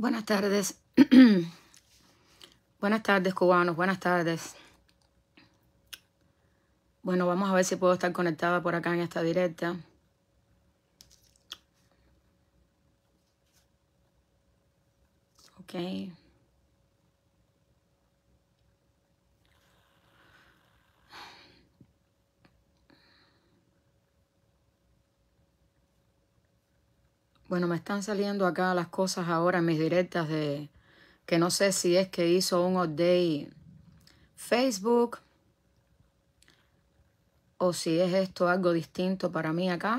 Buenas tardes. buenas tardes, cubanos. Buenas tardes. Bueno, vamos a ver si puedo estar conectada por acá en esta directa. Ok. Bueno, me están saliendo acá las cosas ahora en mis directas de que no sé si es que hizo un update Facebook o si es esto algo distinto para mí acá.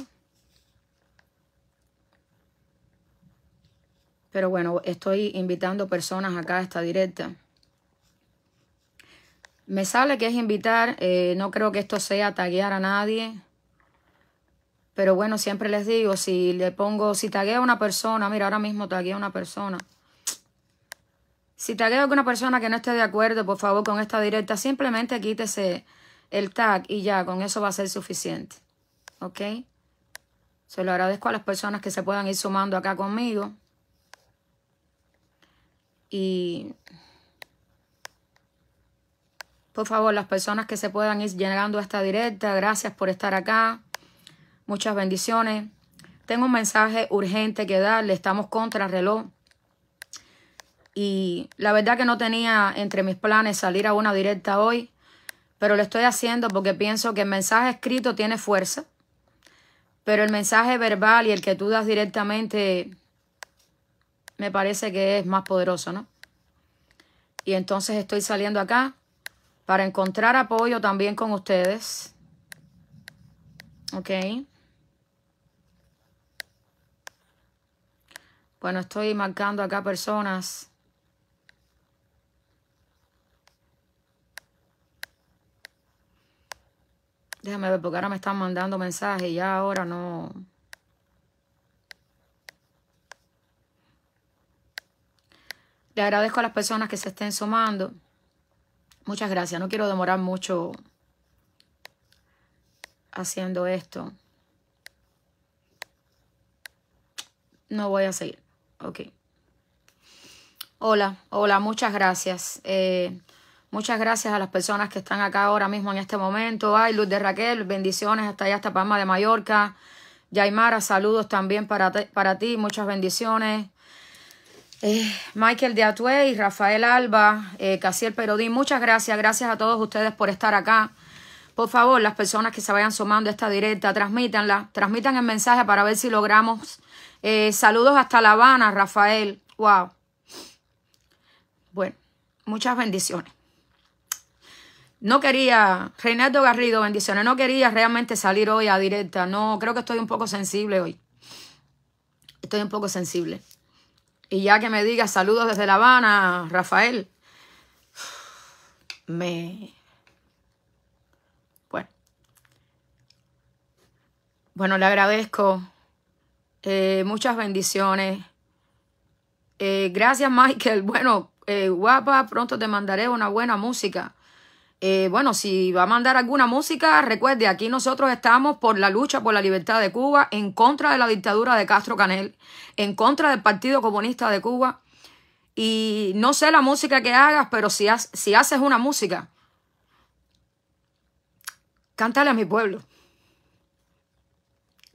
Pero bueno, estoy invitando personas acá a esta directa. Me sale que es invitar, eh, no creo que esto sea taguear a nadie. Pero bueno, siempre les digo, si le pongo, si tagueo a una persona, mira, ahora mismo tagueo a una persona. Si tagueo a alguna persona que no esté de acuerdo, por favor, con esta directa, simplemente quítese el tag y ya, con eso va a ser suficiente. ¿Ok? Se lo agradezco a las personas que se puedan ir sumando acá conmigo. Y por favor, las personas que se puedan ir llegando a esta directa, gracias por estar acá. Muchas bendiciones. Tengo un mensaje urgente que darle. Estamos contra el reloj. Y la verdad que no tenía entre mis planes salir a una directa hoy, pero lo estoy haciendo porque pienso que el mensaje escrito tiene fuerza, pero el mensaje verbal y el que tú das directamente me parece que es más poderoso, ¿no? Y entonces estoy saliendo acá para encontrar apoyo también con ustedes. ¿Ok? Bueno, estoy marcando acá personas. Déjame ver, porque ahora me están mandando mensajes y ya ahora no... Le agradezco a las personas que se estén sumando. Muchas gracias. No quiero demorar mucho haciendo esto. No voy a seguir. Ok. Hola, hola, muchas gracias. Eh, muchas gracias a las personas que están acá ahora mismo en este momento. Ay, Luz de Raquel, bendiciones hasta allá, hasta Palma de Mallorca. Yaimara, saludos también para, para ti, muchas bendiciones. Eh, Michael de y Rafael Alba, eh, Casiel Perodín, muchas gracias, gracias a todos ustedes por estar acá. Por favor, las personas que se vayan sumando a esta directa, transmítanla, transmitan el mensaje para ver si logramos eh, saludos hasta La Habana, Rafael. Wow. Bueno, muchas bendiciones. No quería, Reinaldo Garrido, bendiciones. No quería realmente salir hoy a directa. No, creo que estoy un poco sensible hoy. Estoy un poco sensible. Y ya que me digas saludos desde La Habana, Rafael, me... Bueno. Bueno, le agradezco eh, muchas bendiciones. Eh, gracias, Michael. Bueno, eh, guapa, pronto te mandaré una buena música. bueno, si va a mandar alguna música, recuerde, aquí nosotros estamos por la lucha por la libertad de Cuba, en contra de la dictadura de Castro Canel, en contra del Partido Comunista de Cuba. Y no sé la música que hagas, pero si, si haces una música, cántale a mi pueblo.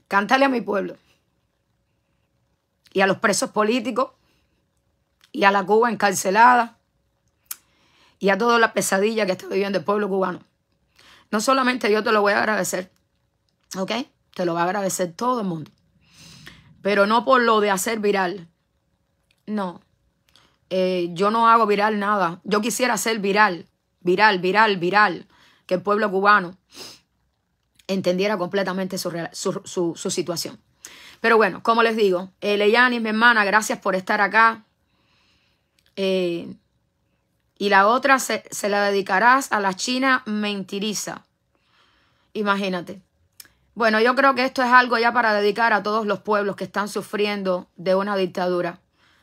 Cántale a mi pueblo y a los presos políticos y a la Cuba encarcelada y a toda la pesadilla que está viviendo el pueblo cubano. No solamente yo te lo voy a agradecer, ¿ok? Te lo va a agradecer todo el mundo. Pero no por lo de hacer viral. No. Eh, yo no hago viral nada. Yo quisiera hacer viral, viral, viral, viral. Que el pueblo cubano entendiera completamente su situación. Pero bueno, como les digo, eh, Leyanis, mi hermana, gracias por estar acá. Eh, y la otra se, se, la dedicarás a la China mentiriza. Imagínate. Bueno, yo creo que esto es algo ya para dedicar a todos los pueblos que están sufriendo de una dictadura.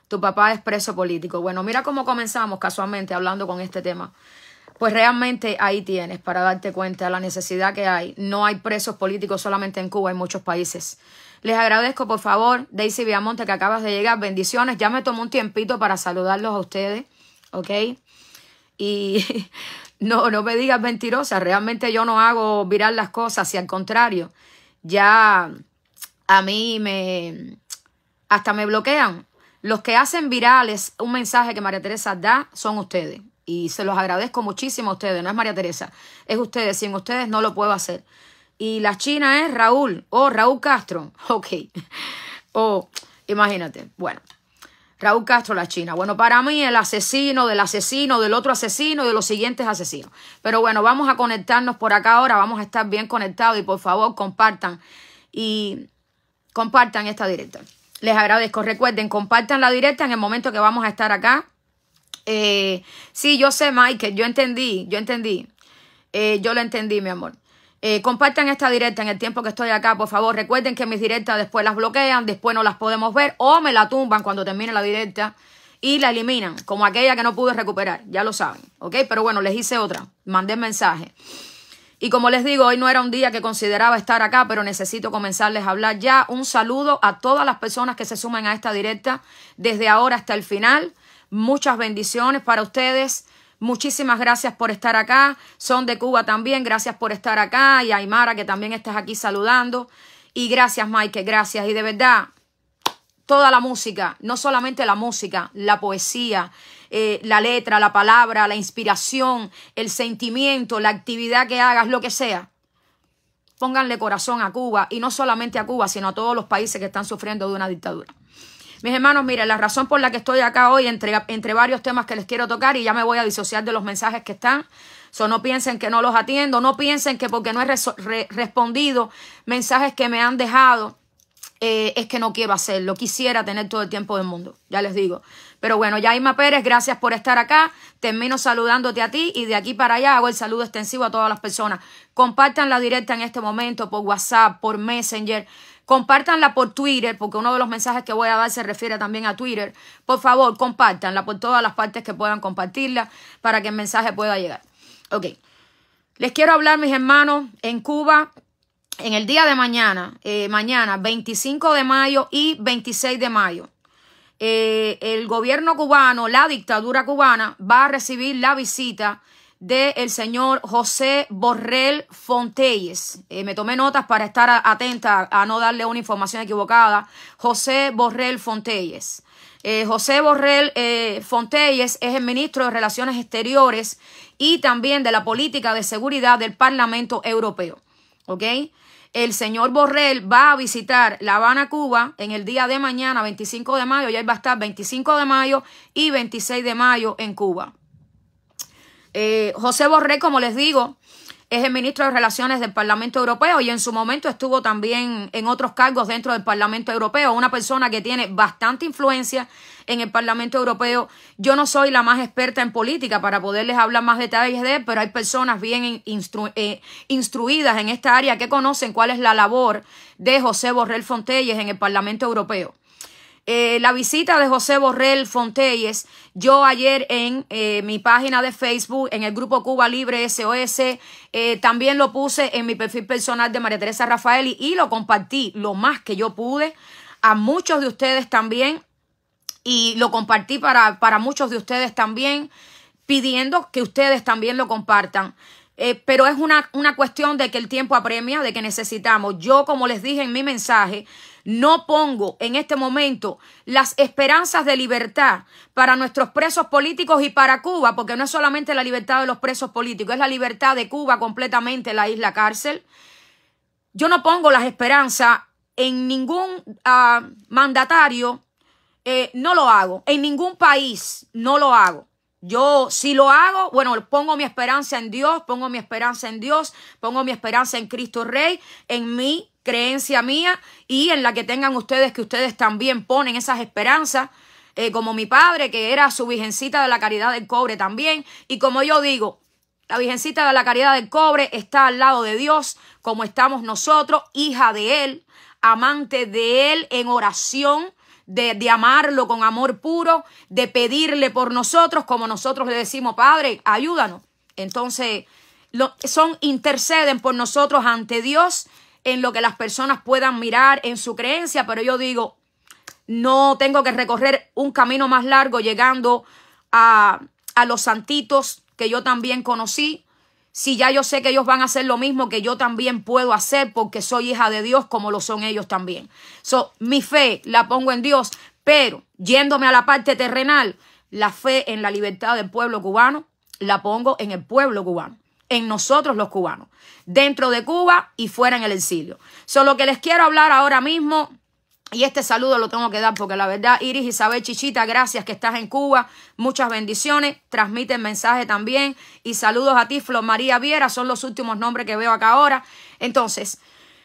Tu papá es preso político. Bueno, mira cómo comenzamos casualmente hablando con este tema. Pues realmente ahí tienes para darte cuenta de la necesidad que hay. No hay presos políticos solamente en Cuba, hay muchos países. Les agradezco, por favor, Daisy Viamonte, que acabas de llegar. Bendiciones. Ya me tomó un tiempito para saludarlos a ustedes, ¿ok? Y no, no me digas mentirosa. Realmente yo no hago viral las cosas. si al contrario, ya a mí me... Hasta me bloquean. Los que hacen virales un mensaje que María Teresa da son ustedes. Y se los agradezco muchísimo a ustedes. No es María Teresa, es ustedes. Sin ustedes no lo puedo hacer y la China es Raúl o oh, Raúl Castro. Ok. O imagínate. Bueno. Raúl Castro, la China. Bueno, para mí el asesino del asesino, del otro asesino y de los siguientes asesinos. Pero bueno, vamos a conectarnos por acá ahora, vamos a estar bien conectados y por favor compartan y compartan esta directa. Les agradezco, recuerden, compartan la directa en el momento que vamos a estar acá. Eh, sí, yo sé, Michael, yo entendí, yo entendí. Eh, yo lo entendí, mi amor. Eh, compartan esta directa en el tiempo que estoy acá, por favor. Recuerden que mis directas después las bloquean, después no las podemos ver o me la tumban cuando termine la directa y la eliminan, como aquella que no pude recuperar, ya lo saben, ¿ok? Pero bueno, les hice otra, mandé mensaje. Y como les digo, hoy no era un día que consideraba estar acá, pero necesito comenzarles a hablar ya. Un saludo a todas las personas que se sumen a esta directa desde ahora hasta el final. Muchas bendiciones para ustedes. Muchísimas gracias por estar acá. Son de Cuba también, gracias por estar acá. Y Aymara, que también estás aquí saludando. Y gracias, Mike, gracias. Y de verdad, toda la música, no solamente la música, la poesía, eh, la letra, la palabra, la inspiración, el sentimiento, la actividad que hagas, lo que sea. Pónganle corazón a Cuba y no solamente a Cuba, sino a todos los países que están sufriendo de una dictadura. Mis hermanos, miren, la razón por la que estoy acá hoy, entre, varios temas que les quiero tocar, y ya me voy a disociar de los mensajes que están. So, no piensen que no los atiendo, no piensen que porque no he respondido mensajes que me han dejado, eh, es que no quiero hacerlo. Quisiera tener todo el tiempo del mundo, ya les digo. Pero bueno, Yaima Pérez, gracias por estar acá. Termino saludándote a ti y de aquí para allá hago el saludo extensivo a todas las personas. Compartan la directa en este momento por WhatsApp, por Messenger. Compártanla por Twitter, porque uno de los mensajes que voy a dar se refiere también a Twitter. Por favor, compártanla por todas las partes que puedan compartirla para que el mensaje pueda llegar. Ok. Les quiero hablar, mis hermanos, en Cuba, en el día de mañana, eh, mañana 25 de mayo y 26 de mayo. Eh, el gobierno cubano, la dictadura cubana, va a recibir la visita del el señor José Borrell Fontelles. Eh, me tomé notas para estar atenta a no darle una información equivocada. José Borrell Fontelles. Eh, José Borrell eh, Fontelles es el ministro de Relaciones Exteriores y también de la Política de Seguridad del Parlamento Europeo. El señor Borrell va a visitar La Habana, Cuba, en el día de mañana, 25 de mayo. Ya él va a estar 25 de mayo y 26 de mayo en Cuba. Eh, José Borré, como les digo, es el ministro de Relaciones del Parlamento Europeo y en su momento estuvo también en otros cargos dentro del Parlamento Europeo, una persona que tiene bastante influencia en el Parlamento Europeo. Yo no soy la más experta en política para poderles hablar más detalles de él, pero hay personas bien eh, instruidas en esta área que conocen cuál es la labor de José Borrell Fontelles en el Parlamento Europeo. Eh, la visita de José Borrell Fontelles, yo ayer en eh, mi página de Facebook, en el grupo Cuba Libre SOS, eh, también lo puse en mi perfil personal de María Teresa Rafael y, lo compartí lo más que yo pude a muchos de ustedes también y lo compartí para, muchos de ustedes también, pidiendo que ustedes también lo compartan. pero es una cuestión de que el tiempo apremia, de que necesitamos. Yo, como les dije en mi mensaje, no pongo en este momento las esperanzas de libertad para nuestros presos políticos y para Cuba, porque no es solamente la libertad de los presos políticos, es la libertad de Cuba completamente, la isla cárcel. Yo no pongo las esperanzas en ningún ah, mandatario, eh, no lo hago. En ningún país, no lo hago. Yo si lo hago, bueno, pongo mi esperanza en Dios, pongo mi esperanza en Dios, pongo mi esperanza en Cristo Rey, en mí, creencia mía y en la que tengan ustedes que ustedes también ponen esas esperanzas. Eh, como mi padre, que era su virgencita de la caridad del cobre también. Y como yo digo, la Virgencita de la Caridad del Cobre está al lado de Dios, como estamos nosotros, hija de Él, amante de Él en oración. De, amarlo con amor puro, de pedirle por nosotros, como nosotros le decimos, Padre, ayúdanos. Entonces, son, interceden por nosotros ante Dios en lo que las personas puedan mirar, en su creencia, pero yo digo, no tengo que recorrer un camino más largo llegando a, a los santitos que yo también conocí. Si ya yo sé que ellos van a hacer lo mismo que yo también puedo hacer porque soy hija de Dios como lo son ellos también. So, mi fe la pongo en Dios, pero yéndome a la parte terrenal, la fe en la libertad del pueblo cubano la pongo en el pueblo cubano en nosotros los cubanos, dentro de Cuba y fuera en el exilio. Solo que les quiero hablar ahora mismo y este saludo lo tengo que dar porque la verdad, Iris Isabel Chichita, gracias que estás en Cuba. Muchas bendiciones. Transmiten mensaje también. Y saludos a ti, Flor María Viera. Son los últimos nombres que veo acá ahora. Entonces,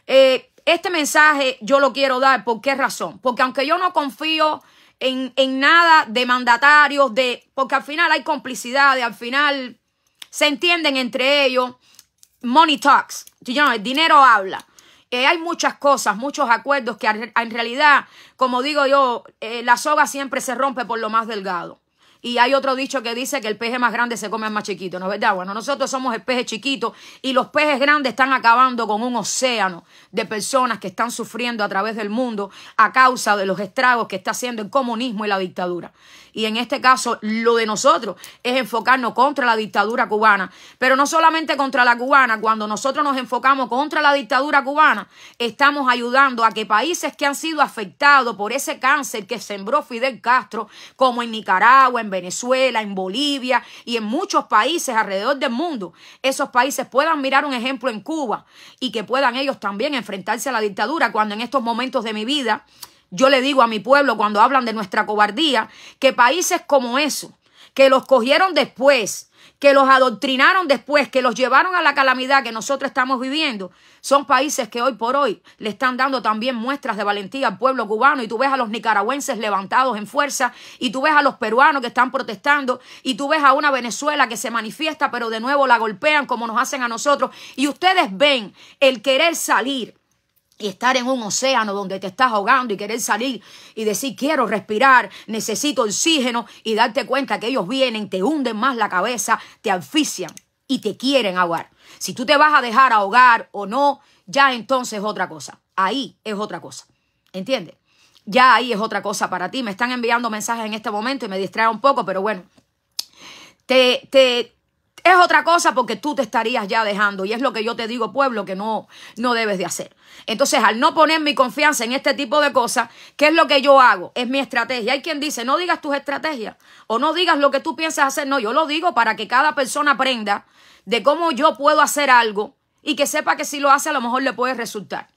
eh, este mensaje yo lo quiero dar. ¿Por qué razón? Porque aunque yo no confío en, en nada de mandatarios, de, porque al final hay complicidad, al final se entienden entre ellos. Money talks, el dinero habla. Eh, hay muchas cosas, muchos acuerdos que en realidad, como digo yo, eh, la soga siempre se rompe por lo más delgado. Y hay otro dicho que dice que el peje más grande se come al más chiquito, ¿no es verdad? Bueno, nosotros somos el peje chiquito y los pejes grandes están acabando con un océano de personas que están sufriendo a través del mundo a causa de los estragos que está haciendo el comunismo y la dictadura y en este caso lo de nosotros es enfocarnos contra la dictadura cubana. Pero no solamente contra la cubana, cuando nosotros nos enfocamos contra la dictadura cubana, estamos ayudando a que países que han sido afectados por ese cáncer que sembró Fidel Castro, como en Nicaragua, en Venezuela, en Bolivia y en muchos países alrededor del mundo, esos países puedan mirar un ejemplo en Cuba y que puedan ellos también enfrentarse a la dictadura cuando en estos momentos de mi vida yo le digo a mi pueblo cuando hablan de nuestra cobardía que países como eso, que los cogieron después, que los adoctrinaron después, que los llevaron a la calamidad que nosotros estamos viviendo, son países que hoy por hoy le están dando también muestras de valentía al pueblo cubano y tú ves a los nicaragüenses levantados en fuerza y tú ves a los peruanos que están protestando y tú ves a una Venezuela que se manifiesta pero de nuevo la golpean como nos hacen a nosotros y ustedes ven el querer salir y estar en un océano donde te estás ahogando y querer salir y decir quiero respirar, necesito oxígeno y darte cuenta que ellos vienen, te hunden más la cabeza, te asfixian y te quieren ahogar. Si tú te vas a dejar ahogar o no, ya entonces es otra cosa. Ahí es otra cosa. ¿Entiendes? Ya ahí es otra cosa para ti. Me están enviando mensajes en este momento y me distrae un poco, pero bueno. Te, te, es otra cosa porque tú te estarías ya dejando. Y es lo que yo te digo, pueblo, que no, no debes de hacer. Entonces, al no poner mi confianza en este tipo de cosas, ¿qué es lo que yo hago? Es mi estrategia. Hay quien dice, no digas tus estrategias o no digas lo que tú piensas hacer. No, yo lo digo para que cada persona aprenda de cómo yo puedo hacer algo y que sepa que si lo hace a lo mejor le puede resultar.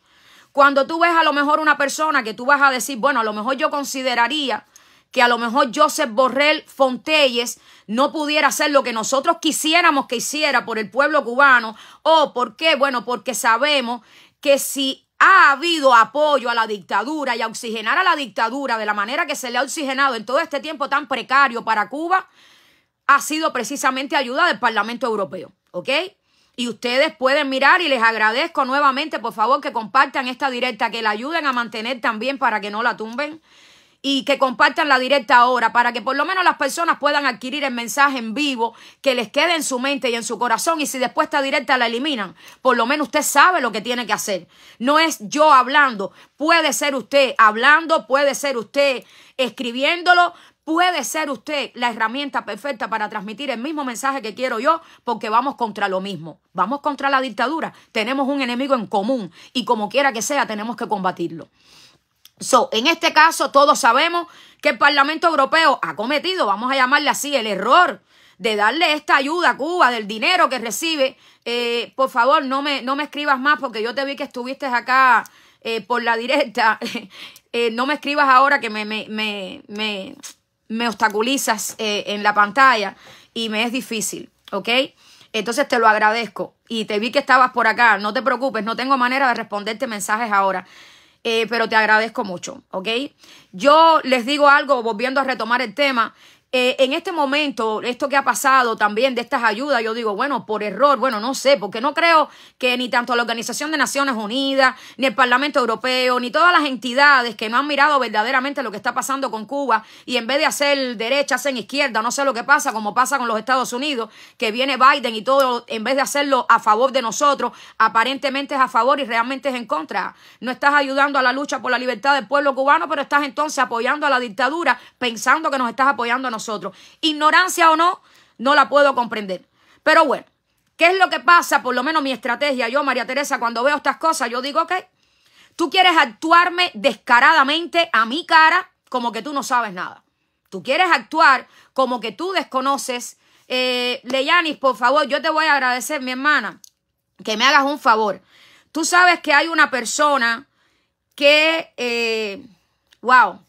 Cuando tú ves a lo mejor una persona que tú vas a decir, bueno, a lo mejor yo consideraría que a lo mejor Joseph Borrell Fontelles no pudiera hacer lo que nosotros quisiéramos que hiciera por el pueblo cubano. ¿O por qué? Bueno, porque sabemos que si ha habido apoyo a la dictadura y a oxigenar a la dictadura de la manera que se le ha oxigenado en todo este tiempo tan precario para Cuba, ha sido precisamente ayuda del Parlamento Europeo. ¿Ok? Y ustedes pueden mirar y les agradezco nuevamente, por favor, que compartan esta directa, que la ayuden a mantener también para que no la tumben y que compartan la directa ahora para que por lo menos las personas puedan adquirir el mensaje en vivo que les quede en su mente y en su corazón y si después esta directa la eliminan, por lo menos usted sabe lo que tiene que hacer. No es yo hablando, puede ser usted hablando, puede ser usted escribiéndolo, puede ser usted la herramienta perfecta para transmitir el mismo mensaje que quiero yo, porque vamos contra lo mismo, vamos contra la dictadura, tenemos un enemigo en común y como quiera que sea, tenemos que combatirlo. So, en este caso, todos sabemos que el Parlamento Europeo ha cometido, vamos a llamarle así, el error de darle esta ayuda a Cuba del dinero que recibe. Eh, por favor, no me, no me escribas más porque yo te vi que estuviste acá eh, por la directa. Eh, no me escribas ahora que me obstaculizas en la pantalla y me es difícil, ¿ok? Entonces te lo agradezco y te vi que estabas por acá. No te preocupes, no tengo manera de responderte mensajes ahora. Eh, pero te agradezco mucho, ¿ok? Yo les digo algo, volviendo a retomar el tema, eh, en este momento, esto que ha pasado también de estas ayudas, yo digo, bueno, por error, bueno, no sé, porque no creo que ni tanto la Organización de Naciones Unidas, ni el Parlamento Europeo, ni todas las entidades que no han mirado verdaderamente lo que está pasando con Cuba y en vez de hacer derecha, hacen izquierda, no sé lo que pasa, como pasa con los Estados Unidos, que viene Biden y todo, en vez de hacerlo a favor de nosotros, aparentemente es a favor y realmente es en contra. No estás ayudando a la lucha por la libertad del pueblo cubano, pero estás entonces apoyando a la dictadura, pensando que nos estás apoyando nosotros nosotros. Ignorancia o no, no la puedo comprender. Pero bueno, ¿qué es lo que pasa? Por lo menos mi estrategia, yo, María Teresa, cuando veo estas cosas, yo digo, ok, tú quieres actuarme descaradamente a mi cara como que tú no sabes nada. Tú quieres actuar como que tú desconoces. Eh, Leyanis, por favor, yo te voy a agradecer, mi hermana, que me hagas un favor. Tú sabes que hay una persona que, eh, wow,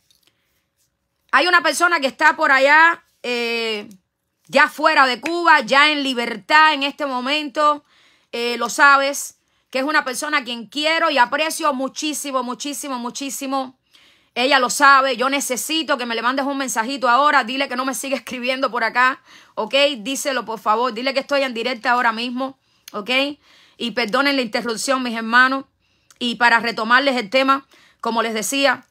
hay una persona que está por allá, eh, ya fuera de Cuba, ya en libertad en este momento, eh, lo sabes, que es una persona a quien quiero y aprecio muchísimo, muchísimo, muchísimo. Ella lo sabe, yo necesito que me le mandes un mensajito ahora, dile que no me sigue escribiendo por acá, ¿ok? Díselo por favor, dile que estoy en directa ahora mismo, ¿ok? Y perdonen la interrupción, mis hermanos. Y para retomarles el tema, como les decía,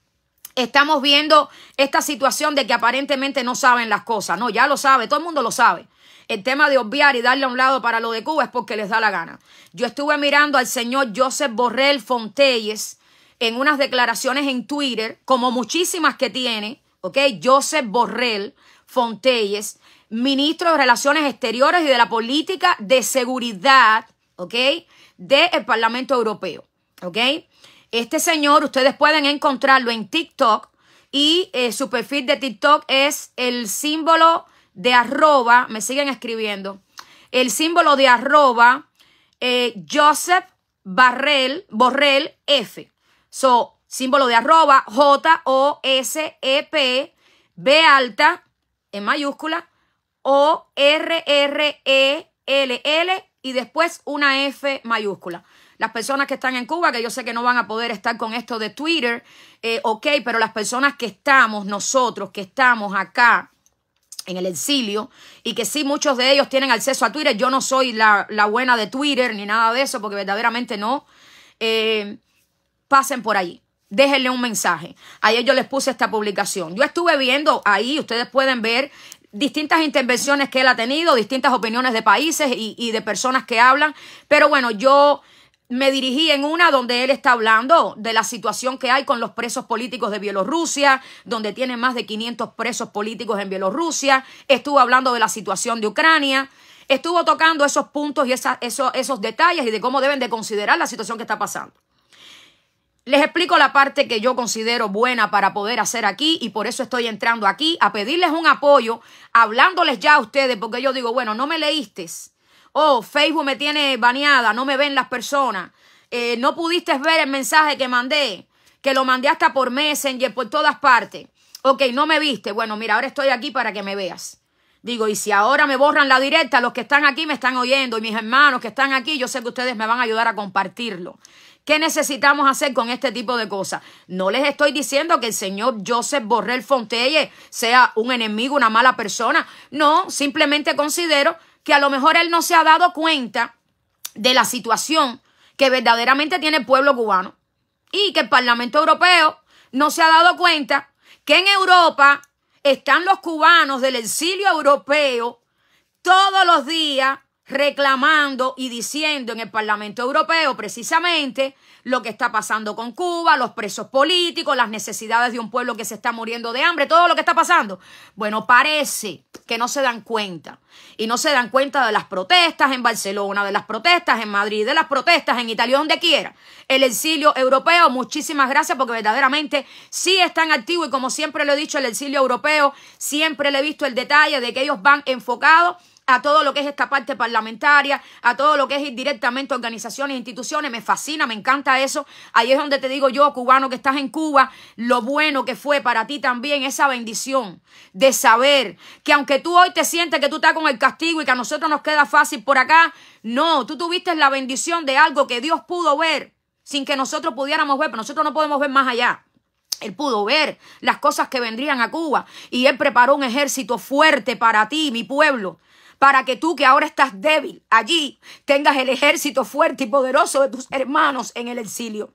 estamos viendo esta situación de que aparentemente no saben las cosas. No, ya lo sabe, todo el mundo lo sabe. El tema de obviar y darle a un lado para lo de Cuba es porque les da la gana. Yo estuve mirando al señor Joseph Borrell Fontelles en unas declaraciones en Twitter, como muchísimas que tiene, ¿ok? Joseph Borrell Fontelles, ministro de Relaciones Exteriores y de la Política de Seguridad, ¿ok? Del el Parlamento Europeo, ¿ok? Este señor, ustedes pueden encontrarlo en TikTok y eh, su perfil de TikTok es el símbolo de arroba, me siguen escribiendo, el símbolo de arroba eh, Joseph Barrel, Borrell F. So, símbolo de arroba J-O-S-E-P B alta en mayúscula o r r e l -L, y después una F mayúscula. Las personas que están en Cuba, que yo sé que no van a poder estar con esto de Twitter, eh, ok, pero las personas que estamos, nosotros que estamos acá en el exilio y que sí muchos de ellos tienen acceso a Twitter, yo no soy la, buena de Twitter ni nada de eso, porque verdaderamente no, eh, pasen por allí déjenle un mensaje. Ayer yo les puse esta publicación. Yo estuve viendo ahí, ustedes pueden ver distintas intervenciones que él ha tenido, distintas opiniones de países y de personas que hablan, pero bueno, yo me dirigí en una donde él está hablando de la situación que hay con los presos políticos de Bielorrusia, donde tienen más de 500 presos políticos en Bielorrusia. Estuvo hablando de la situación de Ucrania. Estuvo tocando esos puntos y esos, esos detalles y de cómo deben de considerar la situación que está pasando. Les explico la parte que yo considero buena para poder hacer aquí y por eso estoy entrando aquí a pedirles un apoyo, hablándoles ya a ustedes, porque yo digo, bueno, no me leíste oh, Facebook me tiene baneada, no me ven las personas, eh, no pudiste ver el mensaje que mandé, que lo mandé hasta por Messenger, por todas partes. Ok, no me viste. Bueno, mira, ahora estoy aquí para que me veas. Digo, y si ahora me borran la directa, los que están aquí me están oyendo y mis hermanos que están aquí, yo sé que ustedes me van a ayudar a compartirlo. ¿Qué necesitamos hacer con este tipo de cosas? No les estoy diciendo que el señor Joseph Borrell Fontelle sea un enemigo, una mala persona. No, simplemente considero que a lo mejor él no se ha dado cuenta de la situación que verdaderamente tiene el pueblo cubano y que el Parlamento Europeo no se ha dado cuenta que en Europa están los cubanos del exilio europeo todos los días reclamando y diciendo en el Parlamento Europeo precisamente lo que está pasando con Cuba, los presos políticos, las necesidades de un pueblo que se está muriendo de hambre, todo lo que está pasando. Bueno, parece que no se dan cuenta. Y no se dan cuenta de las protestas en Barcelona, de las protestas en Madrid, de las protestas en Italia, donde quiera. El exilio europeo, muchísimas gracias porque verdaderamente sí están activos y como siempre lo he dicho, el exilio europeo, siempre le he visto el detalle de que ellos van enfocados a todo lo que es esta parte parlamentaria, a todo lo que es ir directamente a organizaciones, e instituciones, me fascina, me encanta eso. Ahí es donde te digo yo, cubano que estás en Cuba, lo bueno que fue para ti también esa bendición de saber que aunque tú hoy te sientes que tú estás con el castigo y que a nosotros nos queda fácil por acá, no, tú tuviste la bendición de algo que Dios pudo ver sin que nosotros pudiéramos ver, pero nosotros no podemos ver más allá. Él pudo ver las cosas que vendrían a Cuba y él preparó un ejército fuerte para ti, mi pueblo para que tú que ahora estás débil allí, tengas el ejército fuerte y poderoso de tus hermanos en el exilio.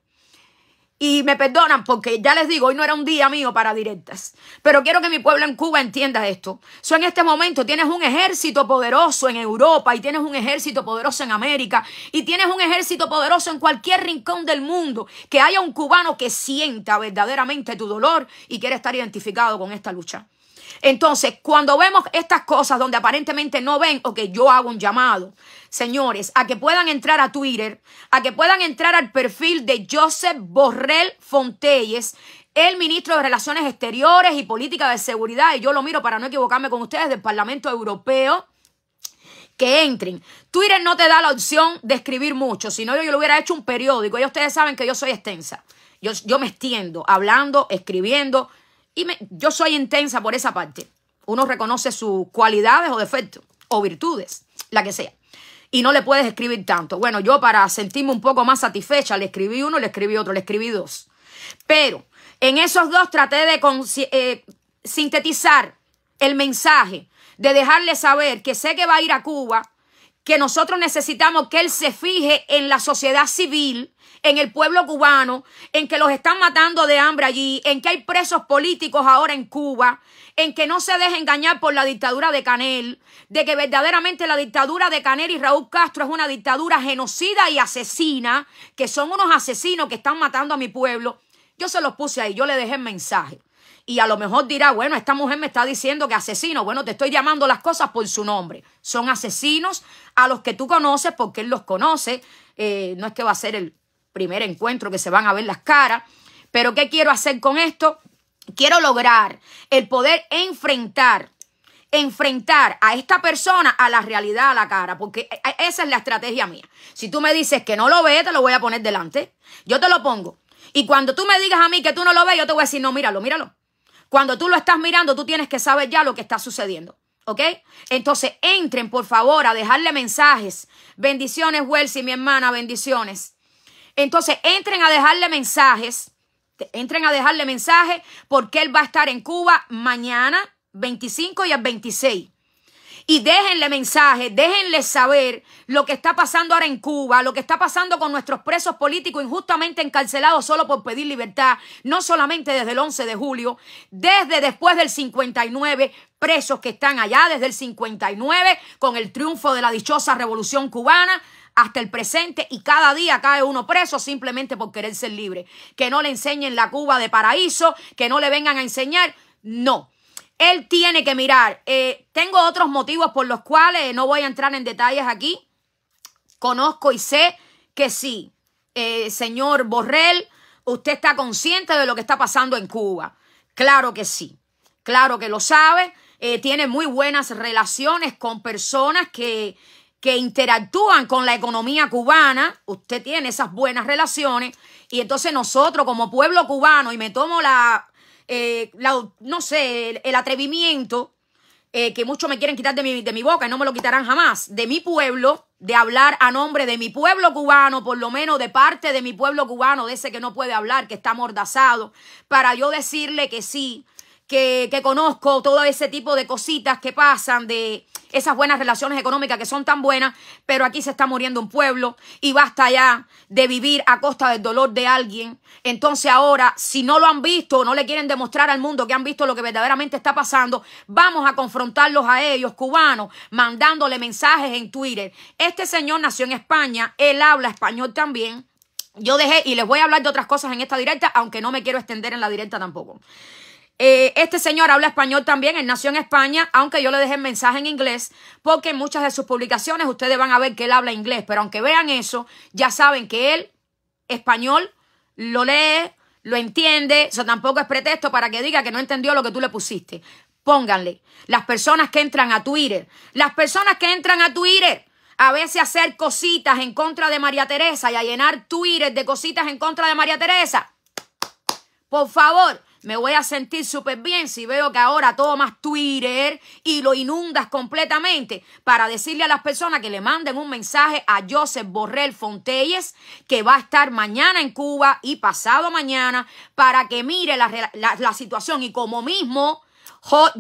Y me perdonan porque ya les digo, hoy no era un día mío para directas. Pero quiero que mi pueblo en Cuba entienda esto. en este momento tienes un ejército poderoso en Europa y tienes un ejército poderoso en América y tienes un ejército poderoso en cualquier rincón del mundo. Que haya un cubano que sienta verdaderamente tu dolor y quiera estar identificado con esta lucha. Entonces, cuando vemos estas cosas donde aparentemente no ven, o que yo hago un llamado, señores, a que puedan entrar a Twitter, a que puedan entrar al perfil de Joseph Borrell Fontelles el ministro de Relaciones Exteriores y Política de Seguridad, y yo lo miro para no equivocarme con ustedes, del Parlamento Europeo, que entren. Twitter no te da la opción de escribir mucho, si no yo, lo hubiera hecho un periódico, y ustedes saben que yo soy extensa. Yo, yo me extiendo, hablando, escribiendo, y yo soy intensa por esa parte. Uno reconoce sus cualidades o defectos o virtudes, la que sea. Y no le puedes escribir tanto. Bueno, yo para sentirme un poco más satisfecha le escribí uno, le escribí otro, le escribí dos. Pero en esos dos traté de eh, sintetizar el mensaje, de dejarle saber que sé que va a ir a Cuba, que nosotros necesitamos que él se fije en la sociedad civil, en el pueblo cubano, en que los están matando de hambre allí, en que hay presos políticos ahora en Cuba, en que no se deje engañar por la dictadura de Canel, de que verdaderamente la dictadura de Canel y Raúl Castro es una dictadura genocida y asesina, que son unos asesinos que están matando a mi pueblo. Yo se los puse ahí, yo le dejé el mensaje. Y a lo mejor dirá, bueno, esta mujer me está diciendo que asesino. Bueno, te estoy llamando las cosas por su nombre. Son asesinos a los que tú conoces porque él los conoce. Eh, no es que va a ser el, primer encuentro que se van a ver las caras. Pero ¿qué quiero hacer con esto? Quiero lograr el poder enfrentar enfrentar a esta persona a la realidad a la cara, porque e, e, esa es la estrategia mía. Si tú me dices que no lo ve, te lo voy a poner delante. Yo te lo pongo. Y cuando tú me digas a mí que tú no lo ves, yo te voy a decir, no, míralo, míralo. Cuando tú lo estás mirando, tú tienes que saber ya lo que está sucediendo. ¿Ok? Entonces entren, por favor, a dejarle mensajes. Bendiciones, Welsi, mi hermana, bendiciones. Entonces, entren a dejarle mensajes. Entren a dejarle mensajes porque él va a estar en Cuba mañana 25 y el 26 y déjenle mensaje, déjenle saber lo que está pasando ahora en Cuba, lo que está pasando con nuestros presos políticos injustamente encarcelados solo por pedir libertad, no solamente desde el 11 de julio, desde después del 59, presos que están allá desde el 59 con el triunfo de la dichosa revolución cubana hasta el presente y cada día cae uno preso simplemente por querer ser libre. Que no le enseñen la Cuba de paraíso, que no le vengan a enseñar. No. Él tiene que mirar. Eh, tengo otros motivos por los cuales eh, no voy a entrar en detalles aquí. Conozco y sé que sí, eh, señor Borrell, usted está consciente de lo que está pasando en Cuba. Claro que sí, claro que lo sabe. tiene muy buenas relaciones con personas que que interactúan con la economía cubana, usted tiene esas buenas relaciones y entonces nosotros como pueblo cubano, y me tomo la, eh, no sé, el, atrevimiento eh, que muchos me quieren quitar de mi, boca y no me lo quitarán jamás, de mi pueblo, de hablar a nombre de mi pueblo cubano, por lo menos de parte de mi pueblo cubano, de ese que no puede hablar, que está amordazado, para yo decirle que sí, que conozco todo ese tipo de cositas que pasan de esas buenas relaciones económicas que son tan buenas, pero aquí se está muriendo un pueblo y basta ya de vivir a costa del dolor de alguien. Entonces ahora, si no lo han visto, no le quieren demostrar al mundo que han visto lo que verdaderamente está pasando, vamos a confrontarlos a ellos, cubanos, mandándole mensajes en Twitter. Este señor nació en España, él habla español también. Yo dejé y les voy a hablar de otras cosas en esta directa, aunque no me quiero extender en la directa tampoco. Eh, este señor habla español también, él nació en España, aunque yo le dejé el mensaje en inglés, porque en muchas de sus publicaciones ustedes van a ver que él habla inglés, pero aunque vean eso, ya saben que él, español, lo lee, lo entiende, eso tampoco es pretexto para que diga que no entendió lo que tú le pusiste. Pónganle, las personas que entran a Twitter, las personas que entran a Twitter, a veces hacer cositas en contra de María Teresa y a llenar Twitter de cositas en contra de María Teresa. Por favor, me voy a sentir súper bien si veo que ahora tomas Twitter y lo inundas completamente para decirle a las personas que le manden un mensaje a Joseph Borrell Fontelles, que va a estar mañana en Cuba y pasado mañana, para que mire la, la situación y como mismo...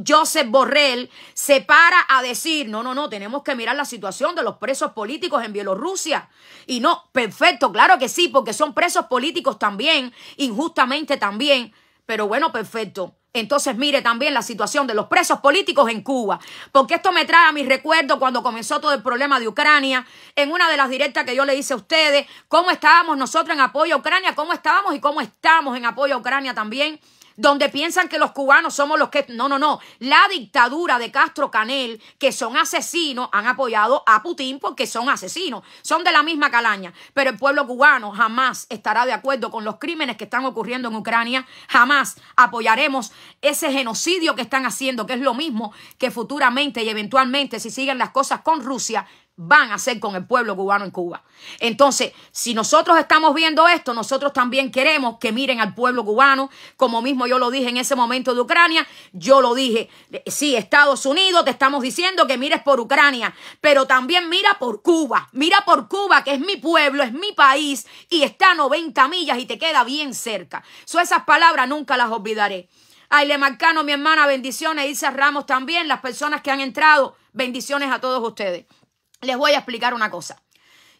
Joseph Borrell se para a decir, no, no, no, tenemos que mirar la situación de los presos políticos en Bielorrusia. Y no, perfecto, claro que sí, porque son presos políticos también, injustamente también. Pero bueno, perfecto. Entonces mire también la situación de los presos políticos en Cuba, porque esto me trae a mi recuerdo cuando comenzó todo el problema de Ucrania, en una de las directas que yo le hice a ustedes, cómo estábamos nosotros en apoyo a Ucrania, cómo estábamos y cómo estamos en apoyo a Ucrania también donde piensan que los cubanos somos los que... No, no, no. La dictadura de Castro Canel, que son asesinos, han apoyado a Putin porque son asesinos, son de la misma calaña. Pero el pueblo cubano jamás estará de acuerdo con los crímenes que están ocurriendo en Ucrania, jamás apoyaremos ese genocidio que están haciendo, que es lo mismo que futuramente y eventualmente, si siguen las cosas con Rusia, van a hacer con el pueblo cubano en Cuba. Entonces, si nosotros estamos viendo esto, nosotros también queremos que miren al pueblo cubano, como mismo yo lo dije en ese momento de Ucrania, yo lo dije, sí, Estados Unidos, te estamos diciendo que mires por Ucrania, pero también mira por Cuba, mira por Cuba, que es mi pueblo, es mi país, y está a 90 millas y te queda bien cerca. So, esas palabras nunca las olvidaré. Aile Marcano, mi hermana, bendiciones. Isa Ramos también, las personas que han entrado, bendiciones a todos ustedes. Les voy a explicar una cosa.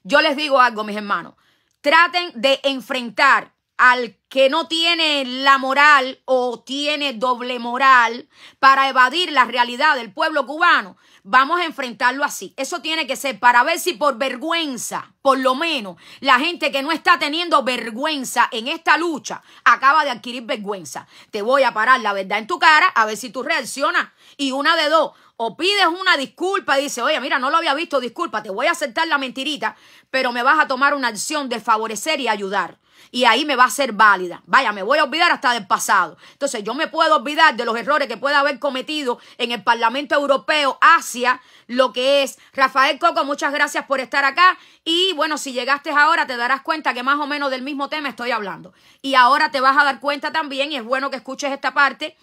Yo les digo algo, mis hermanos. Traten de enfrentar al que no tiene la moral o tiene doble moral para evadir la realidad del pueblo cubano, vamos a enfrentarlo así. Eso tiene que ser para ver si por vergüenza, por lo menos, la gente que no está teniendo vergüenza en esta lucha acaba de adquirir vergüenza. Te voy a parar la verdad en tu cara a ver si tú reaccionas. Y una de dos, o pides una disculpa y dices, oye, mira, no lo había visto, disculpa, te voy a aceptar la mentirita, pero me vas a tomar una acción de favorecer y ayudar. Y ahí me va a ser válida. Vaya, me voy a olvidar hasta del pasado. Entonces yo me puedo olvidar de los errores que pueda haber cometido en el Parlamento Europeo hacia lo que es. Rafael Coco, muchas gracias por estar acá. Y bueno, si llegaste ahora te darás cuenta que más o menos del mismo tema estoy hablando. Y ahora te vas a dar cuenta también, y es bueno que escuches esta parte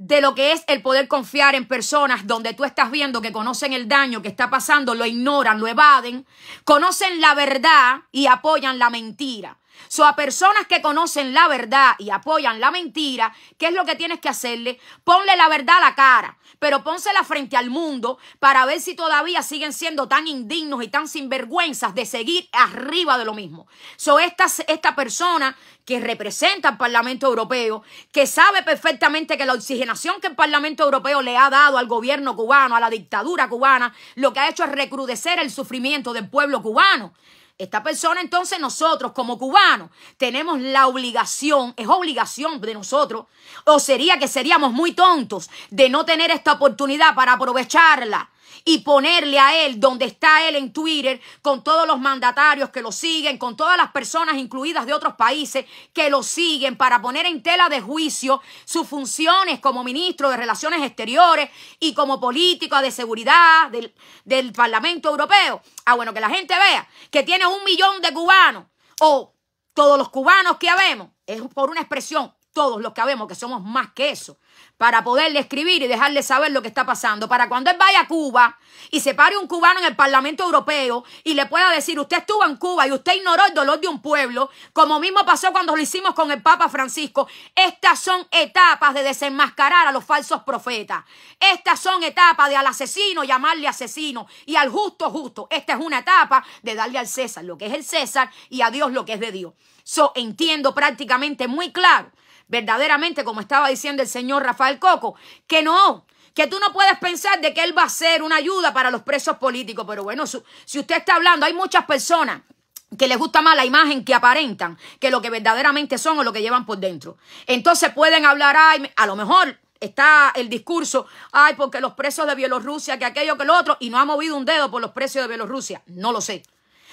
de lo que es el poder confiar en personas donde tú estás viendo que conocen el daño que está pasando, lo ignoran, lo evaden, conocen la verdad y apoyan la mentira. So, a personas que conocen la verdad y apoyan la mentira, ¿qué es lo que tienes que hacerle? Ponle la verdad a la cara pero pónsela frente al mundo para ver si todavía siguen siendo tan indignos y tan sinvergüenzas de seguir arriba de lo mismo. So, esta, esta persona que representa al Parlamento Europeo, que sabe perfectamente que la oxigenación que el Parlamento Europeo le ha dado al gobierno cubano, a la dictadura cubana, lo que ha hecho es recrudecer el sufrimiento del pueblo cubano. Esta persona entonces nosotros como cubanos tenemos la obligación, es obligación de nosotros, o sería que seríamos muy tontos de no tener esta oportunidad para aprovecharla y ponerle a él donde está él en Twitter, con todos los mandatarios que lo siguen, con todas las personas incluidas de otros países que lo siguen, para poner en tela de juicio sus funciones como ministro de Relaciones Exteriores y como político de seguridad del, del Parlamento Europeo. Ah, bueno, que la gente vea que tiene un millón de cubanos o todos los cubanos que habemos, es por una expresión, todos los que habemos que somos más que eso para poderle escribir y dejarle saber lo que está pasando, para cuando él vaya a Cuba y se pare un cubano en el Parlamento Europeo y le pueda decir, usted estuvo en Cuba y usted ignoró el dolor de un pueblo, como mismo pasó cuando lo hicimos con el Papa Francisco. Estas son etapas de desenmascarar a los falsos profetas. Estas son etapas de al asesino llamarle asesino y al justo justo. Esta es una etapa de darle al César lo que es el César y a Dios lo que es de Dios. So, entiendo prácticamente muy claro verdaderamente, como estaba diciendo el señor Rafael Coco, que no, que tú no puedes pensar de que él va a ser una ayuda para los presos políticos. Pero bueno, si usted está hablando, hay muchas personas que les gusta más la imagen que aparentan que lo que verdaderamente son o lo que llevan por dentro. Entonces pueden hablar, ay, a lo mejor está el discurso, ay, porque los presos de Bielorrusia, que aquello, que lo otro, y no ha movido un dedo por los presos de Bielorrusia. No lo sé.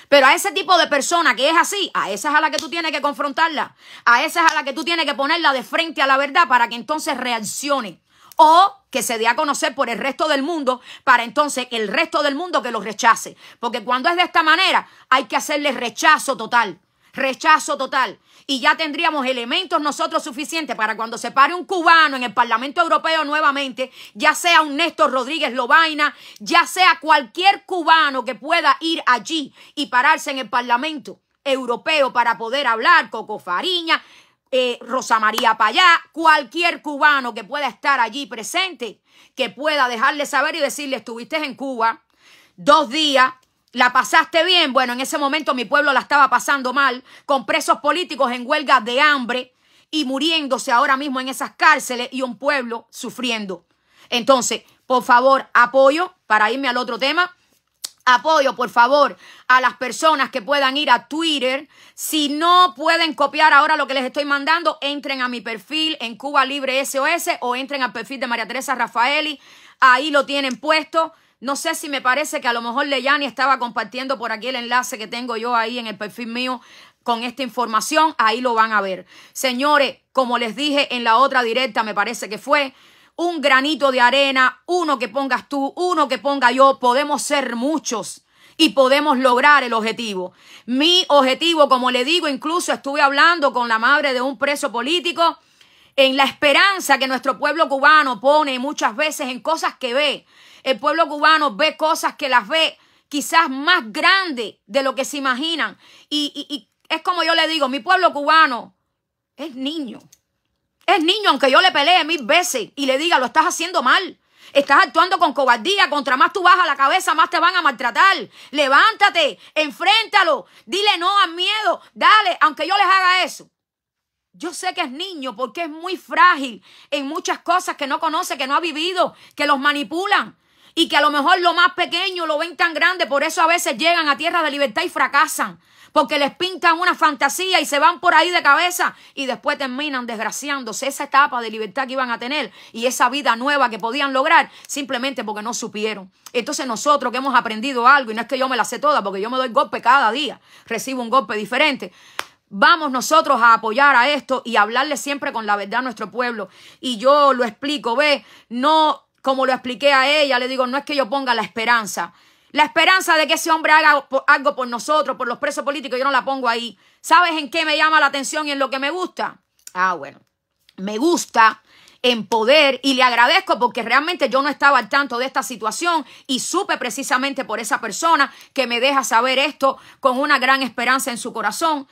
Pero a ese tipo de persona que es así, a esa es a la que tú tienes que confrontarla. A esa es a la que tú tienes que ponerla de frente a la verdad para que entonces reaccione. O que se dé a conocer por el resto del mundo para entonces el resto del mundo que lo rechace. Porque cuando es de esta manera hay que hacerle rechazo total rechazo total. Y ya tendríamos elementos nosotros suficientes para cuando se pare un cubano en el Parlamento Europeo nuevamente, ya sea un Néstor Rodríguez Lobaina, ya sea cualquier cubano que pueda ir allí y pararse en el Parlamento Europeo para poder hablar, Coco Fariña, eh, Rosa María Payá, cualquier cubano que pueda estar allí presente, que pueda dejarle saber y decirle, estuviste en Cuba dos días, ¿La pasaste bien? Bueno, en ese momento mi pueblo la estaba pasando mal, con presos políticos en huelga de hambre y muriéndose ahora mismo en esas cárceles y un pueblo sufriendo. Entonces, por favor, apoyo para irme al otro tema. Apoyo, por favor, a las personas que puedan ir a Twitter. Si no pueden copiar ahora lo que les estoy mandando, entren a mi perfil en Cuba Libre SOS o entren al perfil de María Teresa Rafaeli. Ahí lo tienen puesto. No sé si me parece que a lo mejor Leyani estaba compartiendo por aquí el enlace que tengo yo ahí en el perfil mío con esta información. Ahí lo van a ver. Señores, como les dije en la otra directa, me parece que fue un granito de arena, uno que pongas tú, uno que ponga yo, podemos ser muchos y podemos lograr el objetivo. Mi objetivo, como le digo, incluso estuve hablando con la madre de un preso político en la esperanza que nuestro pueblo cubano pone muchas veces en cosas que ve el pueblo cubano ve cosas que las ve quizás más grandes de lo que se imaginan. Y, y, es como yo le digo, mi pueblo cubano es niño. Es niño, aunque yo le pelee mil veces y le diga, lo estás haciendo mal. Estás actuando con cobardía. Contra más tú bajas la cabeza, más te van a maltratar. Levántate, enfréntalo. Dile no al miedo. Dale, aunque yo les haga eso. Yo sé que es niño porque es muy frágil en muchas cosas que no conoce, que no ha vivido, que los manipulan y que a lo mejor lo más pequeño lo ven tan grande, por eso a veces llegan a tierra de libertad y fracasan, porque les pintan una fantasía y se van por ahí de cabeza y después terminan desgraciándose esa etapa de libertad que iban a tener y esa vida nueva que podían lograr simplemente porque no supieron. Entonces nosotros que hemos aprendido algo, y no es que yo me la sé toda, porque yo me doy golpe cada día, recibo un golpe diferente, Vamos nosotros a apoyar a esto y hablarle siempre con la verdad a nuestro pueblo. Y yo lo explico, ve, no como lo expliqué a ella, le digo, no es que yo ponga la esperanza. La esperanza de que ese hombre haga algo por nosotros, por los presos políticos, yo no la pongo ahí. ¿Sabes en qué me llama la atención y en lo que me gusta? Ah, bueno, me gusta en poder y le agradezco porque realmente yo no estaba al tanto de esta situación y supe precisamente por esa persona que me deja saber esto con una gran esperanza en su corazón.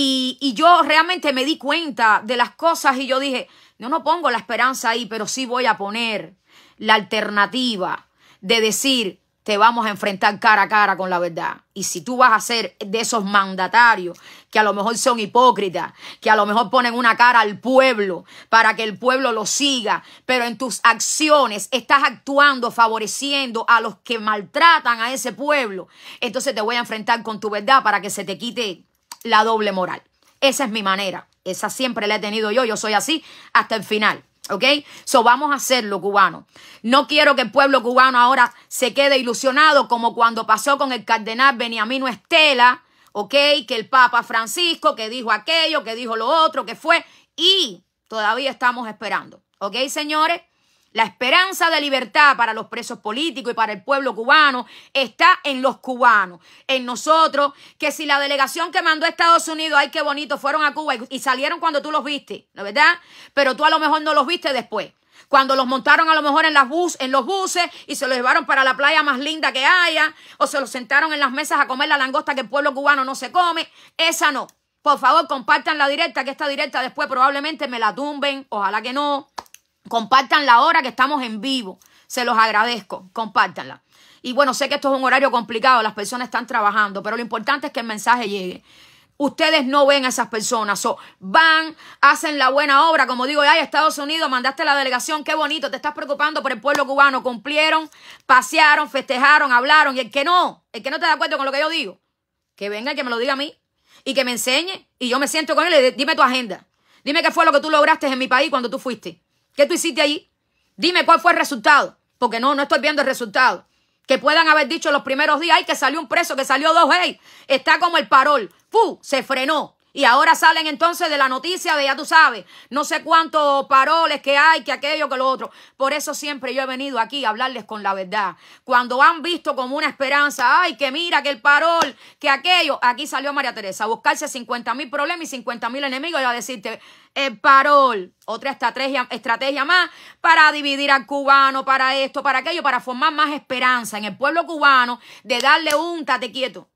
Y, yo realmente me di cuenta de las cosas y yo dije, yo no pongo la esperanza ahí, pero sí voy a poner la alternativa de decir, te vamos a enfrentar cara a cara con la verdad. Y si tú vas a ser de esos mandatarios que a lo mejor son hipócritas, que a lo mejor ponen una cara al pueblo para que el pueblo lo siga, pero en tus acciones estás actuando favoreciendo a los que maltratan a ese pueblo, entonces te voy a enfrentar con tu verdad para que se te quite la doble moral. Esa es mi manera. Esa siempre la he tenido yo. Yo soy así hasta el final. ¿Ok? So vamos a hacerlo, cubano. No quiero que el pueblo cubano ahora se quede ilusionado como cuando pasó con el cardenal Beniamino Estela, ¿ok? Que el Papa Francisco, que dijo aquello, que dijo lo otro, que fue, y todavía estamos esperando. ¿Ok, señores? La esperanza de libertad para los presos políticos y para el pueblo cubano está en los cubanos, en nosotros, que si la delegación que mandó a Estados Unidos, ay, qué bonito, fueron a Cuba y, salieron cuando tú los viste, ¿no verdad? Pero tú a lo mejor no los viste después cuando los montaron a lo mejor en, las bus, en los buses y se los llevaron para la playa más linda que haya, o se los sentaron en las mesas a comer la langosta que el pueblo cubano no se come, esa no. Por favor, compartan la directa, que esta directa después probablemente me la tumben, ojalá que no. Compartan la hora que estamos en vivo. Se los agradezco. Compártanla. Y bueno, sé que esto es un horario complicado, las personas están trabajando, pero lo importante es que el mensaje llegue. Ustedes no ven a esas personas, van, hacen la buena obra, como digo, ay, Estados Unidos, mandaste la delegación, qué bonito, te estás preocupando por el pueblo cubano, cumplieron, pasearon, festejaron, hablaron, y el que no, el que no te da cuenta con lo que yo digo, que venga y que me lo diga a mí, y que me enseñe, y yo me siento con él, y dime tu agenda, dime qué fue lo que tú lograste en mi país cuando tú fuiste. ¿Qué tú hiciste ahí? Dime cuál fue el resultado, porque no, no estoy viendo el resultado. Que puedan haber dicho los primeros días, ay, que salió un preso, que salió dos, hey, está como el parol, ¡fu! Se frenó, y ahora salen entonces de la noticia de, ya tú sabes, no sé cuántos paroles que hay, que aquello, que lo otro. Por eso siempre yo he venido aquí a hablarles con la verdad. Cuando han visto como una esperanza, ay, que mira, que el parol, que aquello. Aquí salió María Teresa a buscarse 50 mil problemas y 50 mil enemigos y a decirte, el parol, otra estrategia, estrategia más para dividir al cubano, para esto, para aquello, para formar más esperanza en el pueblo cubano de darle un tate quieto.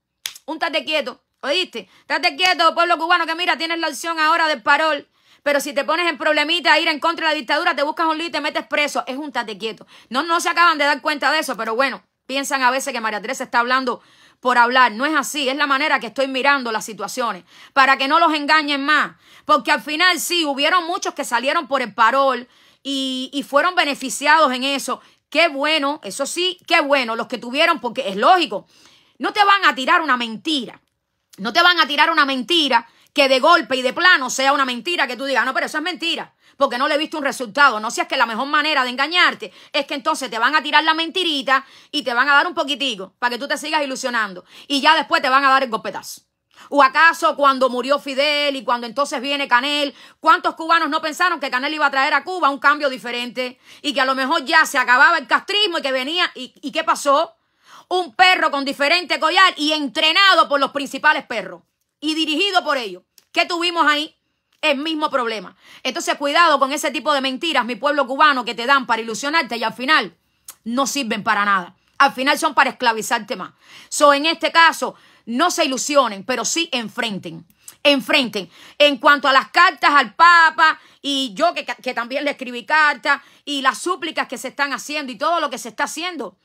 Un tate quieto ¿Oíste? tate quieto, pueblo cubano, que mira, tienes la opción ahora del parol. Pero si te pones en problemita a ir en contra de la dictadura, te buscas un lío y te metes preso. Es un tate quieto. No, no se acaban de dar cuenta de eso, pero bueno, piensan a veces que María Teresa está hablando por hablar. No es así, es la manera que estoy mirando las situaciones, para que no los engañen más. Porque al final sí, hubieron muchos que salieron por el parol y fueron beneficiados en eso. Qué bueno, eso sí, qué bueno, los que tuvieron, porque es lógico. No te van a tirar una mentira. No te van a tirar una mentira que de golpe y de plano sea una mentira que tú digas, ah, no, pero eso es mentira, porque no le viste un resultado. No seas si que la mejor manera de engañarte es que entonces te van a tirar la mentirita y te van a dar un poquitico para que tú te sigas ilusionando y ya después te van a dar el golpetazo. ¿O acaso cuando murió Fidel y cuando entonces viene Canel? ¿Cuántos cubanos no pensaron que Canel iba a traer a Cuba un cambio diferente? Y que a lo mejor ya se acababa el castrismo y que venía. ¿Y, y qué pasó? un perro con diferente collar y entrenado por los principales perros y dirigido por ellos. ¿Qué tuvimos ahí? El mismo problema. Entonces, cuidado con ese tipo de mentiras, mi pueblo cubano, que te dan para ilusionarte y al final no sirven para nada. Al final son para esclavizarte más. So, en este caso, no se ilusionen, pero sí enfrenten. Enfrenten. En cuanto a las cartas al Papa, y yo que, que también le escribí cartas, y las súplicas que se están haciendo y todo lo que se está haciendo,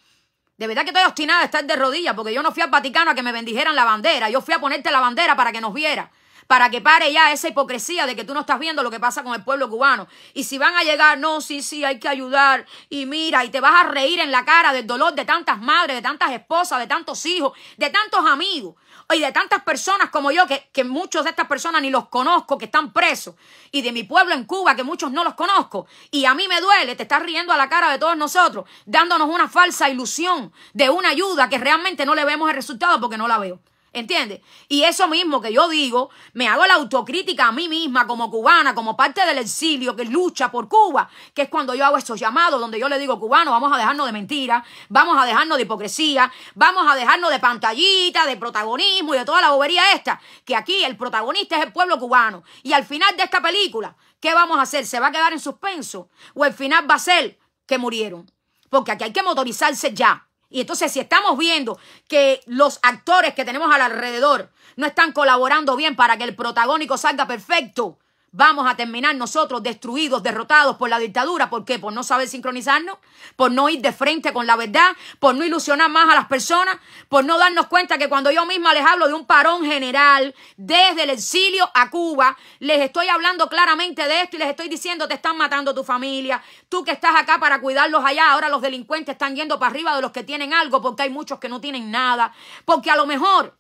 de verdad que estoy obstinada a estar de rodillas porque yo no fui al Vaticano a que me bendijeran la bandera. Yo fui a ponerte la bandera para que nos viera. Para que pare ya esa hipocresía de que tú no estás viendo lo que pasa con el pueblo cubano. Y si van a llegar, no, sí, sí, hay que ayudar. Y mira, y te vas a reír en la cara del dolor de tantas madres, de tantas esposas, de tantos hijos, de tantos amigos y de tantas personas como yo, que, muchos de estas personas ni los conozco, que están presos, y de mi pueblo en Cuba, que muchos no los conozco, y a mí me duele, te estás riendo a la cara de todos nosotros, dándonos una falsa ilusión de una ayuda que realmente no le vemos el resultado porque no la veo. ¿Entiendes? Y eso mismo que yo digo, me hago la autocrítica a mí misma como cubana, como parte del exilio que lucha por Cuba, que es cuando yo hago estos llamados donde yo le digo, cubano, vamos a dejarnos de mentiras, vamos a dejarnos de hipocresía, vamos a dejarnos de pantallita, de protagonismo y de toda la bobería esta, que aquí el protagonista es el pueblo cubano. Y al final de esta película, ¿qué vamos a hacer? ¿Se va a quedar en suspenso? ¿O el final va a ser que murieron? Porque aquí hay que motorizarse ya. Y entonces si estamos viendo que los actores que tenemos alrededor no están colaborando bien para que el protagónico salga perfecto, vamos a terminar nosotros destruidos, derrotados por la dictadura. ¿Por qué? Por no saber sincronizarnos, por no ir de frente con la verdad, por no ilusionar más a las personas, por no darnos cuenta que cuando yo misma les hablo de un parón general desde el exilio a Cuba, les estoy hablando claramente de esto y les estoy diciendo te están matando tu familia, tú que estás acá para cuidarlos allá, ahora los delincuentes están yendo para arriba de los que tienen algo porque hay muchos que no tienen nada, porque a lo mejor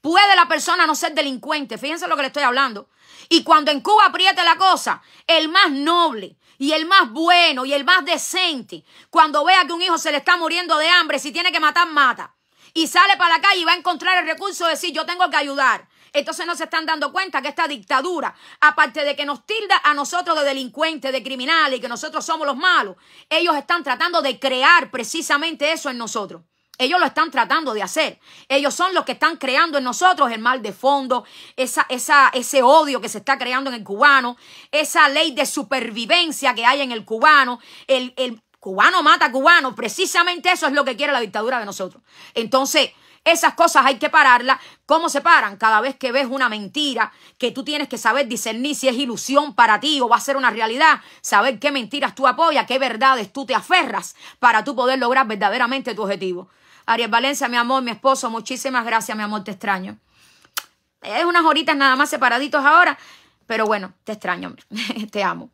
puede la persona no ser delincuente, fíjense lo que le estoy hablando. Y cuando en Cuba apriete la cosa, el más noble y el más bueno y el más decente, cuando vea que un hijo se le está muriendo de hambre, si tiene que matar, mata. Y sale para la calle y va a encontrar el recurso de decir, yo tengo que ayudar. Entonces no se están dando cuenta que esta dictadura, aparte de que nos tilda a nosotros de delincuentes, de criminales y que nosotros somos los malos, ellos están tratando de crear precisamente eso en nosotros. Ellos lo están tratando de hacer. Ellos son los que están creando en nosotros el mal de fondo, esa, ese odio que se está creando en el cubano, esa ley de supervivencia que hay en el cubano, el, el cubano mata a cubano. Precisamente eso es lo que quiere la dictadura de nosotros. Entonces, esas cosas hay que pararlas. ¿Cómo se paran? Cada vez que ves una mentira, que tú tienes que saber discernir si es ilusión para ti o va a ser una realidad, saber qué mentiras tú apoyas, qué verdades tú te aferras para tú poder lograr verdaderamente tu objetivo. Ariel Valencia, mi amor, mi esposo, muchísimas gracias, mi amor, te extraño. Es unas horitas nada más separaditos ahora, pero bueno, te extraño, te amo.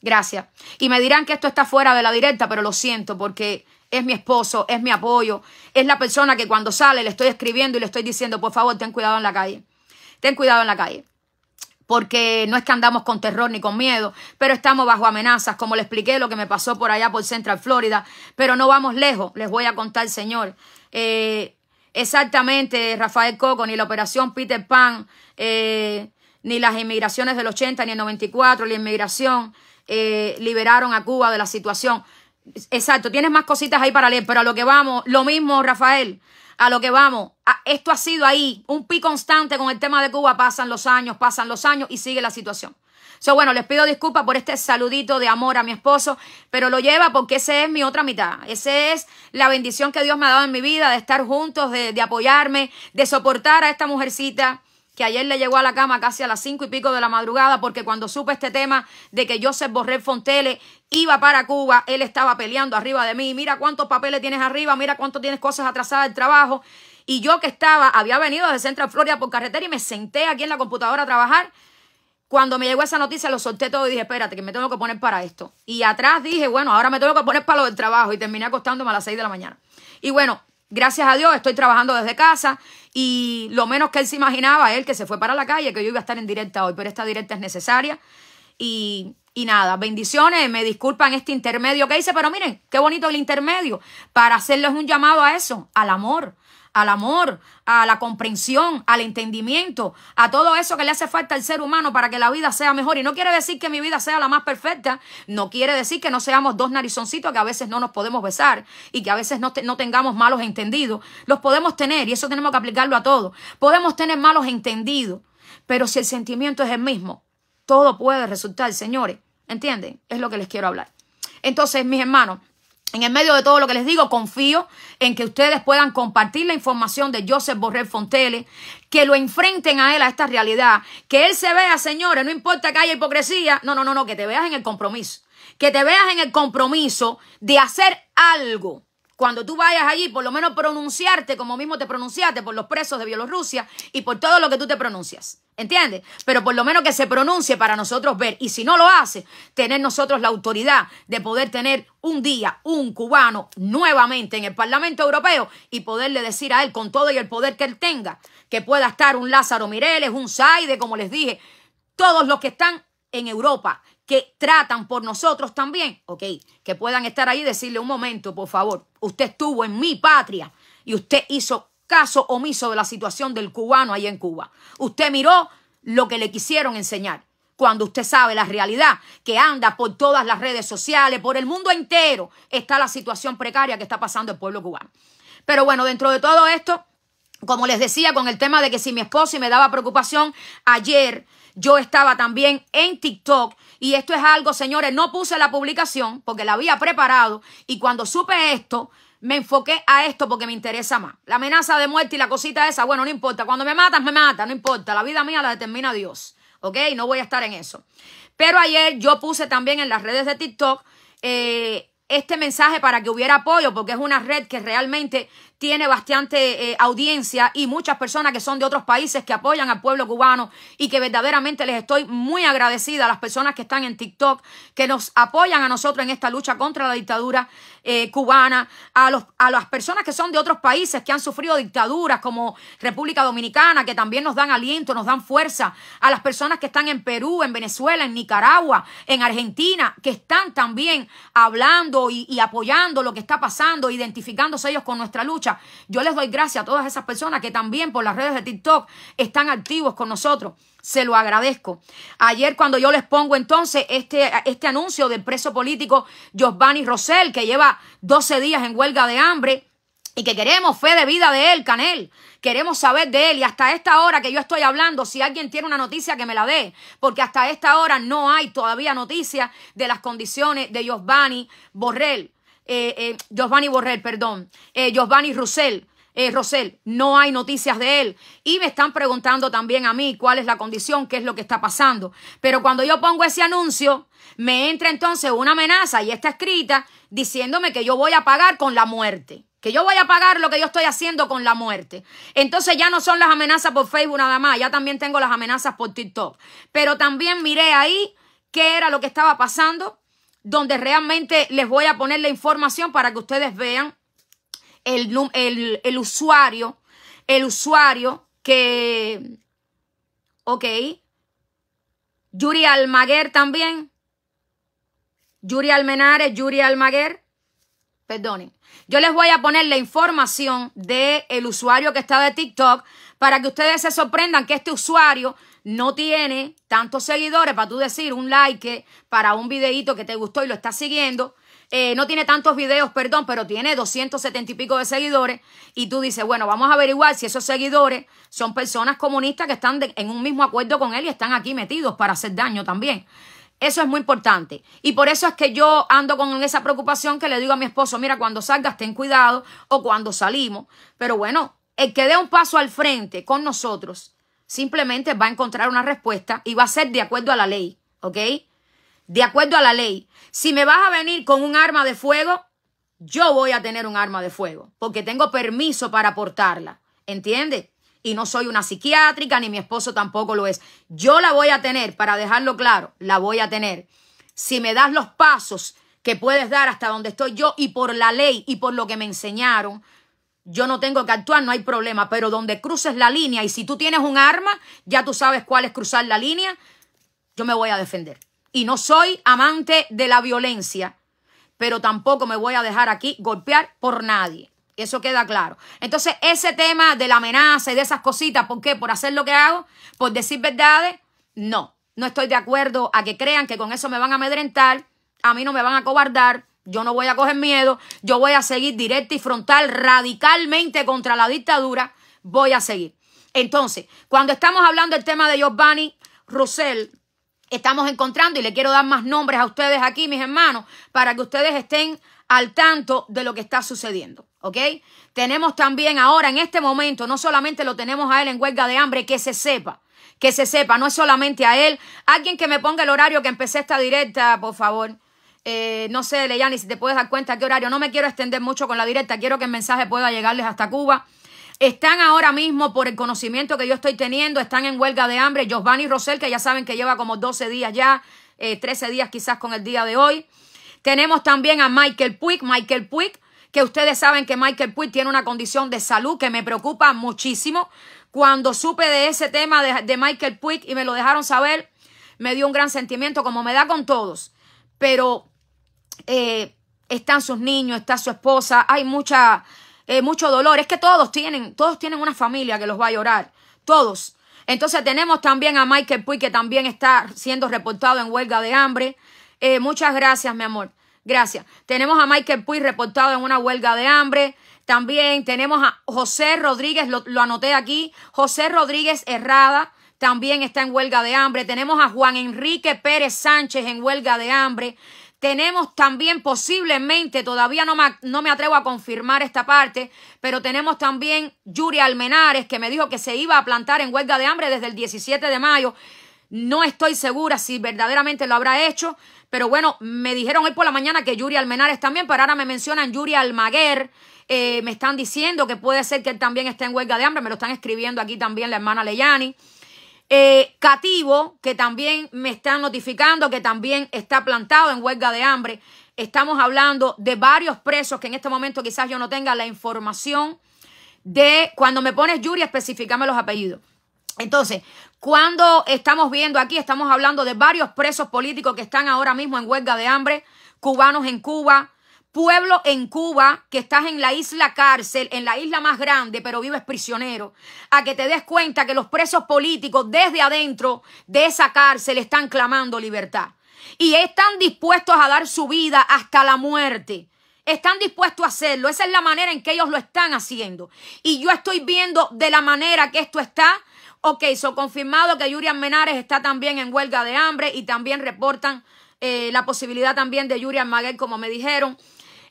Gracias. Y me dirán que esto está fuera de la directa, pero lo siento porque es mi esposo, es mi apoyo, es la persona que cuando sale le estoy escribiendo y le estoy diciendo, por favor, ten cuidado en la calle. Ten cuidado en la calle porque no es que andamos con terror ni con miedo, pero estamos bajo amenazas, como le expliqué lo que me pasó por allá por Central Florida, pero no vamos lejos, les voy a contar, señor. Eh, exactamente, Rafael Coco, ni la operación Peter Pan, eh, ni las inmigraciones del 80, ni el 94, la inmigración eh, liberaron a Cuba de la situación. Exacto, tienes más cositas ahí para leer, pero a lo que vamos, lo mismo, Rafael a lo que vamos. Ah, esto ha sido ahí, un pi constante con el tema de Cuba. Pasan los años, pasan los años y sigue la situación. So, bueno, les pido disculpas por este saludito de amor a mi esposo, pero lo lleva porque ese es mi otra mitad. Esa es la bendición que Dios me ha dado en mi vida, de estar juntos, de, de apoyarme, de soportar a esta mujercita ayer le llegó a la cama casi a las cinco y pico de la madrugada, porque cuando supe este tema de que Joseph Borrell Fontele iba para Cuba, él estaba peleando arriba de mí, mira cuántos papeles tienes arriba, mira cuánto tienes cosas atrasadas del trabajo. Y yo que estaba, había venido desde Central Florida por carretera y me senté aquí en la computadora a trabajar. Cuando me llegó esa noticia, lo solté todo y dije, espérate, que me tengo que poner para esto. Y atrás dije, bueno, ahora me tengo que poner para lo del trabajo. Y terminé acostándome a las seis de la mañana. Y bueno, gracias a Dios, estoy trabajando desde casa. Y lo menos que él se imaginaba, él que se fue para la calle, que yo iba a estar en directa hoy, pero esta directa es necesaria. Y, y nada, bendiciones, me disculpan este intermedio que hice, pero miren, qué bonito el intermedio para hacerles un llamado a eso, al amor, al amor, a la comprensión, al entendimiento, a todo eso que le hace falta al ser humano para que la vida sea mejor. Y no quiere decir que mi vida sea la más perfecta, no quiere decir que no seamos dos narizoncitos que a veces no nos podemos besar y que a veces no, no tengamos malos entendidos. Los podemos tener y eso tenemos que aplicarlo a todo. Podemos tener malos entendidos, pero si el sentimiento es el mismo, todo puede resultar, señores. ¿Entienden? Es lo que les quiero hablar. Entonces, mis hermanos, en el medio de todo lo que les digo, confío en que ustedes puedan compartir la información de Joseph Borrell Fontele, que lo enfrenten a él, a esta realidad, que él se vea, señores, no importa que haya hipocresía, no, no, no, no, que te veas en el compromiso, que te veas en el compromiso de hacer algo cuando tú vayas allí, por lo menos pronunciarte como mismo te pronunciaste por los presos de Bielorrusia y por todo lo que tú te pronuncias. ¿Entiendes? Pero por lo menos que se pronuncie para nosotros ver. Y si no lo hace, tener nosotros la autoridad de poder tener un día un cubano nuevamente en el Parlamento Europeo y poderle decir a él con todo y el poder que él tenga que pueda estar un Lázaro Mireles, un Saide, como les dije, todos los que están en Europa, que tratan por nosotros también, ok, que puedan estar ahí y decirle un momento, por favor, usted estuvo en mi patria y usted hizo caso omiso de la situación del cubano ahí en Cuba. Usted miró lo que le quisieron enseñar cuando usted sabe la realidad que anda por todas las redes sociales, por el mundo entero, está la situación precaria que está pasando el pueblo cubano. Pero bueno, dentro de todo esto, como les decía con el tema de que si mi esposo y me daba preocupación, ayer yo estaba también en TikTok y esto es algo, señores, no puse la publicación porque la había preparado y cuando supe esto, me enfoqué a esto porque me interesa más. La amenaza de muerte y la cosita esa, bueno, no importa, cuando me matas, me mata, no importa, la vida mía la determina Dios, ¿ok? No voy a estar en eso. Pero ayer yo puse también en las redes de TikTok eh, este mensaje para que hubiera apoyo, porque es una red que realmente tiene bastante eh, audiencia y muchas personas que son de otros países que apoyan al pueblo cubano y que verdaderamente les estoy muy agradecida a las personas que están en TikTok, que nos apoyan a nosotros en esta lucha contra la dictadura eh, cubana, a, los, a las personas que son de otros países que han sufrido dictaduras como República Dominicana, que también nos dan aliento, nos dan fuerza, a las personas que están en Perú, en Venezuela, en Nicaragua, en Argentina, que están también hablando y apoyando lo que está pasando, identificándose ellos con nuestra lucha. Yo les doy gracias a todas esas personas que también por las redes de TikTok están activos con nosotros. Se lo agradezco. Ayer cuando yo les pongo entonces este, este anuncio del preso político Giovanni Rosell, que lleva 12 días en huelga de hambre, y que queremos fe de vida de él, Canel. Queremos saber de él. Y hasta esta hora que yo estoy hablando, si alguien tiene una noticia, que me la dé. Porque hasta esta hora no hay todavía noticia de las condiciones de Giovanni Borrell. Eh, eh, Giovanni Borrell, perdón, eh, Giovanni Russell. Eh, no hay noticias de él. Y me están preguntando también a mí cuál es la condición, qué es lo que está pasando. Pero cuando yo pongo ese anuncio, me entra entonces una amenaza y está escrita diciéndome que yo voy a pagar con la muerte. Que yo voy a pagar lo que yo estoy haciendo con la muerte. Entonces ya no son las amenazas por Facebook nada más, ya también tengo las amenazas por TikTok. Pero también miré ahí qué era lo que estaba pasando donde realmente les voy a poner la información para que ustedes vean el, usuario, el usuario que, ok, Yuri Almaguer también, Yuri Almenares, Yuri Almaguer, perdonen. Yo les voy a poner la información del usuario que está de TikTok para que ustedes se sorprendan que este usuario no tiene tantos seguidores para tú decir un like para un videíto que te gustó y lo estás siguiendo. Eh, no tiene tantos videos, perdón, pero tiene 270 y pico de seguidores. Y tú dices, bueno, vamos a averiguar si esos seguidores son personas comunistas que están en un mismo acuerdo con él y están aquí metidos para hacer daño también. Eso es muy importante. Y por eso es que yo ando con esa preocupación que le digo a mi esposo, mira, cuando salgas ten cuidado o cuando salimos. Pero bueno, el que dé un paso al frente con nosotros simplemente va a encontrar una respuesta y va a ser de acuerdo a la ley, ¿ok? De acuerdo a la ley. Si me vas a venir con un arma de fuego, yo voy a tener un arma de fuego, porque tengo permiso para portarla, ¿entiendes? Y no soy una psiquiátrica, ni mi esposo tampoco lo es. Yo la voy a tener, para dejarlo claro, la voy a tener. Si me das los pasos que puedes dar hasta donde estoy yo y por la ley y por lo que me enseñaron, yo no tengo que actuar, no hay problema, pero donde cruces la línea y si tú tienes un arma, ya tú sabes cuál es cruzar la línea, yo me voy a defender. Y no soy amante de la violencia, pero tampoco me voy a dejar aquí golpear por nadie. Eso queda claro. Entonces, ese tema de la amenaza y de esas cositas, ¿por qué? ¿Por hacer lo que hago? ¿Por decir verdades? No, no estoy de acuerdo a que crean que con eso me van a amedrentar, a mí no me van a cobardar, yo no voy a coger miedo, yo voy a seguir directa y frontal, radicalmente contra la dictadura, voy a seguir. Entonces, cuando estamos hablando del tema de Giovanni Russell, estamos encontrando, y le quiero dar más nombres a ustedes aquí, mis hermanos, para que ustedes estén al tanto de lo que está sucediendo. ¿Ok? Tenemos también ahora, en este momento, no solamente lo tenemos a él en huelga de hambre, que se sepa, que se sepa, no es solamente a él. Alguien que me ponga el horario que empecé esta directa, por favor. Eh, no sé, Leyani, si te puedes dar cuenta qué horario. No me quiero extender mucho con la directa. Quiero que el mensaje pueda llegarles hasta Cuba. Están ahora mismo, por el conocimiento que yo estoy teniendo, están en huelga de hambre. Giovanni Rosel, que ya saben que lleva como 12 días ya, 13 eh, días quizás con el día de hoy. Tenemos también a Michael Puig. Michael Puig, que ustedes saben que Michael Puig tiene una condición de salud que me preocupa muchísimo. Cuando supe de ese tema de, de Michael Puig y me lo dejaron saber, me dio un gran sentimiento, como me da con todos. Pero eh, están sus niños, está su esposa, hay mucha, eh, mucho dolor. Es que todos tienen, todos tienen una familia que los va a llorar, todos. Entonces tenemos también a Michael Puy que también está siendo reportado en huelga de hambre. Eh, muchas gracias, mi amor. Gracias. Tenemos a Michael Puy reportado en una huelga de hambre. También tenemos a José Rodríguez, lo, lo anoté aquí. José Rodríguez Herrada también está en huelga de hambre. Tenemos a Juan Enrique Pérez Sánchez en huelga de hambre. Tenemos también posiblemente, todavía no me, atrevo a confirmar esta parte, pero tenemos también Yuri Almenares que me dijo que se iba a plantar en huelga de hambre desde el 17 de mayo. No estoy segura si verdaderamente lo habrá hecho, pero bueno, me dijeron hoy por la mañana que Yuri Almenares también, pero ahora me mencionan Yuri Almaguer. Eh, me están diciendo que puede ser que él también esté en huelga de hambre, me lo están escribiendo aquí también la hermana Leyani. Eh, Cativo, que también me están notificando, que también está plantado en huelga de hambre. Estamos hablando de varios presos que en este momento quizás yo no tenga la información de cuando me pones Yuri, especificame los apellidos. Entonces, cuando estamos viendo aquí, estamos hablando de varios presos políticos que están ahora mismo en huelga de hambre, cubanos en Cuba, pueblo en Cuba que estás en la isla cárcel, en la isla más grande, pero vives prisionero, a que te des cuenta que los presos políticos desde adentro de esa cárcel están clamando libertad y están dispuestos a dar su vida hasta la muerte. Están dispuestos a hacerlo. Esa es la manera en que ellos lo están haciendo. Y yo estoy viendo de la manera que esto está. Ok, son confirmado que Yurian Menares está también en huelga de hambre y también reportan eh, la posibilidad también de Yurian Maguel, como me dijeron.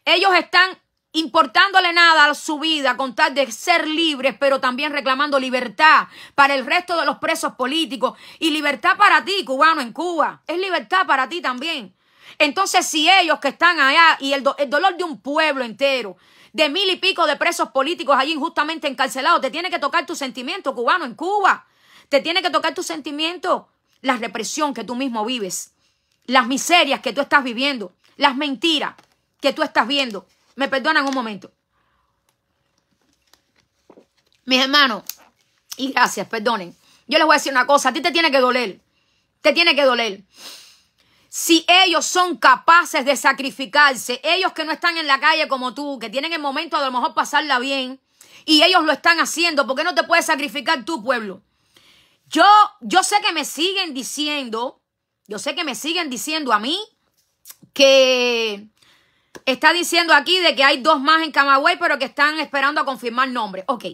Ellos están importándole nada a su vida con tal de ser libres, pero también reclamando libertad para el resto de los presos políticos y libertad para ti, cubano en Cuba. Es libertad para ti también. Entonces, si ellos que están allá y el, dolor de un pueblo entero, de mil y pico de presos políticos allí injustamente encarcelados, te tiene que tocar tu sentimiento cubano en Cuba. Te tiene que tocar tu sentimiento la represión que tú mismo vives, las miserias que tú estás viviendo, las mentiras que tú estás viendo. Me perdonan un momento. Mis hermanos, y gracias, perdonen. Yo les voy a decir una cosa, a ti te tiene que doler. Te tiene que doler. Si ellos son capaces de sacrificarse, ellos que no están en la calle como tú, que tienen el momento de a lo mejor pasarla bien, y ellos lo están haciendo, ¿por qué no te puedes sacrificar tu pueblo? Yo, yo sé que me siguen diciendo, yo sé que me siguen diciendo a mí que, Está diciendo aquí de que hay dos más en Camagüey, pero que están esperando a confirmar nombre. Ok,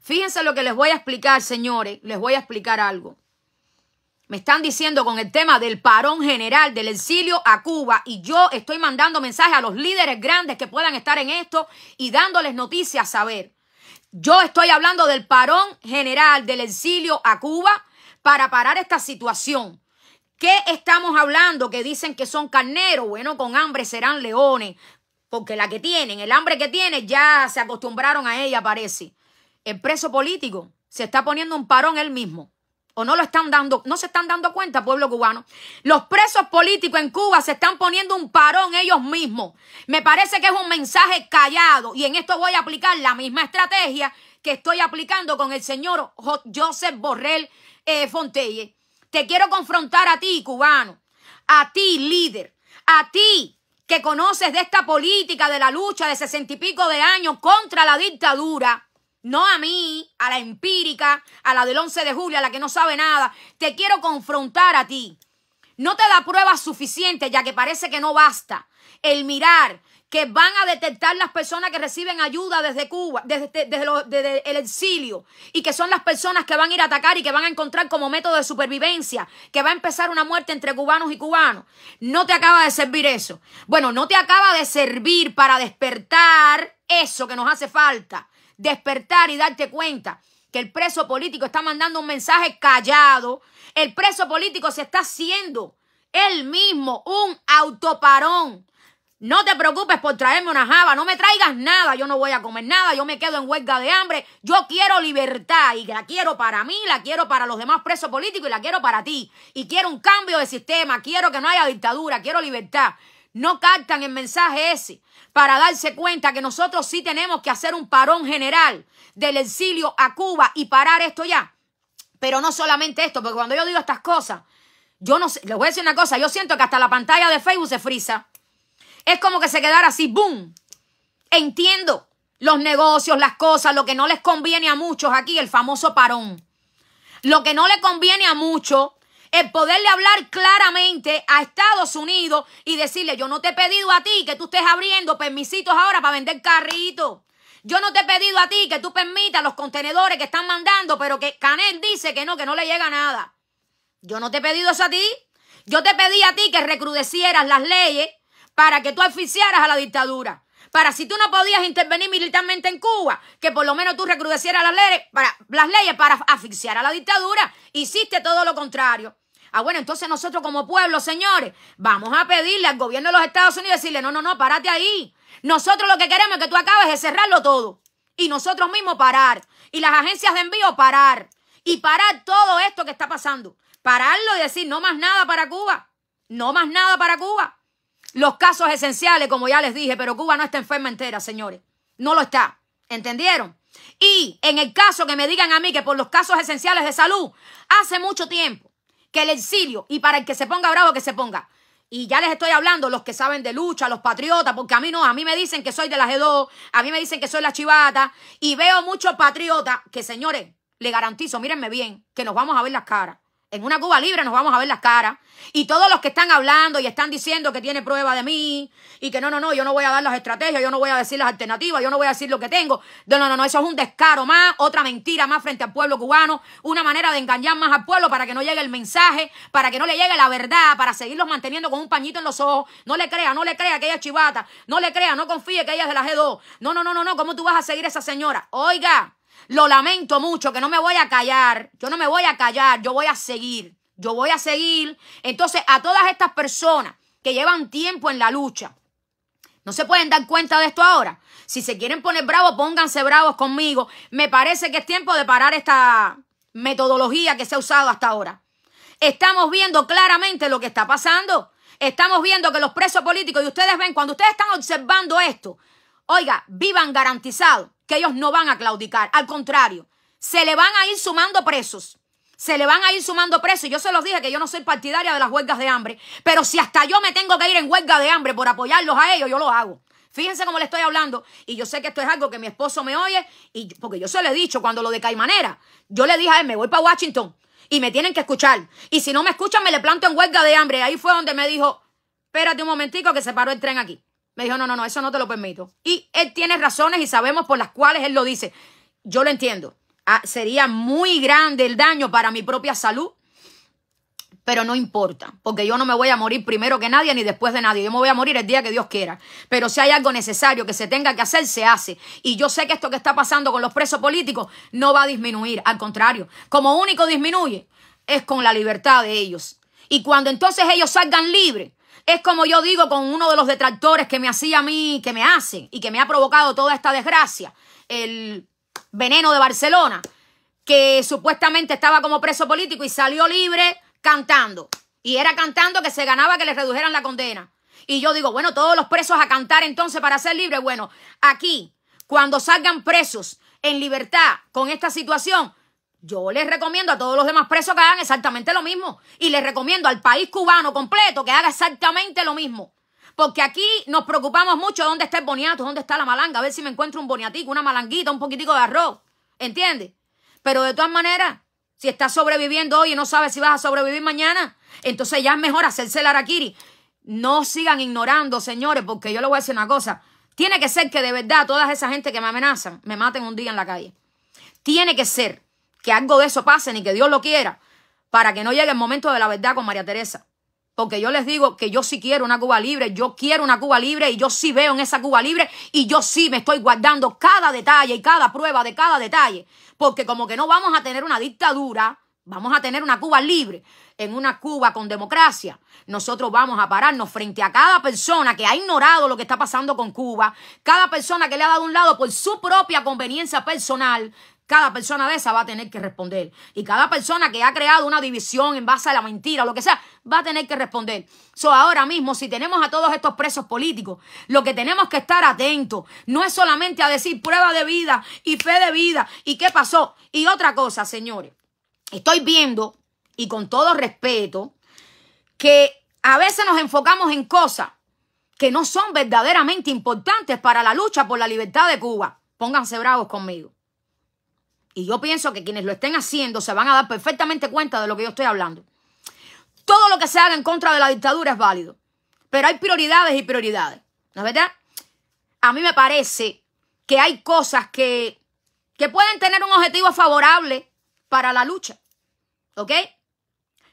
fíjense lo que les voy a explicar, señores. Les voy a explicar algo. Me están diciendo con el tema del parón general del exilio a Cuba y yo estoy mandando mensajes a los líderes grandes que puedan estar en esto y dándoles noticias a saber. Yo estoy hablando del parón general del exilio a Cuba para parar esta situación. ¿Qué estamos hablando? Que dicen que son carneros. Bueno, con hambre serán leones. Porque la que tienen, el hambre que tienen, ya se acostumbraron a ella, parece. El preso político se está poniendo un parón él mismo. O no lo están dando, no se están dando cuenta, pueblo cubano. Los presos políticos en Cuba se están poniendo un parón ellos mismos. Me parece que es un mensaje callado. Y en esto voy a aplicar la misma estrategia que estoy aplicando con el señor Joseph Borrell eh, Fontelle. Te quiero confrontar a ti, cubano, a ti, líder, a ti que conoces de esta política de la lucha de sesenta y pico de años contra la dictadura. No a mí, a la empírica, a la del 11 de julio, a la que no sabe nada. Te quiero confrontar a ti. No te da pruebas suficientes, ya que parece que no basta el mirar que van a detectar las personas que reciben ayuda desde Cuba, este, desde, el exilio, y que son las personas que van a ir a atacar y que van a encontrar como método de supervivencia, que va a empezar una muerte entre cubanos y cubanos. No te acaba de servir eso. Bueno, no te acaba de servir para despertar eso que nos hace falta, despertar y darte cuenta que el preso político está mandando un mensaje callado, el preso político se está haciendo él mismo un autoparón no te preocupes por traerme una java, no me traigas nada, yo no voy a comer nada, yo me quedo en huelga de hambre, yo quiero libertad y la quiero para mí, la quiero para los demás presos políticos y la quiero para ti. Y quiero un cambio de sistema, quiero que no haya dictadura, quiero libertad. No captan el mensaje ese para darse cuenta que nosotros sí tenemos que hacer un parón general del exilio a Cuba y parar esto ya. Pero no solamente esto, porque cuando yo digo estas cosas, yo no sé, les voy a decir una cosa, yo siento que hasta la pantalla de Facebook se frisa. Es como que se quedara así, ¡boom! Entiendo los negocios, las cosas, lo que no les conviene a muchos aquí, el famoso parón. Lo que no le conviene a muchos, es poderle hablar claramente a Estados Unidos y decirle, yo no te he pedido a ti que tú estés abriendo permisitos ahora para vender carritos. Yo no te he pedido a ti que tú permitas los contenedores que están mandando, pero que Canel dice que no, que no le llega nada. Yo no te he pedido eso a ti. Yo te pedí a ti que recrudecieras las leyes para que tú asfixiaras a la dictadura. Para si tú no podías intervenir militarmente en Cuba, que por lo menos tú recrudecieras las leyes para, las leyes para asfixiar a la dictadura, hiciste todo lo contrario. Ah, bueno, entonces nosotros como pueblo, señores, vamos a pedirle al gobierno de los Estados Unidos decirle, no, no, no, párate ahí. Nosotros lo que queremos es que tú acabes de cerrarlo todo. Y nosotros mismos parar. Y las agencias de envío parar. Y parar todo esto que está pasando. Pararlo y decir, no más nada para Cuba. No más nada para Cuba los casos esenciales, como ya les dije, pero Cuba no está enferma entera, señores. No lo está. ¿Entendieron? Y en el caso que me digan a mí que por los casos esenciales de salud, hace mucho tiempo que el exilio, y para el que se ponga bravo, que se ponga. Y ya les estoy hablando, los que saben de lucha, los patriotas, porque a mí no, a mí me dicen que soy de la G2, a mí me dicen que soy la chivata, y veo muchos patriotas que, señores, le garantizo, mírenme bien, que nos vamos a ver las caras. En una Cuba libre nos vamos a ver las caras. Y todos los que están hablando y están diciendo que tiene prueba de mí y que no, no, no, yo no voy a dar las estrategias, yo no voy a decir las alternativas, yo no voy a decir lo que tengo. No, no, no, eso es un descaro más, otra mentira más frente al pueblo cubano, una manera de engañar más al pueblo para que no llegue el mensaje, para que no le llegue la verdad, para seguirlos manteniendo con un pañito en los ojos. No le crea, no le crea que ella es chivata, no le crea, no confíe que ella es de la G2. No, no, no, no, no, ¿cómo tú vas a seguir a esa señora? Oiga. Lo lamento mucho, que no me voy a callar. Yo no me voy a callar, yo voy a seguir. Yo voy a seguir. Entonces, a todas estas personas que llevan tiempo en la lucha, ¿no se pueden dar cuenta de esto ahora? Si se quieren poner bravos, pónganse bravos conmigo. Me parece que es tiempo de parar esta metodología que se ha usado hasta ahora. Estamos viendo claramente lo que está pasando. Estamos viendo que los presos políticos, y ustedes ven, cuando ustedes están observando esto, oiga, vivan garantizados que ellos no van a claudicar. Al contrario, se le van a ir sumando presos. Se le van a ir sumando presos. Yo se los dije que yo no soy partidaria de las huelgas de hambre, pero si hasta yo me tengo que ir en huelga de hambre por apoyarlos a ellos, yo lo hago. Fíjense cómo le estoy hablando. Y yo sé que esto es algo que mi esposo me oye, y, porque yo se lo he dicho cuando lo de Caimanera. Yo le dije a él, me voy para Washington y me tienen que escuchar. Y si no me escuchan, me le planto en huelga de hambre. Ahí fue donde me dijo, espérate un momentico que se paró el tren aquí. Me dijo, no, no, no, eso no te lo permito. Y él tiene razones y sabemos por las cuales él lo dice. Yo lo entiendo. Ah, sería muy grande el daño para mi propia salud, pero no importa, porque yo no me voy a morir primero que nadie ni después de nadie. Yo me voy a morir el día que Dios quiera. Pero si hay algo necesario que se tenga que hacer, se hace. Y yo sé que esto que está pasando con los presos políticos no va a disminuir, al contrario, como único disminuye es con la libertad de ellos. Y cuando entonces ellos salgan libres, es como yo digo con uno de los detractores que me hacía a mí, que me hacen y que me ha provocado toda esta desgracia, el veneno de Barcelona, que supuestamente estaba como preso político y salió libre cantando. Y era cantando que se ganaba que le redujeran la condena. Y yo digo, bueno, todos los presos a cantar entonces para ser libres. Bueno, aquí, cuando salgan presos en libertad con esta situación, yo les recomiendo a todos los demás presos que hagan exactamente lo mismo. Y les recomiendo al país cubano completo que haga exactamente lo mismo. Porque aquí nos preocupamos mucho dónde está el boniato, dónde está la malanga, a ver si me encuentro un boniatico, una malanguita, un poquitico de arroz. ¿Entiendes? Pero de todas maneras, si estás sobreviviendo hoy y no sabes si vas a sobrevivir mañana, entonces ya es mejor hacerse el araquiri. No sigan ignorando, señores, porque yo les voy a decir una cosa. Tiene que ser que de verdad todas esa gente que me amenazan me maten un día en la calle. Tiene que ser que algo de eso pase, ni que Dios lo quiera, para que no llegue el momento de la verdad con María Teresa. Porque yo les digo que yo sí quiero una Cuba libre, yo quiero una Cuba libre y yo sí veo en esa Cuba libre y yo sí me estoy guardando cada detalle y cada prueba de cada detalle. Porque como que no vamos a tener una dictadura, vamos a tener una Cuba libre, en una Cuba con democracia. Nosotros vamos a pararnos frente a cada persona que ha ignorado lo que está pasando con Cuba, cada persona que le ha dado un lado por su propia conveniencia personal, cada persona de esa va a tener que responder. Y cada persona que ha creado una división en base a la mentira lo que sea, va a tener que responder. So, ahora mismo, si tenemos a todos estos presos políticos, lo que tenemos que estar atentos no es solamente a decir prueba de vida y fe de vida y qué pasó. Y otra cosa, señores, estoy viendo y con todo respeto que a veces nos enfocamos en cosas que no son verdaderamente importantes para la lucha por la libertad de Cuba. Pónganse bravos conmigo. Y yo pienso que quienes lo estén haciendo se van a dar perfectamente cuenta de lo que yo estoy hablando. Todo lo que se haga en contra de la dictadura es válido. Pero hay prioridades y prioridades. ¿No es verdad? A mí me parece que hay cosas que, que pueden tener un objetivo favorable para la lucha. ¿Ok?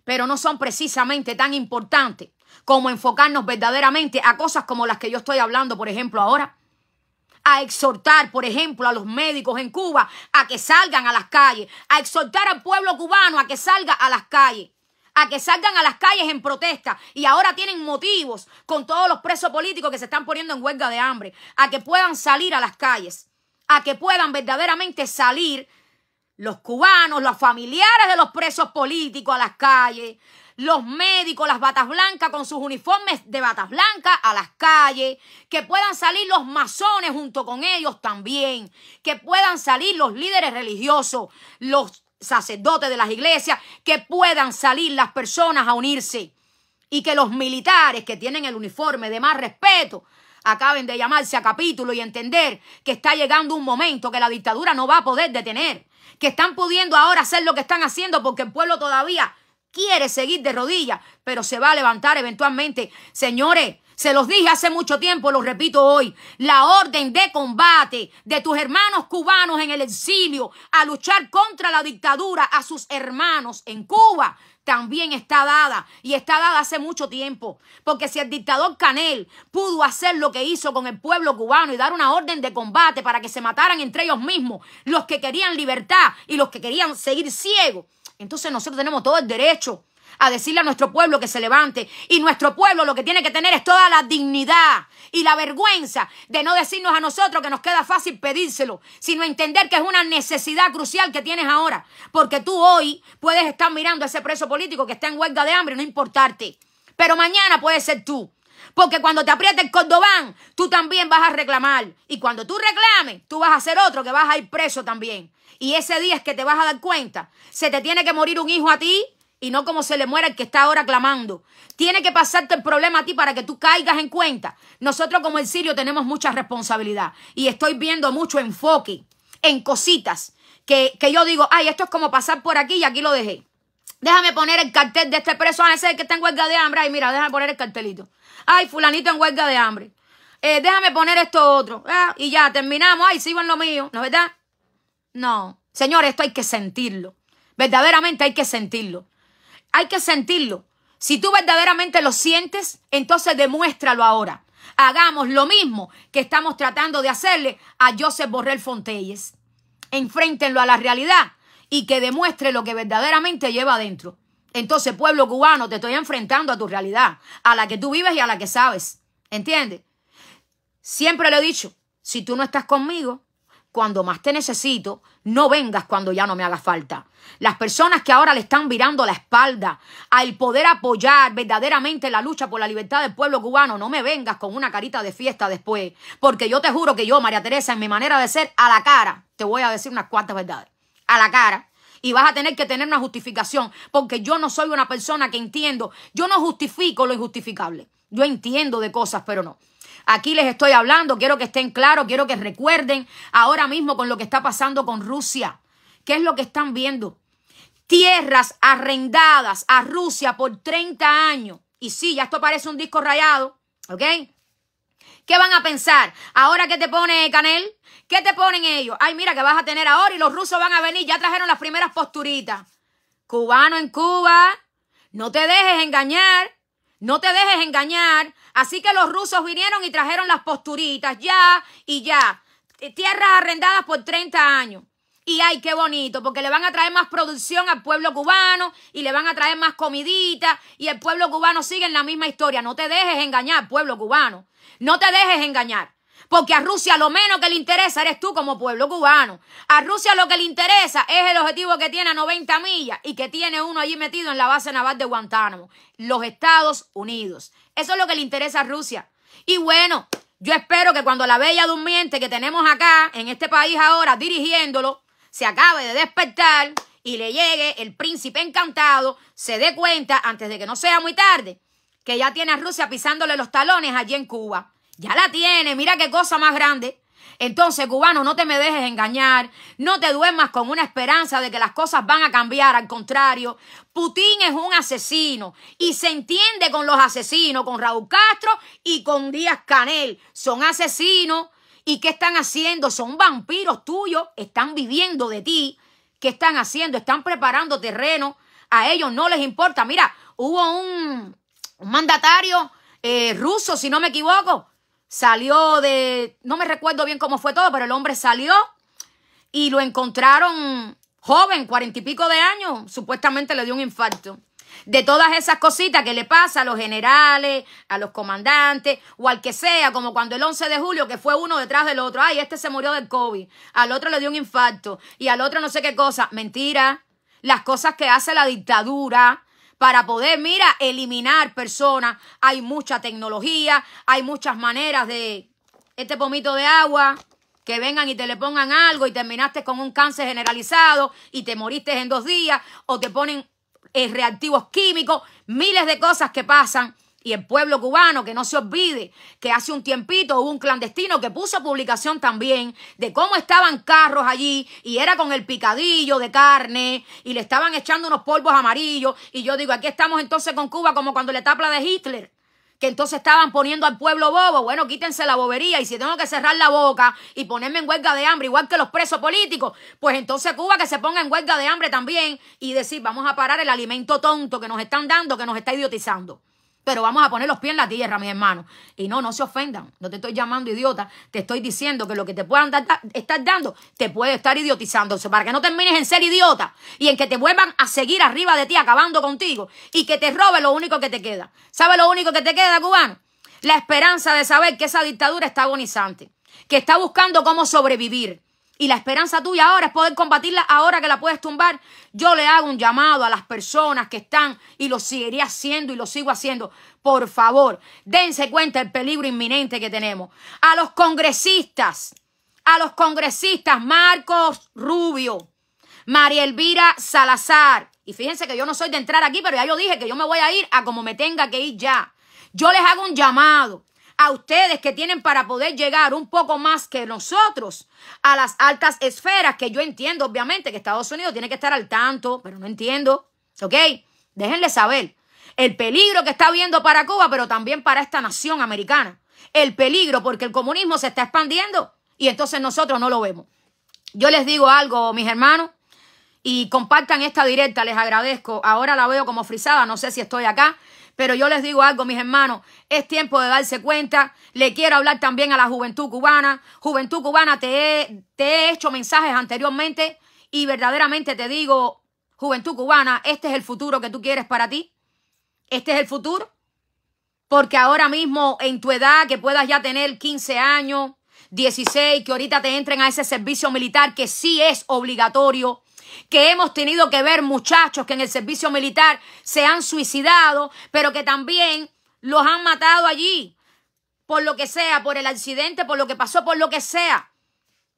Pero no son precisamente tan importantes como enfocarnos verdaderamente a cosas como las que yo estoy hablando, por ejemplo, ahora a exhortar, por ejemplo, a los médicos en Cuba a que salgan a las calles, a exhortar al pueblo cubano a que salga a las calles a que salgan a las calles en protesta y ahora tienen motivos con todos los presos políticos que se están poniendo en huelga de hambre, a que puedan salir a las calles, a que puedan verdaderamente salir los cubanos, los familiares de los presos políticos a las calles, los médicos, las batas blancas con sus uniformes de batas blancas a las calles, que puedan salir los masones junto con ellos también, que puedan salir los líderes religiosos, los sacerdotes de las iglesias, que puedan salir las personas a unirse y que los militares que tienen el uniforme de más respeto acaben de llamarse a capítulo y entender que está llegando un momento que la dictadura no va a poder detener, que están pudiendo ahora hacer lo que están haciendo porque el pueblo todavía quiere seguir de rodillas, pero se va a levantar eventualmente. Señores, se los dije hace mucho tiempo, lo repito hoy, la orden de combate de tus hermanos cubanos en el exilio a luchar contra la dictadura a sus hermanos en Cuba también está dada y está dada hace mucho tiempo, porque si el dictador Canel pudo hacer lo que hizo con el pueblo cubano y dar una orden de combate para que se mataran entre ellos mismos los que querían libertad y los que querían seguir ciegos, entonces nosotros tenemos todo el derecho a decirle a nuestro pueblo que se levante. Y nuestro pueblo lo que tiene que tener es toda la dignidad y la vergüenza de no decirnos a nosotros que nos queda fácil pedírselo, sino entender que es una necesidad crucial que tienes ahora. Porque tú hoy puedes estar mirando a ese preso político que está en huelga de hambre, y no importarte. Pero mañana puede ser tú. Porque cuando te apriete el cordobán, tú también vas a reclamar. Y cuando tú reclames, tú vas a ser otro que vas a ir preso también. Y ese día es que te vas a dar cuenta. Se te tiene que morir un hijo a ti y no como se le muera el que está ahora clamando. Tiene que pasarte el problema a ti para que tú caigas en cuenta. Nosotros como el sirio tenemos mucha responsabilidad y estoy viendo mucho enfoque en cositas que, yo digo, ay, esto es como pasar por aquí y aquí lo dejé. Déjame poner el cartel de este preso, a ah, ese que está en huelga de hambre, y mira, déjame poner el cartelito. Ay, fulanito en huelga de hambre. Eh, déjame poner esto otro. Ah, y ya, terminamos. Ay, sigo en lo mío. ¿No es verdad? No. Señores, esto hay que sentirlo. Verdaderamente hay que sentirlo. Hay que sentirlo. Si tú verdaderamente lo sientes, entonces demuéstralo ahora. Hagamos lo mismo que estamos tratando de hacerle a Joseph Borrell Fontelles. Enfréntenlo a la realidad y que demuestre lo que verdaderamente lleva adentro. Entonces, pueblo cubano, te estoy enfrentando a tu realidad, a la que tú vives y a la que sabes. ¿Entiendes? Siempre lo he dicho, si tú no estás conmigo, cuando más te necesito, no vengas cuando ya no me haga falta. Las personas que ahora le están virando la espalda al poder apoyar verdaderamente la lucha por la libertad del pueblo cubano, no me vengas con una carita de fiesta después, porque yo te juro que yo, María Teresa, en mi manera de ser, a la cara, te voy a decir unas cuantas verdades, a la cara, y vas a tener que tener una justificación, porque yo no soy una persona que entiendo, yo no justifico lo injustificable, yo entiendo de cosas, pero no. Aquí les estoy hablando, quiero que estén claros, quiero que recuerden ahora mismo con lo que está pasando con Rusia, qué es lo que están viendo. Tierras arrendadas a Rusia por 30 años. Y sí, ya esto parece un disco rayado, ¿ok? ¿Qué van a pensar? Ahora que te pone Canel, ¿Qué te ponen ellos? Ay, mira que vas a tener ahora y los rusos van a venir. Ya trajeron las primeras posturitas. Cubano en Cuba, no te dejes engañar. No te dejes engañar. Así que los rusos vinieron y trajeron las posturitas. Ya y ya. Eh, tierras arrendadas por 30 años. Y ay, qué bonito, porque le van a traer más producción al pueblo cubano y le van a traer más comidita y el pueblo cubano sigue en la misma historia. No te dejes engañar, pueblo cubano. No te dejes engañar. Porque a Rusia lo menos que le interesa eres tú como pueblo cubano. A Rusia lo que le interesa es el objetivo que tiene a 90 millas y que tiene uno allí metido en la base naval de Guantánamo. Los Estados Unidos. Eso es lo que le interesa a Rusia. Y bueno, yo espero que cuando la bella durmiente que tenemos acá, en este país ahora, dirigiéndolo, se acabe de despertar y le llegue el príncipe encantado, se dé cuenta, antes de que no sea muy tarde, que ya tiene a Rusia pisándole los talones allí en Cuba. Ya la tiene, mira qué cosa más grande. Entonces, cubano, no te me dejes engañar, no te duermas con una esperanza de que las cosas van a cambiar, al contrario, Putin es un asesino y se entiende con los asesinos, con Raúl Castro y con Díaz Canel, son asesinos y ¿qué están haciendo? Son vampiros tuyos, están viviendo de ti, ¿qué están haciendo? Están preparando terreno, a ellos no les importa, mira, hubo un, mandatario eh, ruso, si no me equivoco, salió de, no me recuerdo bien cómo fue todo, pero el hombre salió y lo encontraron joven, cuarenta y pico de años, supuestamente le dio un infarto. De todas esas cositas que le pasa a los generales, a los comandantes o al que sea, como cuando el 11 de julio que fue uno detrás del otro, ay, este se murió del COVID, al otro le dio un infarto y al otro no sé qué cosa, mentira. Las cosas que hace la dictadura, para poder, mira, eliminar personas. Hay mucha tecnología, hay muchas maneras de este pomito de agua, que vengan y te le pongan algo y terminaste con un cáncer generalizado y te moriste en dos días o te ponen eh, reactivos químicos, miles de cosas que pasan y el pueblo cubano, que no se olvide que hace un tiempito hubo un clandestino que puso publicación también de cómo estaban carros allí y era con el picadillo de carne y le estaban echando unos polvos amarillos y yo digo, aquí estamos entonces con Cuba como cuando le tapla de Hitler que entonces estaban poniendo al pueblo bobo. Bueno, quítense la bobería y si tengo que cerrar la boca y ponerme en huelga de hambre, igual que los presos políticos, pues entonces Cuba que se ponga en huelga de hambre también y decir, vamos a parar el alimento tonto que nos están dando, que nos está idiotizando pero vamos a poner los pies en la tierra, mi hermano. Y no, no se ofendan. No te estoy llamando idiota. Te estoy diciendo que lo que te puedan estar dando te puede estar idiotizándose. Para que no termines en ser idiota y en que te vuelvan a seguir arriba de ti, acabando contigo. Y que te robe lo único que te queda. ¿Sabe lo único que te queda, cubano? La esperanza de saber que esa dictadura está agonizante. Que está buscando cómo sobrevivir y la esperanza tuya ahora es poder combatirla ahora que la puedes tumbar. Yo le hago un llamado a las personas que están y lo seguiré haciendo y lo sigo haciendo. Por favor, dense cuenta del peligro inminente que tenemos. A los congresistas, a los congresistas Marcos Rubio, María Elvira Salazar. Y fíjense que yo no soy de entrar aquí, pero ya yo dije que yo me voy a ir a como me tenga que ir ya. Yo les hago un llamado a ustedes que tienen para poder llegar un poco más que nosotros a las altas esferas, que yo entiendo obviamente que Estados Unidos tiene que estar al tanto, pero no entiendo, ¿ok? Déjenle saber el peligro que está habiendo para Cuba, pero también para esta nación americana. El peligro porque el comunismo se está expandiendo y entonces nosotros no lo vemos. Yo les digo algo, mis hermanos, y compartan esta directa, les agradezco. Ahora la veo como frisada, no sé si estoy acá. Pero yo les digo algo, mis hermanos, es tiempo de darse cuenta. Le quiero hablar también a la juventud cubana. Juventud cubana, te he, hecho mensajes anteriormente y verdaderamente te digo, juventud cubana, este es el futuro que tú quieres para ti. Este es el futuro. Porque ahora mismo en tu edad, que puedas ya tener 15 años, 16, que ahorita te entren a ese servicio militar que sí es obligatorio, que hemos tenido que ver muchachos que en el servicio militar se han suicidado, pero que también los han matado allí, por lo que sea, por el accidente, por lo que pasó, por lo que sea.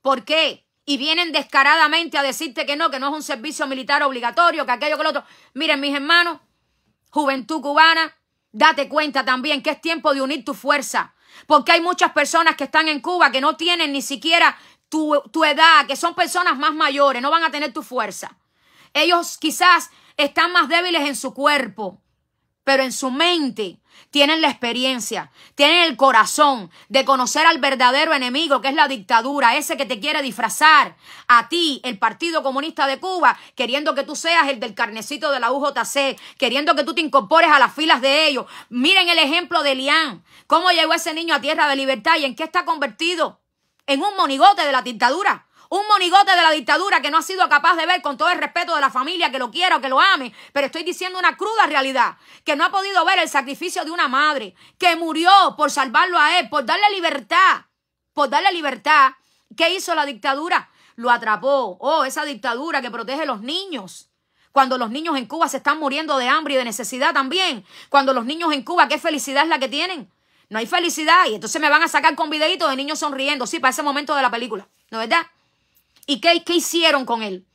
¿Por qué? Y vienen descaradamente a decirte que no, que no es un servicio militar obligatorio, que aquello que lo otro. Miren, mis hermanos, juventud cubana, date cuenta también que es tiempo de unir tu fuerza. Porque hay muchas personas que están en Cuba que no tienen ni siquiera tu, edad, que son personas más mayores, no van a tener tu fuerza. Ellos quizás están más débiles en su cuerpo, pero en su mente tienen la experiencia, tienen el corazón de conocer al verdadero enemigo, que es la dictadura, ese que te quiere disfrazar a ti, el Partido Comunista de Cuba, queriendo que tú seas el del carnecito de la UJC, queriendo que tú te incorpores a las filas de ellos. Miren el ejemplo de Lián cómo llegó ese niño a Tierra de Libertad y en qué está convertido en un monigote de la dictadura. Un monigote de la dictadura que no ha sido capaz de ver con todo el respeto de la familia que lo quiera o que lo ame, pero estoy diciendo una cruda realidad, que no ha podido ver el sacrificio de una madre que murió por salvarlo a él, por darle libertad, por darle libertad. ¿Qué hizo la dictadura? Lo atrapó. Oh, esa dictadura que protege a los niños cuando los niños en Cuba se están muriendo de hambre y de necesidad también, cuando los niños en Cuba, qué felicidad es la que tienen. No hay felicidad. Y entonces me van a sacar con videitos de niños sonriendo. Sí, para ese momento de la película. ¿No es verdad? ¿Y qué, hicieron con él?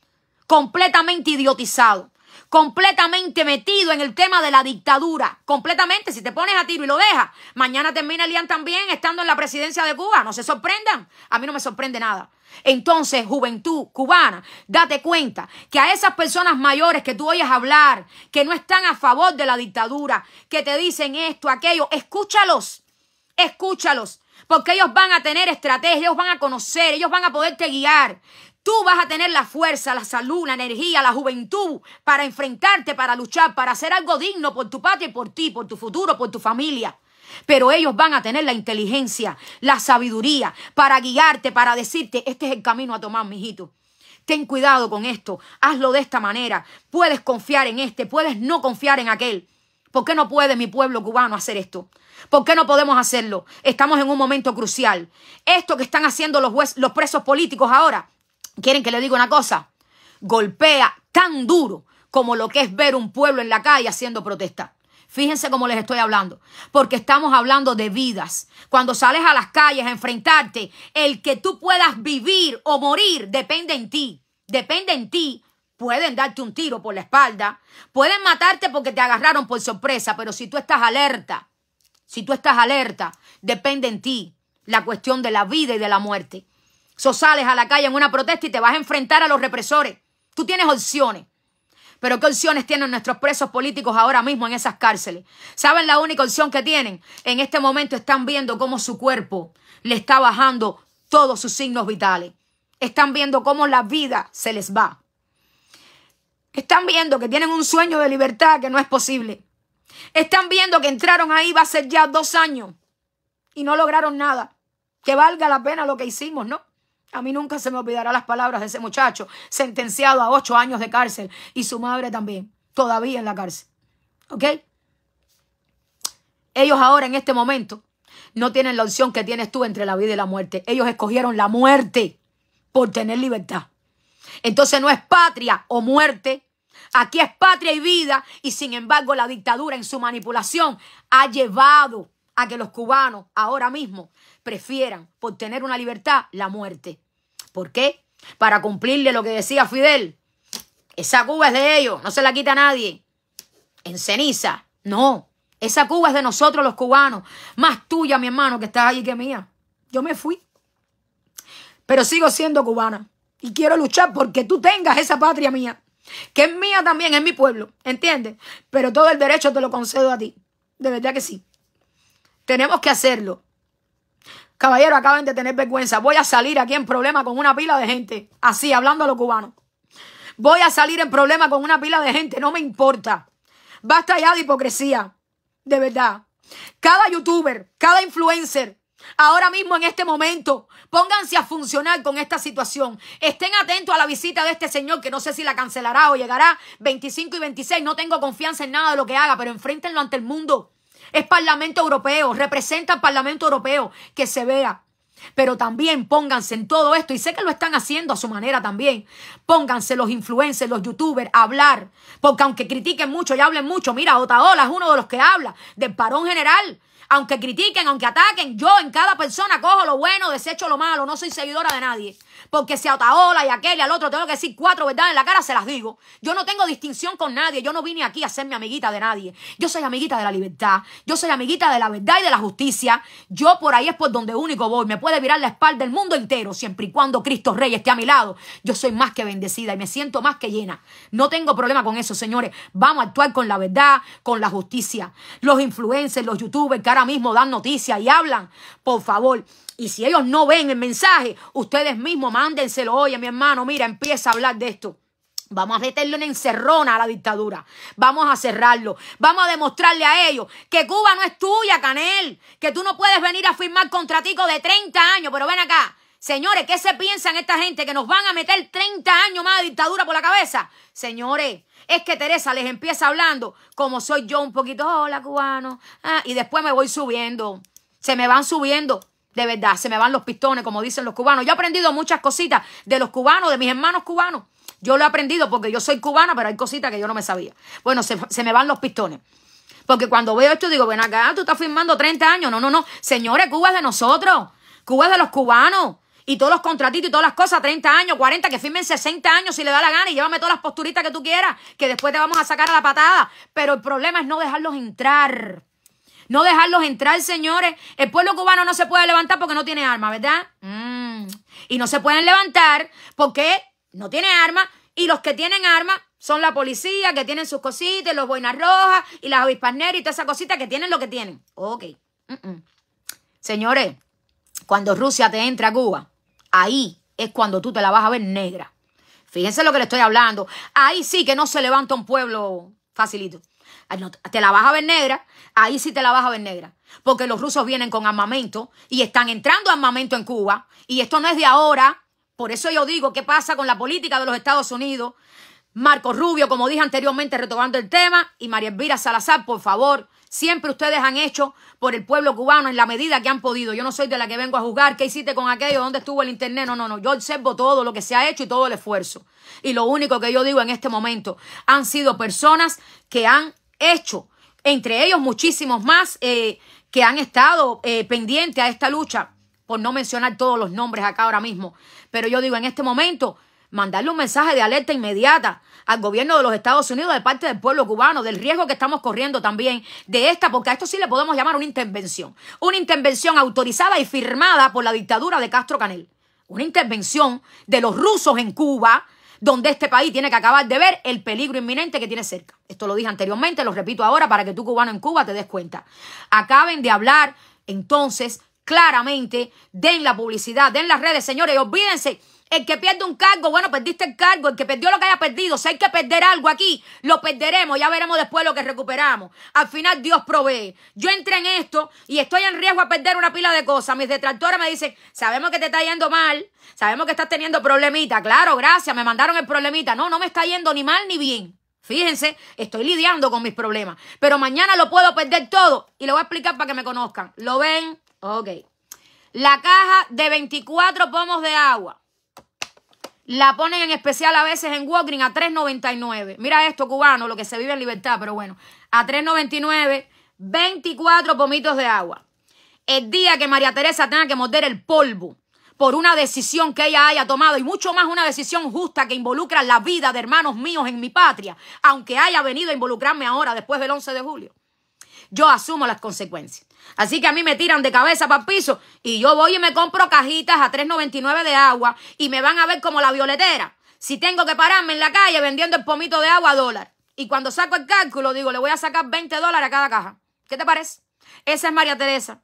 Completamente idiotizado. Completamente metido en el tema de la dictadura. Completamente. Si te pones a tiro y lo dejas. Mañana termina Lian también estando en la presidencia de Cuba. No se sorprendan. A mí no me sorprende nada. Entonces, juventud cubana, date cuenta que a esas personas mayores que tú oyes hablar, que no están a favor de la dictadura, que te dicen esto, aquello, escúchalos. Escúchalos, porque ellos van a tener estrategia, ellos van a conocer, ellos van a poderte guiar. Tú vas a tener la fuerza, la salud, la energía, la juventud para enfrentarte, para luchar, para hacer algo digno por tu patria y por ti, por tu futuro, por tu familia. Pero ellos van a tener la inteligencia, la sabiduría para guiarte, para decirte, este es el camino a tomar, mijito. Ten cuidado con esto, hazlo de esta manera. Puedes confiar en este, puedes no confiar en aquel. ¿Por qué no puede mi pueblo cubano hacer esto? ¿Por qué no podemos hacerlo? Estamos en un momento crucial. Esto que están haciendo los, presos políticos ahora, quieren que le diga una cosa, golpea tan duro como lo que es ver un pueblo en la calle haciendo protesta. Fíjense cómo les estoy hablando, porque estamos hablando de vidas. Cuando sales a las calles a enfrentarte, el que tú puedas vivir o morir depende en ti, depende en ti. Pueden darte un tiro por la espalda, pueden matarte porque te agarraron por sorpresa, pero si tú estás alerta, si tú estás alerta, depende en ti la cuestión de la vida y de la muerte. So sales a la calle en una protesta y te vas a enfrentar a los represores. Tú tienes opciones. Pero ¿qué opciones tienen nuestros presos políticos ahora mismo en esas cárceles? ¿Saben la única opción que tienen? En este momento están viendo cómo su cuerpo le está bajando todos sus signos vitales. Están viendo cómo la vida se les va. Están viendo que tienen un sueño de libertad que no es posible. Están viendo que entraron ahí, va a ser ya dos años y no lograron nada. Que valga la pena lo que hicimos, ¿no? A mí nunca se me olvidará las palabras de ese muchacho, sentenciado a ocho años de cárcel y su madre también, todavía en la cárcel. ¿Ok? Ellos ahora en este momento no tienen la opción que tienes tú entre la vida y la muerte. Ellos escogieron la muerte por tener libertad. Entonces no es patria o muerte, Aquí es patria y vida y sin embargo la dictadura en su manipulación ha llevado a que los cubanos ahora mismo prefieran por tener una libertad la muerte. ¿Por qué? Para cumplirle lo que decía Fidel. Esa Cuba es de ellos, no se la quita nadie. En ceniza, no. Esa Cuba es de nosotros los cubanos, más tuya mi hermano que estás ahí que mía. Yo me fui, pero sigo siendo cubana y quiero luchar porque tú tengas esa patria mía que es mía también, es mi pueblo, ¿entiendes? Pero todo el derecho te lo concedo a ti, de verdad que sí. Tenemos que hacerlo. Caballero, acaben de tener vergüenza. Voy a salir aquí en problema con una pila de gente, así, hablando a los cubanos. Voy a salir en problema con una pila de gente, no me importa. Basta ya de hipocresía, de verdad. Cada youtuber, cada influencer, ahora mismo en este momento, Pónganse a funcionar con esta situación. Estén atentos a la visita de este señor, que no sé si la cancelará o llegará 25 y 26. No tengo confianza en nada de lo que haga, pero enfréntenlo ante el mundo. Es Parlamento Europeo, representa al Parlamento Europeo, que se vea. Pero también pónganse en todo esto, y sé que lo están haciendo a su manera también. Pónganse los influencers, los youtubers, a hablar. Porque aunque critiquen mucho y hablen mucho, mira, Otaola es uno de los que habla del parón general. Aunque critiquen, aunque ataquen, yo en cada persona cojo lo bueno, desecho lo malo. No soy seguidora de nadie. Porque si a Otaola y a aquel y al otro tengo que decir cuatro verdades en la cara, se las digo. Yo no tengo distinción con nadie. Yo no vine aquí a ser mi amiguita de nadie. Yo soy amiguita de la libertad. Yo soy amiguita de la verdad y de la justicia. Yo por ahí es por donde único voy. Me puede virar la espalda el mundo entero, siempre y cuando Cristo Rey esté a mi lado. Yo soy más que bendecida y me siento más que llena. No tengo problema con eso, señores. Vamos a actuar con la verdad, con la justicia. Los influencers, los youtubers que ahora mismo dan noticias y hablan, por favor. Y si ellos no ven el mensaje, ustedes mismos mándenselo. Oye, mi hermano, mira, empieza a hablar de esto. Vamos a meterle una encerrona a la dictadura. Vamos a cerrarlo. Vamos a demostrarle a ellos que Cuba no es tuya, Canel. Que tú no puedes venir a firmar contratico de 30 años. Pero ven acá. Señores, ¿qué se piensan esta gente que nos van a meter 30 años más de dictadura por la cabeza? Señores, es que Teresa les empieza hablando como soy yo un poquito, hola cubano, ah, y después me voy subiendo. Se me van subiendo de verdad, se me van los pistones, como dicen los cubanos. Yo he aprendido muchas cositas de los cubanos, de mis hermanos cubanos. Yo lo he aprendido porque yo soy cubana, pero hay cositas que yo no me sabía. Bueno, se, me van los pistones. Porque cuando veo esto digo, ven acá, tú estás firmando 30 años. No, no, no. Señores, Cuba es de nosotros. Cuba es de los cubanos. Y todos los contratitos y todas las cosas, 30 años, 40, que firmen 60 años si le da la gana y llévame todas las posturitas que tú quieras, que después te vamos a sacar a la patada. Pero el problema es no dejarlos entrar. No dejarlos entrar, señores. El pueblo cubano no se puede levantar porque no tiene armas, ¿verdad? Mm. Y no se pueden levantar porque no tiene armas. Y los que tienen armas son la policía, que tienen sus cositas, los boinas rojas y las avispas negras y toda esa cosita que tienen lo que tienen. Ok. Señores, cuando Rusia te entra a Cuba, ahí es cuando tú te la vas a ver negra. Fíjense lo que le estoy hablando. Ahí sí que no se levanta un pueblo facilito. Te la vas a ver negra ahí sí te la vas a ver negra. Porque los rusos vienen con armamento y están entrando armamento en Cuba. Y esto no es de ahora. Por eso yo digo, ¿qué pasa con la política de los Estados Unidos? Marco Rubio, como dije anteriormente, retomando el tema, y María Elvira Salazar, por favor, siempre ustedes han hecho por el pueblo cubano en la medida que han podido. Yo no soy de la que vengo a juzgar qué hiciste con aquello, dónde estuvo el internet. No, no, no. Yo observo todo lo que se ha hecho y todo el esfuerzo. Y lo único que yo digo en este momento han sido personas que han hecho entre ellos muchísimos más eh, que han estado eh, pendientes a esta lucha, por no mencionar todos los nombres acá ahora mismo. Pero yo digo, en este momento, mandarle un mensaje de alerta inmediata al gobierno de los Estados Unidos de parte del pueblo cubano, del riesgo que estamos corriendo también de esta, porque a esto sí le podemos llamar una intervención, una intervención autorizada y firmada por la dictadura de Castro Canel, una intervención de los rusos en Cuba, donde este país tiene que acabar de ver el peligro inminente que tiene cerca. Esto lo dije anteriormente, lo repito ahora para que tú cubano en Cuba te des cuenta. Acaben de hablar entonces claramente, den la publicidad, den las redes, señores, olvídense el que pierde un cargo, bueno, perdiste el cargo. El que perdió lo que haya perdido. Si hay que perder algo aquí, lo perderemos. Ya veremos después lo que recuperamos. Al final Dios provee. Yo entré en esto y estoy en riesgo a perder una pila de cosas. Mis detractores me dicen, sabemos que te está yendo mal. Sabemos que estás teniendo problemita. Claro, gracias. Me mandaron el problemita. No, no me está yendo ni mal ni bien. Fíjense, estoy lidiando con mis problemas. Pero mañana lo puedo perder todo. Y lo voy a explicar para que me conozcan. ¿Lo ven? Ok. La caja de 24 pomos de agua. La ponen en especial a veces en walking a 3.99. Mira esto, cubano, lo que se vive en libertad, pero bueno. A 3.99, 24 pomitos de agua. El día que María Teresa tenga que morder el polvo por una decisión que ella haya tomado y mucho más una decisión justa que involucra la vida de hermanos míos en mi patria, aunque haya venido a involucrarme ahora después del 11 de julio yo asumo las consecuencias. Así que a mí me tiran de cabeza para el piso y yo voy y me compro cajitas a 3.99 de agua y me van a ver como la violetera. Si tengo que pararme en la calle vendiendo el pomito de agua a dólar. Y cuando saco el cálculo digo, le voy a sacar 20 dólares a cada caja. ¿Qué te parece? Esa es María Teresa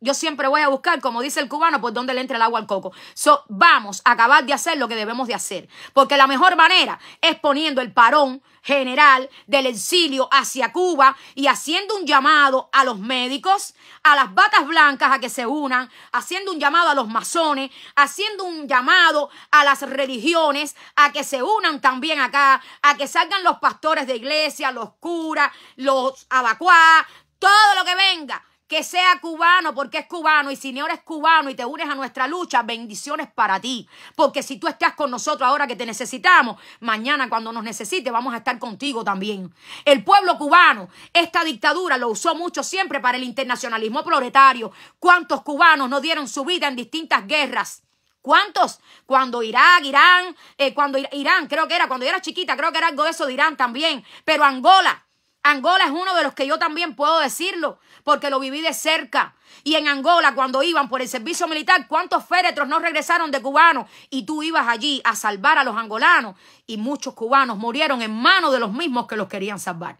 yo siempre voy a buscar, como dice el cubano, por dónde le entra el agua al coco. So, vamos a acabar de hacer lo que debemos de hacer. Porque la mejor manera es poniendo el parón general del exilio hacia Cuba y haciendo un llamado a los médicos, a las batas blancas a que se unan, haciendo un llamado a los masones, haciendo un llamado a las religiones a que se unan también acá, a que salgan los pastores de iglesia, los curas, los abacuá, todo lo que venga que sea cubano porque es cubano y si no eres cubano y te unes a nuestra lucha, bendiciones para ti. Porque si tú estás con nosotros ahora que te necesitamos, mañana cuando nos necesites vamos a estar contigo también. El pueblo cubano, esta dictadura lo usó mucho siempre para el internacionalismo proletario. ¿Cuántos cubanos no dieron su vida en distintas guerras? ¿Cuántos? Cuando Irak, Irán, eh, cuando Irán, creo que era, cuando era chiquita, creo que era algo de eso de Irán también. Pero Angola, Angola es uno de los que yo también puedo decirlo, porque lo viví de cerca. Y en Angola, cuando iban por el servicio militar, ¿cuántos féretros no regresaron de cubanos? Y tú ibas allí a salvar a los angolanos. Y muchos cubanos murieron en manos de los mismos que los querían salvar.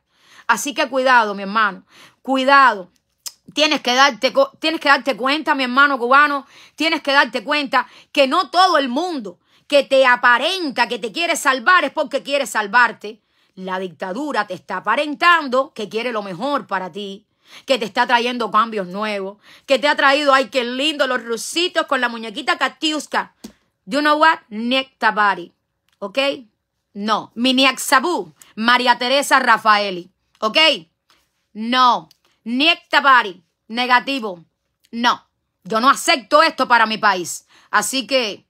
Así que cuidado, mi hermano, cuidado. Tienes que, darte, tienes que darte cuenta, mi hermano cubano, tienes que darte cuenta que no todo el mundo que te aparenta, que te quiere salvar, es porque quiere salvarte. La dictadura te está aparentando que quiere lo mejor para ti, que te está trayendo cambios nuevos, que te ha traído, ay, qué lindo, los rusitos con la muñequita Katiuska. You know what? Nick ¿Ok? No. Miniak María Teresa Rafaeli. ¿Ok? No. Nick Negativo. No. Yo no acepto esto para mi país. Así que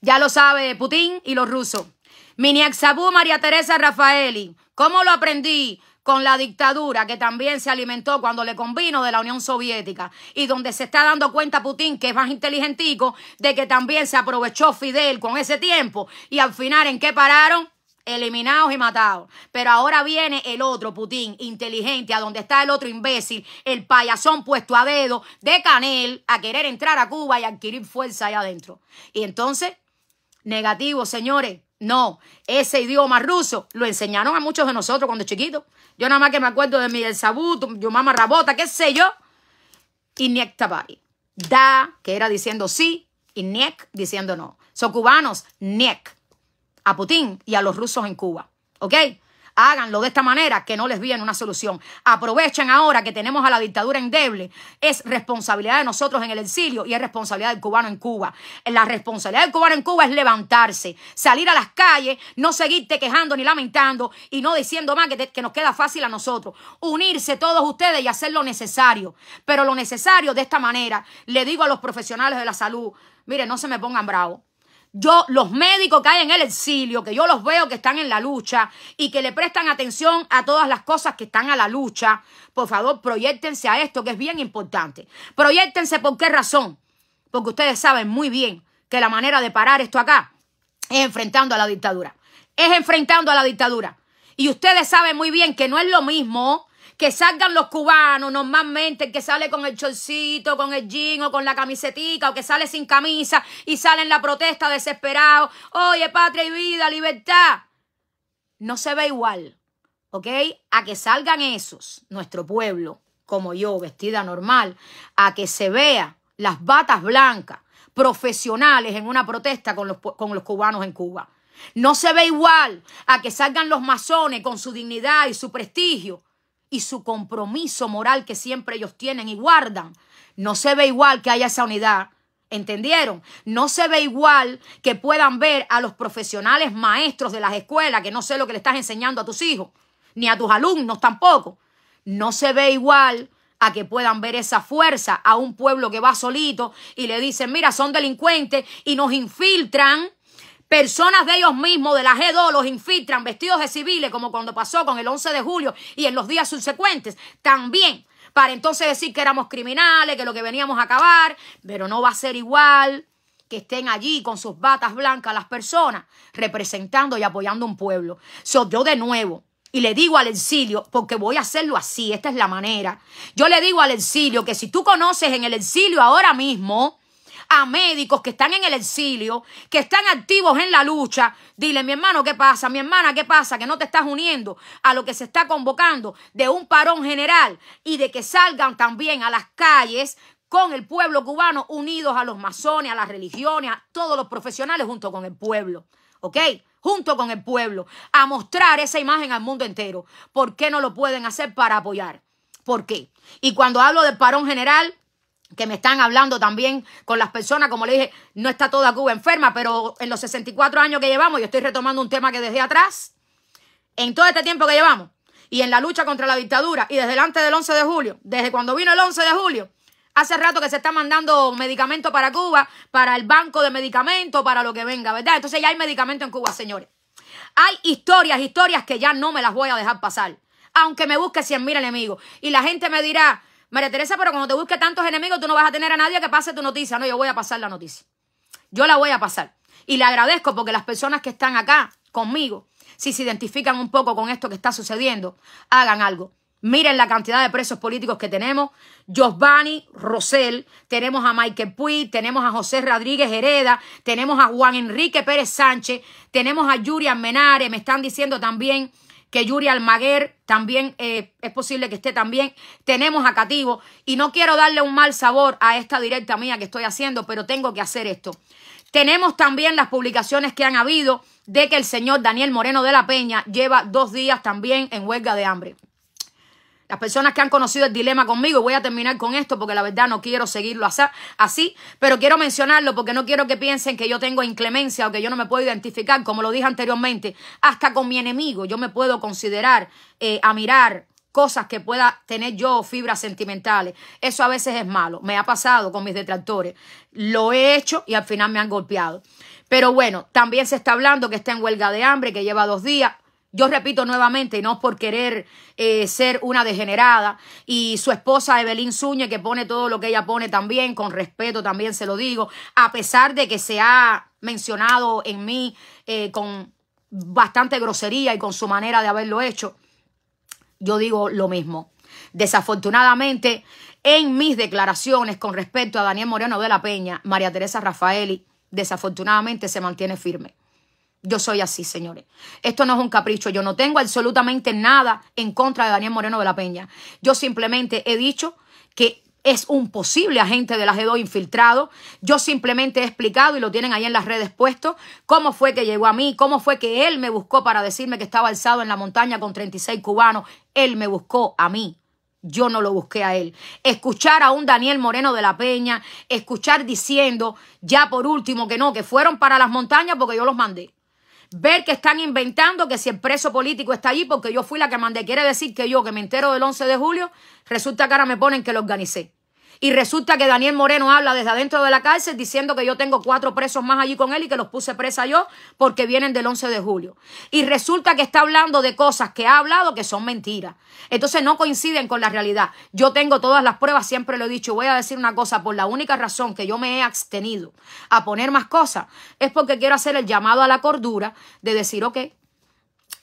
ya lo sabe Putin y los rusos exabú María Teresa Rafaeli. ¿Cómo lo aprendí? con la dictadura que también se alimentó cuando le convino de la Unión Soviética y donde se está dando cuenta Putin que es más inteligentico de que también se aprovechó Fidel con ese tiempo y al final en qué pararon eliminados y matados. Pero ahora viene el otro Putin inteligente, a donde está el otro imbécil, el payasón puesto a dedo de Canel a querer entrar a Cuba y adquirir fuerza allá adentro. Y entonces, negativo, señores, no, ese idioma ruso lo enseñaron a muchos de nosotros cuando chiquitos. Yo nada más que me acuerdo de Miguel Sabuto yo mamá Rabota, qué sé yo. Y Niek Da, que era diciendo sí, y Niek diciendo no. Son cubanos, Niek. A Putin y a los rusos en Cuba. ¿Ok? Háganlo de esta manera que no les viene una solución. Aprovechen ahora que tenemos a la dictadura endeble. Es responsabilidad de nosotros en el exilio y es responsabilidad del cubano en Cuba. La responsabilidad del cubano en Cuba es levantarse, salir a las calles, no seguirte quejando ni lamentando y no diciendo más que, que nos queda fácil a nosotros. Unirse todos ustedes y hacer lo necesario. Pero lo necesario de esta manera, le digo a los profesionales de la salud, mire, no se me pongan bravos. Yo, los médicos que hay en el exilio, que yo los veo que están en la lucha y que le prestan atención a todas las cosas que están a la lucha, por favor, proyectense a esto que es bien importante. Proyectense por qué razón. Porque ustedes saben muy bien que la manera de parar esto acá es enfrentando a la dictadura. Es enfrentando a la dictadura. Y ustedes saben muy bien que no es lo mismo que salgan los cubanos normalmente, que sale con el chorcito, con el jean o con la camisetica o que sale sin camisa y sale en la protesta desesperado, oye patria y vida, libertad, no se ve igual, ¿ok? A que salgan esos, nuestro pueblo, como yo, vestida normal, a que se vea las batas blancas, profesionales en una protesta con los, con los cubanos en Cuba. No se ve igual a que salgan los masones con su dignidad y su prestigio y su compromiso moral que siempre ellos tienen y guardan, no se ve igual que haya esa unidad. ¿Entendieron? No se ve igual que puedan ver a los profesionales maestros de las escuelas, que no sé lo que le estás enseñando a tus hijos, ni a tus alumnos tampoco. No se ve igual a que puedan ver esa fuerza a un pueblo que va solito y le dicen, mira, son delincuentes y nos infiltran Personas de ellos mismos, de la G2, los infiltran vestidos de civiles, como cuando pasó con el 11 de julio y en los días subsecuentes. También para entonces decir que éramos criminales, que lo que veníamos a acabar, pero no va a ser igual que estén allí con sus batas blancas las personas representando y apoyando un pueblo. yo de nuevo, y le digo al exilio, porque voy a hacerlo así, esta es la manera. Yo le digo al exilio que si tú conoces en el exilio ahora mismo a médicos que están en el exilio, que están activos en la lucha. Dile, mi hermano, ¿qué pasa? Mi hermana, ¿qué pasa? Que no te estás uniendo a lo que se está convocando de un parón general y de que salgan también a las calles con el pueblo cubano, unidos a los masones, a las religiones, a todos los profesionales junto con el pueblo. ¿Ok? Junto con el pueblo, a mostrar esa imagen al mundo entero. ¿Por qué no lo pueden hacer para apoyar? ¿Por qué? Y cuando hablo de parón general, que me están hablando también con las personas, como le dije, no está toda Cuba enferma, pero en los 64 años que llevamos, yo estoy retomando un tema que dejé atrás, en todo este tiempo que llevamos, y en la lucha contra la dictadura, y desde antes del 11 de julio, desde cuando vino el 11 de julio, hace rato que se está mandando medicamento para Cuba, para el banco de medicamentos, para lo que venga, ¿verdad? Entonces ya hay medicamento en Cuba, señores. Hay historias, historias que ya no me las voy a dejar pasar aunque me busque 100.000 enemigos. Y la gente me dirá, María Teresa, pero cuando te busque tantos enemigos, tú no vas a tener a nadie que pase tu noticia. No, yo voy a pasar la noticia. Yo la voy a pasar. Y le agradezco porque las personas que están acá conmigo, si se identifican un poco con esto que está sucediendo, hagan algo. Miren la cantidad de presos políticos que tenemos. Giovanni Rosell, tenemos a Michael Puig, tenemos a José Rodríguez Hereda, tenemos a Juan Enrique Pérez Sánchez, tenemos a Yurian Menares. me están diciendo también que Yuri Almaguer también eh, es posible que esté también. Tenemos a Cativo y no quiero darle un mal sabor a esta directa mía que estoy haciendo, pero tengo que hacer esto. Tenemos también las publicaciones que han habido de que el señor Daniel Moreno de la Peña lleva dos días también en huelga de hambre. Las personas que han conocido el dilema conmigo, voy a terminar con esto porque la verdad no quiero seguirlo así, pero quiero mencionarlo porque no quiero que piensen que yo tengo inclemencia o que yo no me puedo identificar, como lo dije anteriormente, hasta con mi enemigo yo me puedo considerar eh, a mirar cosas que pueda tener yo, fibras sentimentales. Eso a veces es malo. Me ha pasado con mis detractores. Lo he hecho y al final me han golpeado. Pero bueno, también se está hablando que está en huelga de hambre, que lleva dos días. Yo repito nuevamente, y no por querer eh, ser una degenerada, y su esposa Evelyn Zúñez, que pone todo lo que ella pone también, con respeto también se lo digo, a pesar de que se ha mencionado en mí eh, con bastante grosería y con su manera de haberlo hecho, yo digo lo mismo. Desafortunadamente, en mis declaraciones con respecto a Daniel Moreno de la Peña, María Teresa Rafaeli, desafortunadamente se mantiene firme. Yo soy así, señores. Esto no es un capricho. Yo no tengo absolutamente nada en contra de Daniel Moreno de la Peña. Yo simplemente he dicho que es un posible agente de la G2 infiltrado. Yo simplemente he explicado y lo tienen ahí en las redes puesto cómo fue que llegó a mí, cómo fue que él me buscó para decirme que estaba alzado en la montaña con 36 cubanos. Él me buscó a mí. Yo no lo busqué a él. Escuchar a un Daniel Moreno de la Peña, escuchar diciendo ya por último que no, que fueron para las montañas porque yo los mandé ver que están inventando que si el preso político está allí porque yo fui la que mandé. Quiere decir que yo, que me entero del 11 de julio, resulta que ahora me ponen que lo organicé. Y resulta que Daniel Moreno habla desde adentro de la cárcel diciendo que yo tengo cuatro presos más allí con él y que los puse presa yo porque vienen del 11 de julio. Y resulta que está hablando de cosas que ha hablado que son mentiras. Entonces no coinciden con la realidad. Yo tengo todas las pruebas, siempre lo he dicho. Voy a decir una cosa, por la única razón que yo me he abstenido a poner más cosas es porque quiero hacer el llamado a la cordura de decir, ok,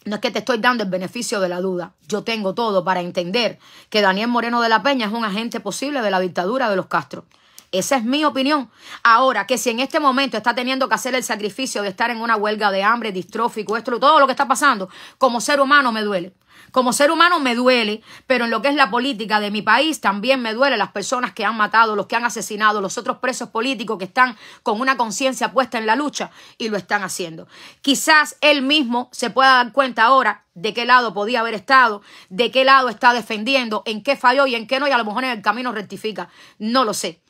no es que te estoy dando el beneficio de la duda. Yo tengo todo para entender que Daniel Moreno de la Peña es un agente posible de la dictadura de los Castro. Esa es mi opinión. Ahora, que si en este momento está teniendo que hacer el sacrificio de estar en una huelga de hambre, distrófico, esto, todo lo que está pasando, como ser humano me duele. Como ser humano me duele, pero en lo que es la política de mi país también me duele las personas que han matado, los que han asesinado, los otros presos políticos que están con una conciencia puesta en la lucha y lo están haciendo. Quizás él mismo se pueda dar cuenta ahora de qué lado podía haber estado, de qué lado está defendiendo, en qué falló y en qué no, y a lo mejor en el camino rectifica. No lo sé.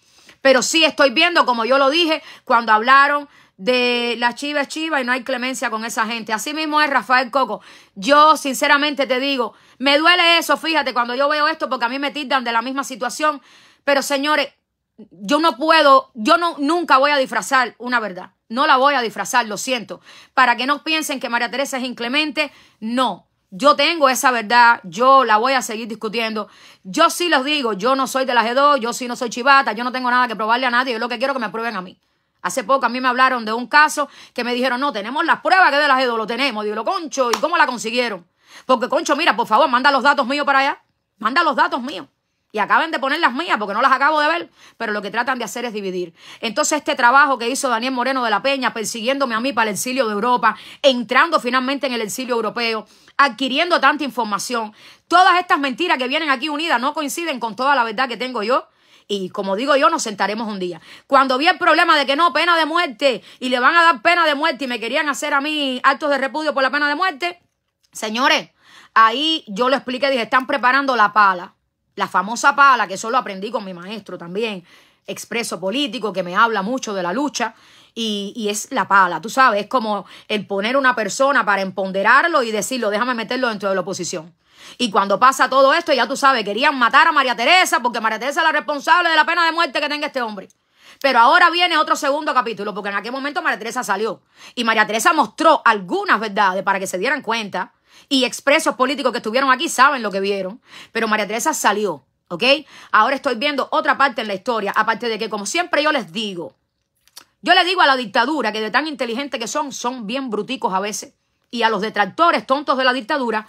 Pero sí estoy viendo, como yo lo dije, cuando hablaron de la chiva es chiva y no hay clemencia con esa gente. Así mismo es Rafael Coco. Yo sinceramente te digo, me duele eso, fíjate, cuando yo veo esto, porque a mí me tildan de la misma situación. Pero señores, yo no puedo, yo no, nunca voy a disfrazar una verdad. No la voy a disfrazar, lo siento. Para que no piensen que María Teresa es inclemente, no. Yo tengo esa verdad, yo la voy a seguir discutiendo. Yo sí los digo, yo no soy de las G2, e yo sí no soy chivata, yo no tengo nada que probarle a nadie, yo lo que quiero es que me aprueben a mí. Hace poco a mí me hablaron de un caso que me dijeron, no, tenemos las pruebas que de las EDO lo tenemos. Digo, lo concho, ¿y cómo la consiguieron? Porque, concho, mira, por favor, manda los datos míos para allá. Manda los datos míos. Y acaben de poner las mías porque no las acabo de ver, pero lo que tratan de hacer es dividir. Entonces este trabajo que hizo Daniel Moreno de la Peña, persiguiéndome a mí para el exilio de Europa, entrando finalmente en el exilio europeo, adquiriendo tanta información, todas estas mentiras que vienen aquí unidas no coinciden con toda la verdad que tengo yo y como digo yo, nos sentaremos un día. Cuando vi el problema de que no, pena de muerte, y le van a dar pena de muerte, y me querían hacer a mí actos de repudio por la pena de muerte, señores, ahí yo lo expliqué, dije, están preparando la pala, la famosa pala, que eso lo aprendí con mi maestro también, expreso político, que me habla mucho de la lucha. Y, y, es la pala, tú sabes, es como el poner una persona para empoderarlo y decirlo, déjame meterlo dentro de la oposición. Y cuando pasa todo esto, ya tú sabes, querían matar a María Teresa porque María Teresa es la responsable de la pena de muerte que tenga este hombre. Pero ahora viene otro segundo capítulo, porque en aquel momento María Teresa salió y María Teresa mostró algunas verdades para que se dieran cuenta y expresos políticos que estuvieron aquí saben lo que vieron, pero María Teresa salió, ¿ok? Ahora estoy viendo otra parte en la historia, aparte de que como siempre yo les digo, yo les digo a la dictadura que de tan inteligente que son, son bien bruticos a veces, y a los detractores tontos de la dictadura,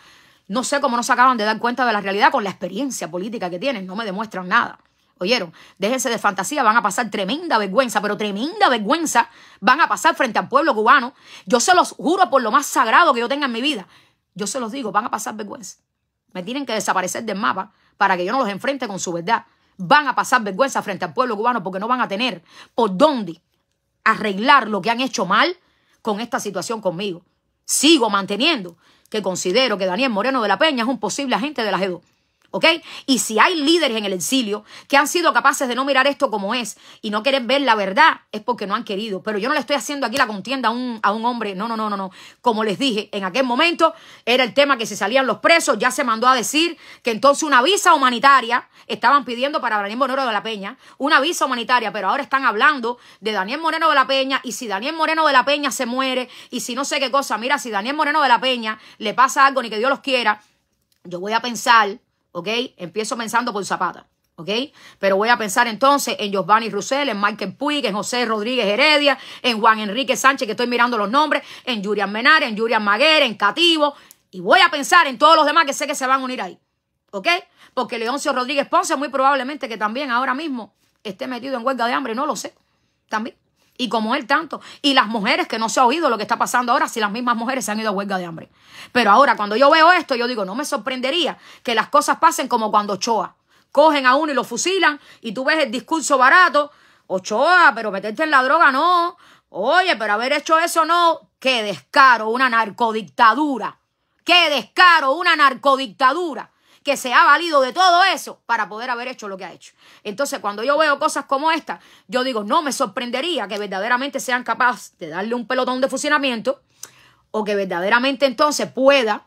no sé cómo no se acaban de dar cuenta de la realidad con la experiencia política que tienen. No me demuestran nada. ¿Oyeron? Déjense de fantasía, van a pasar tremenda vergüenza, pero tremenda vergüenza van a pasar frente al pueblo cubano. Yo se los juro por lo más sagrado que yo tenga en mi vida. Yo se los digo, van a pasar vergüenza. Me tienen que desaparecer del mapa para que yo no los enfrente con su verdad. Van a pasar vergüenza frente al pueblo cubano porque no van a tener por dónde arreglar lo que han hecho mal con esta situación conmigo. Sigo manteniendo que considero que Daniel Moreno de la Peña es un posible agente de la GEDO. ¿Ok? Y si hay líderes en el exilio que han sido capaces de no mirar esto como es y no querer ver la verdad, es porque no han querido. Pero yo no le estoy haciendo aquí la contienda a un, hombre. No, no, no, no, no. Como les dije, en aquel momento era el tema que se salían los presos. Ya se mandó a decir que entonces una visa humanitaria estaban pidiendo para Daniel Moreno de la Peña, una visa humanitaria, pero ahora están hablando de Daniel Moreno de la Peña y si Daniel Moreno de la Peña se muere y si no sé qué cosa, mira, si Daniel Moreno de la Peña le pasa algo ni que Dios los quiera, yo voy a pensar ¿ok? Empiezo pensando por Zapata. ¿Ok? Pero voy a pensar entonces en Giovanni Russell, en Michael Puig, en José Rodríguez Heredia, en Juan Enrique Sánchez, que estoy mirando los nombres, en Julian Menar, en Julian Maguer, en Cativo. Y voy a pensar en todos los demás que sé que se van a unir ahí. ¿Ok? Porque Leoncio Rodríguez Ponce muy probablemente que también ahora mismo esté metido en huelga de hambre, no lo sé. También y como él tanto. Y las mujeres que no se ha oído lo que está pasando ahora, si las mismas mujeres se han ido a huelga de hambre. Pero ahora, cuando yo veo esto, yo digo, no me sorprendería que las cosas pasen como cuando Ochoa. Cogen a uno y lo fusilan y tú ves el discurso barato. Ochoa, pero meterte en la droga no. Oye, pero haber hecho eso no. Qué descaro, una narcodictadura. Qué descaro, una narcodictadura que se ha valido de todo eso para poder haber hecho lo que ha hecho. Entonces, cuando yo veo cosas como esta, yo digo, no me sorprendería que verdaderamente sean capaces de darle un pelotón de fusilamiento o que verdaderamente entonces pueda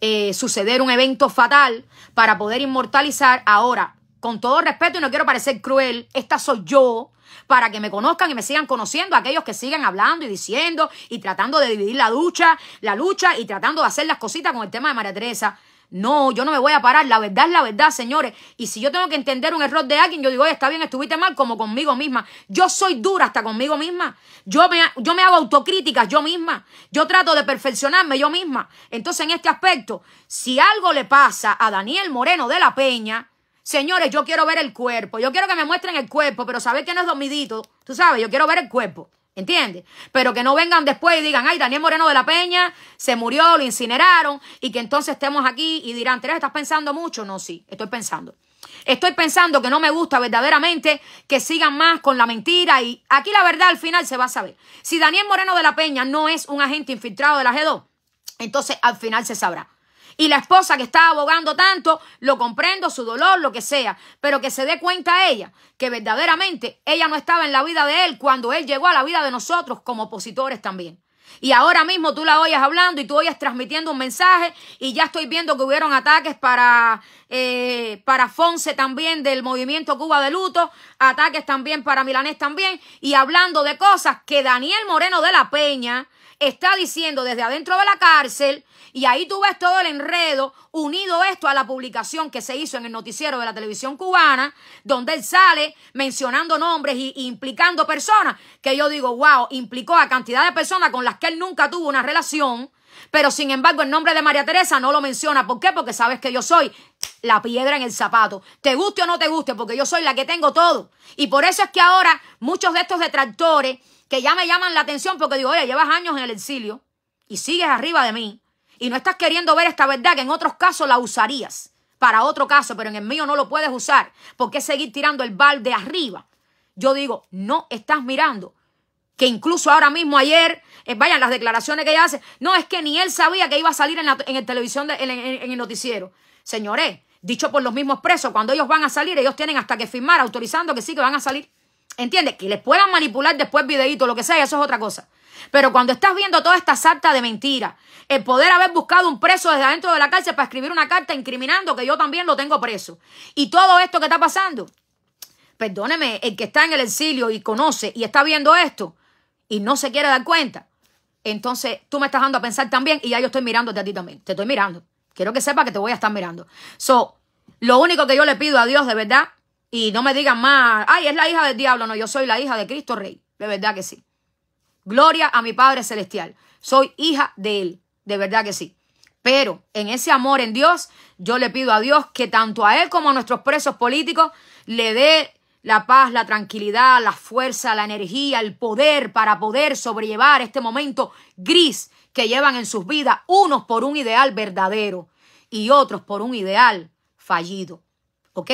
eh, suceder un evento fatal para poder inmortalizar. Ahora, con todo respeto y no quiero parecer cruel, esta soy yo para que me conozcan y me sigan conociendo aquellos que siguen hablando y diciendo y tratando de dividir la ducha, la lucha y tratando de hacer las cositas con el tema de María Teresa. No, yo no me voy a parar. La verdad es la verdad, señores. Y si yo tengo que entender un error de alguien, yo digo, oye, está bien, estuviste mal, como conmigo misma. Yo soy dura hasta conmigo misma. Yo me, yo me hago autocríticas yo misma. Yo trato de perfeccionarme yo misma. Entonces, en este aspecto, si algo le pasa a Daniel Moreno de la Peña, Señores, yo quiero ver el cuerpo. Yo quiero que me muestren el cuerpo, pero saber que no es dormidito. Tú sabes, yo quiero ver el cuerpo. ¿Entiendes? Pero que no vengan después y digan, ay, Daniel Moreno de la Peña se murió, lo incineraron, y que entonces estemos aquí y dirán, Teresa, ¿estás pensando mucho? No, sí, estoy pensando. Estoy pensando que no me gusta verdaderamente que sigan más con la mentira y aquí la verdad al final se va a saber. Si Daniel Moreno de la Peña no es un agente infiltrado de la G2, entonces al final se sabrá. Y la esposa que está abogando tanto, lo comprendo, su dolor, lo que sea, pero que se dé cuenta ella que verdaderamente ella no estaba en la vida de él cuando él llegó a la vida de nosotros como opositores también. Y ahora mismo tú la oyes hablando y tú oyes transmitiendo un mensaje y ya estoy viendo que hubieron ataques para, eh, para Fonse también del movimiento Cuba de Luto, ataques también para Milanés también y hablando de cosas que Daniel Moreno de la Peña, está diciendo desde adentro de la cárcel, y ahí tú ves todo el enredo, unido esto a la publicación que se hizo en el noticiero de la televisión cubana, donde él sale mencionando nombres y, implicando personas, que yo digo, wow, implicó a cantidad de personas con las que él nunca tuvo una relación, pero sin embargo el nombre de María Teresa no lo menciona. ¿Por qué? Porque sabes que yo soy la piedra en el zapato. Te guste o no te guste, porque yo soy la que tengo todo. Y por eso es que ahora muchos de estos detractores que ya me llaman la atención porque digo, oye, llevas años en el exilio y sigues arriba de mí y no estás queriendo ver esta verdad que en otros casos la usarías para otro caso, pero en el mío no lo puedes usar porque seguir tirando el balde arriba. Yo digo, no estás mirando que incluso ahora mismo ayer, eh, vayan las declaraciones que ella hace, no es que ni él sabía que iba a salir en, la, el televisión, en, en, el noticiero. Señores, dicho por los mismos presos, cuando ellos van a salir, ellos tienen hasta que firmar autorizando que sí que van a salir. ¿Entiendes? Que les puedan manipular después videíto, lo que sea, eso es otra cosa. Pero cuando estás viendo toda esta sarta de mentira, el poder haber buscado un preso desde adentro de la cárcel para escribir una carta incriminando que yo también lo tengo preso. Y todo esto que está pasando, perdóneme, el que está en el exilio y conoce y está viendo esto y no se quiere dar cuenta, entonces tú me estás dando a pensar también y ya yo estoy mirándote a ti también. Te estoy mirando. Quiero que sepa que te voy a estar mirando. So, lo único que yo le pido a Dios de verdad y no me digan más, ay, es la hija del diablo. No, yo soy la hija de Cristo Rey. De verdad que sí. Gloria a mi Padre Celestial. Soy hija de Él. De verdad que sí. Pero en ese amor en Dios, yo le pido a Dios que tanto a Él como a nuestros presos políticos le dé la paz, la tranquilidad, la fuerza, la energía, el poder para poder sobrellevar este momento gris que llevan en sus vidas, unos por un ideal verdadero y otros por un ideal fallido. ¿Ok?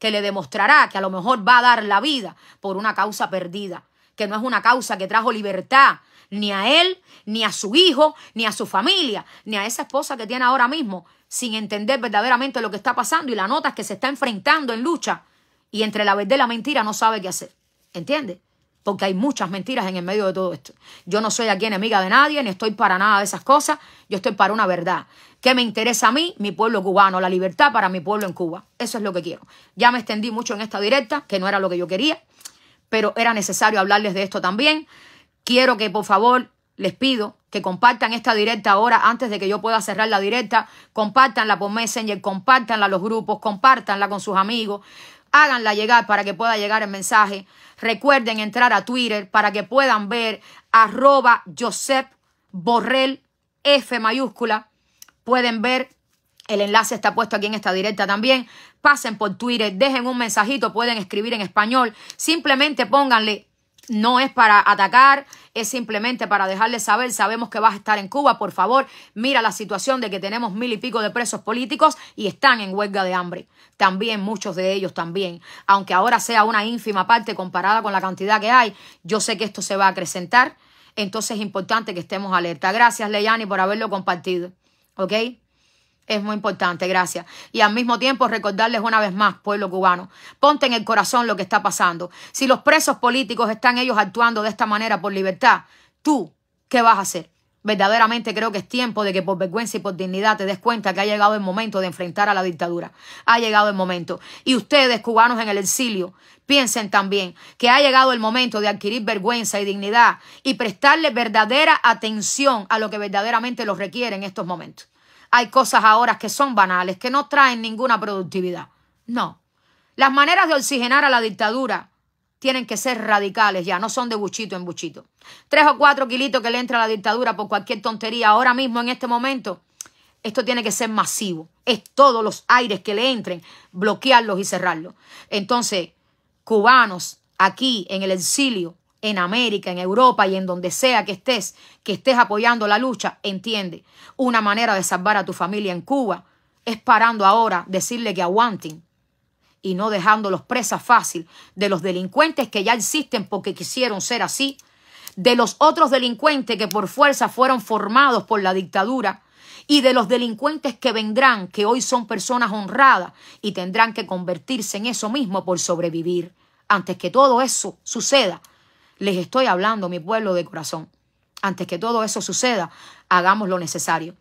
que le demostrará que a lo mejor va a dar la vida por una causa perdida, que no es una causa que trajo libertad ni a él, ni a su hijo, ni a su familia, ni a esa esposa que tiene ahora mismo, sin entender verdaderamente lo que está pasando y la nota es que se está enfrentando en lucha y entre la vez de la mentira no sabe qué hacer. ¿Entiendes? porque hay muchas mentiras en el medio de todo esto. Yo no soy aquí enemiga de nadie, ni estoy para nada de esas cosas, yo estoy para una verdad. ¿Qué me interesa a mí? Mi pueblo cubano, la libertad para mi pueblo en Cuba. Eso es lo que quiero. Ya me extendí mucho en esta directa, que no era lo que yo quería, pero era necesario hablarles de esto también. Quiero que por favor les pido que compartan esta directa ahora antes de que yo pueda cerrar la directa. Compartanla por Messenger, compartanla a los grupos, compartanla con sus amigos, háganla llegar para que pueda llegar el mensaje Recuerden entrar a Twitter para que puedan ver arroba Josep Borrell F mayúscula. Pueden ver el enlace está puesto aquí en esta directa también. Pasen por Twitter, dejen un mensajito, pueden escribir en español. Simplemente pónganle no es para atacar, es simplemente para dejarles saber, sabemos que vas a estar en Cuba, por favor, mira la situación de que tenemos mil y pico de presos políticos y están en huelga de hambre. También muchos de ellos también, aunque ahora sea una ínfima parte comparada con la cantidad que hay, yo sé que esto se va a acrecentar, entonces es importante que estemos alerta. Gracias, Leyani, por haberlo compartido. ¿Ok? es muy importante, gracias. Y al mismo tiempo recordarles una vez más, pueblo cubano, ponte en el corazón lo que está pasando. Si los presos políticos están ellos actuando de esta manera por libertad, tú, ¿qué vas a hacer? Verdaderamente creo que es tiempo de que por vergüenza y por dignidad te des cuenta que ha llegado el momento de enfrentar a la dictadura. Ha llegado el momento. Y ustedes, cubanos en el exilio, piensen también que ha llegado el momento de adquirir vergüenza y dignidad y prestarle verdadera atención a lo que verdaderamente los requiere en estos momentos. Hay cosas ahora que son banales, que no traen ninguna productividad. No. Las maneras de oxigenar a la dictadura tienen que ser radicales ya, no son de buchito en buchito. Tres o cuatro kilitos que le entra a la dictadura por cualquier tontería ahora mismo en este momento, esto tiene que ser masivo. Es todos los aires que le entren, bloquearlos y cerrarlos. Entonces, cubanos aquí en el exilio, en América, en Europa y en donde sea que estés, que estés apoyando la lucha, entiende. Una manera de salvar a tu familia en Cuba es parando ahora, decirle que aguanten y no dejándolos presas fácil de los delincuentes que ya existen porque quisieron ser así, de los otros delincuentes que por fuerza fueron formados por la dictadura y de los delincuentes que vendrán, que hoy son personas honradas y tendrán que convertirse en eso mismo por sobrevivir. Antes que todo eso suceda, les estoy hablando, mi pueblo de corazón. Antes que todo eso suceda, hagamos lo necesario.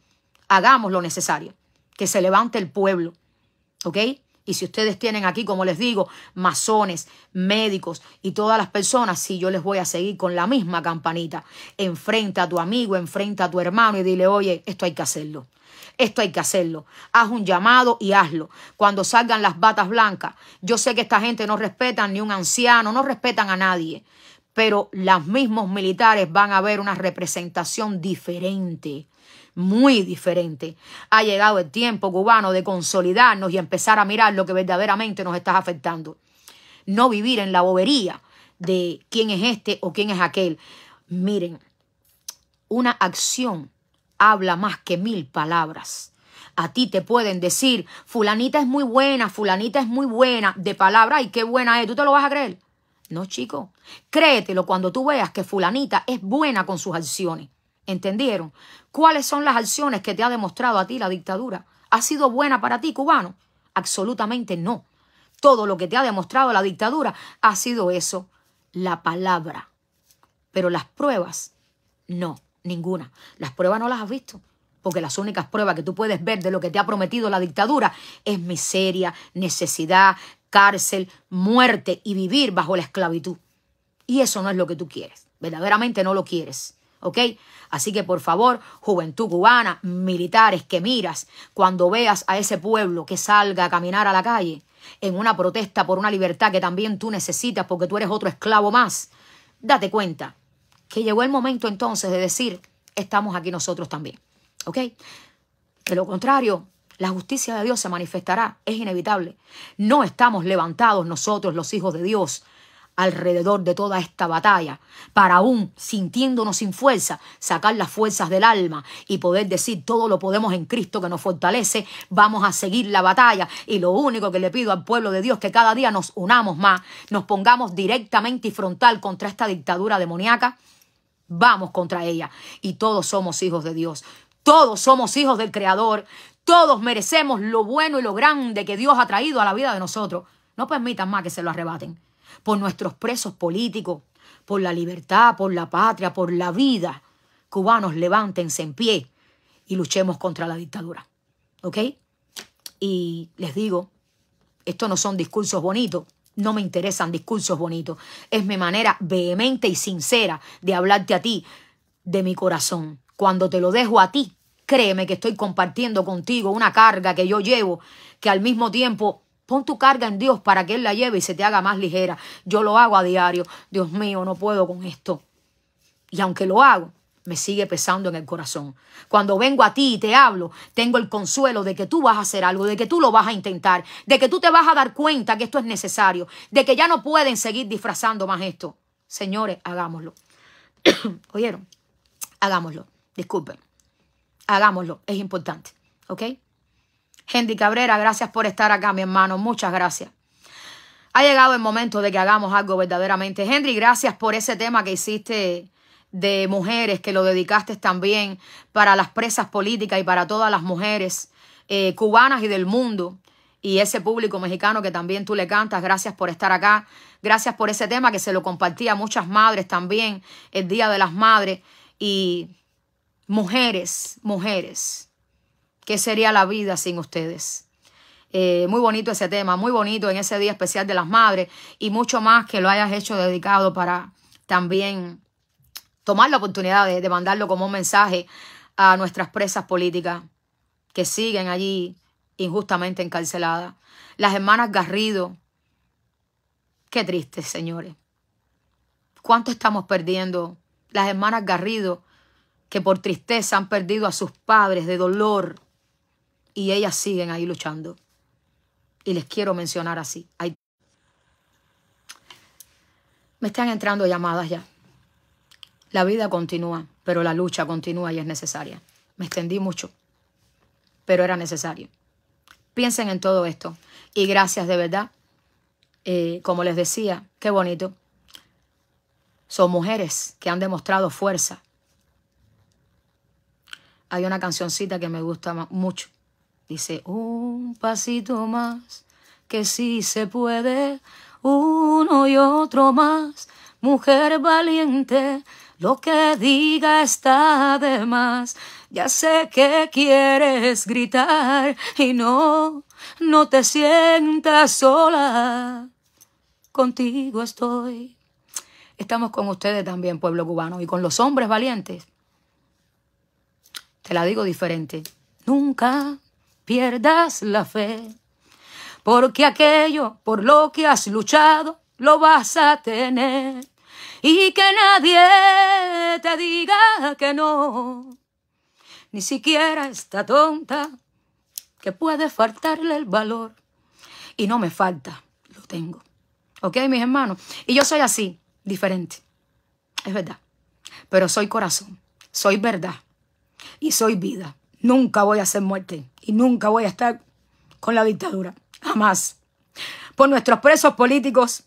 Hagamos lo necesario. Que se levante el pueblo. ¿Ok? Y si ustedes tienen aquí, como les digo, masones, médicos y todas las personas, si sí, yo les voy a seguir con la misma campanita. Enfrenta a tu amigo, enfrenta a tu hermano y dile, oye, esto hay que hacerlo. Esto hay que hacerlo. Haz un llamado y hazlo. Cuando salgan las batas blancas, yo sé que esta gente no respetan ni un anciano, no respetan a nadie pero los mismos militares van a ver una representación diferente, muy diferente. Ha llegado el tiempo cubano de consolidarnos y empezar a mirar lo que verdaderamente nos está afectando. No vivir en la bobería de quién es este o quién es aquel. Miren, una acción habla más que mil palabras. A ti te pueden decir, fulanita es muy buena, fulanita es muy buena, de palabra, ay, qué buena es, ¿tú te lo vas a creer? No, chico. Créetelo cuando tú veas que fulanita es buena con sus acciones. ¿Entendieron? ¿Cuáles son las acciones que te ha demostrado a ti la dictadura? ¿Ha sido buena para ti, cubano? Absolutamente no. Todo lo que te ha demostrado la dictadura ha sido eso, la palabra. Pero las pruebas, no, ninguna. Las pruebas no las has visto. Porque las únicas pruebas que tú puedes ver de lo que te ha prometido la dictadura es miseria, necesidad, cárcel, muerte y vivir bajo la esclavitud. Y eso no es lo que tú quieres, verdaderamente no lo quieres. ¿Ok? Así que por favor, juventud cubana, militares que miras, cuando veas a ese pueblo que salga a caminar a la calle en una protesta por una libertad que también tú necesitas porque tú eres otro esclavo más, date cuenta que llegó el momento entonces de decir, estamos aquí nosotros también. ¿Ok? De lo contrario, la justicia de Dios se manifestará, es inevitable. No estamos levantados nosotros, los hijos de Dios, alrededor de toda esta batalla, para aún sintiéndonos sin fuerza, sacar las fuerzas del alma y poder decir todo lo podemos en Cristo que nos fortalece, vamos a seguir la batalla y lo único que le pido al pueblo de Dios que cada día nos unamos más, nos pongamos directamente y frontal contra esta dictadura demoníaca, vamos contra ella y todos somos hijos de Dios. Todos somos hijos del Creador, todos merecemos lo bueno y lo grande que Dios ha traído a la vida de nosotros. No permitan más que se lo arrebaten. Por nuestros presos políticos, por la libertad, por la patria, por la vida. Cubanos, levántense en pie y luchemos contra la dictadura. ¿Ok? Y les digo, estos no son discursos bonitos. No me interesan discursos bonitos. Es mi manera vehemente y sincera de hablarte a ti de mi corazón. Cuando te lo dejo a ti, Créeme que estoy compartiendo contigo una carga que yo llevo, que al mismo tiempo Pon tu carga en Dios para que Él la lleve y se te haga más ligera. Yo lo hago a diario. Dios mío, no puedo con esto. Y aunque lo hago, me sigue pesando en el corazón. Cuando vengo a ti y te hablo, tengo el consuelo de que tú vas a hacer algo, de que tú lo vas a intentar, de que tú te vas a dar cuenta que esto es necesario, de que ya no pueden seguir disfrazando más esto. Señores, hagámoslo. ¿Oyeron? Hagámoslo. Disculpen hagámoslo, es importante. ¿Ok? Henry Cabrera, gracias por estar acá, mi hermano. Muchas gracias. Ha llegado el momento de que hagamos algo verdaderamente. Henry, gracias por ese tema que hiciste de mujeres, que lo dedicaste también para las presas políticas y para todas las mujeres eh, cubanas y del mundo. Y ese público mexicano que también tú le cantas, gracias por estar acá. Gracias por ese tema que se lo compartía a muchas madres también, el Día de las Madres. Y Mujeres, mujeres, ¿qué sería la vida sin ustedes? Eh, muy bonito ese tema, muy bonito en ese día especial de las madres y mucho más que lo hayas hecho dedicado para también tomar la oportunidad de, de mandarlo como un mensaje a nuestras presas políticas que siguen allí injustamente encarceladas. Las hermanas Garrido, qué triste, señores. ¿Cuánto estamos perdiendo? Las hermanas Garrido, que por tristeza han perdido a sus padres de dolor y ellas siguen ahí luchando. Y les quiero mencionar así. Me están entrando llamadas ya. La vida continúa, pero la lucha continúa y es necesaria. Me extendí mucho, pero era necesario. Piensen en todo esto y gracias de verdad. Eh, como les decía, qué bonito. Son mujeres que han demostrado fuerza, hay una cancioncita que me gusta mucho. Dice, un pasito más, que si sí se puede, uno y otro más, mujer valiente, lo que diga está de más. Ya sé que quieres gritar y no, no te sientas sola. Contigo estoy. Estamos con ustedes también, pueblo cubano, y con los hombres valientes. Te la digo diferente. Nunca pierdas la fe, porque aquello por lo que has luchado lo vas a tener. Y que nadie te diga que no. Ni siquiera esta tonta que puede faltarle el valor. Y no me falta, lo tengo. ¿Ok, mis hermanos? Y yo soy así, diferente. Es verdad. Pero soy corazón, soy verdad y soy vida. Nunca voy a ser muerte y nunca voy a estar con la dictadura. Jamás. Por nuestros presos políticos,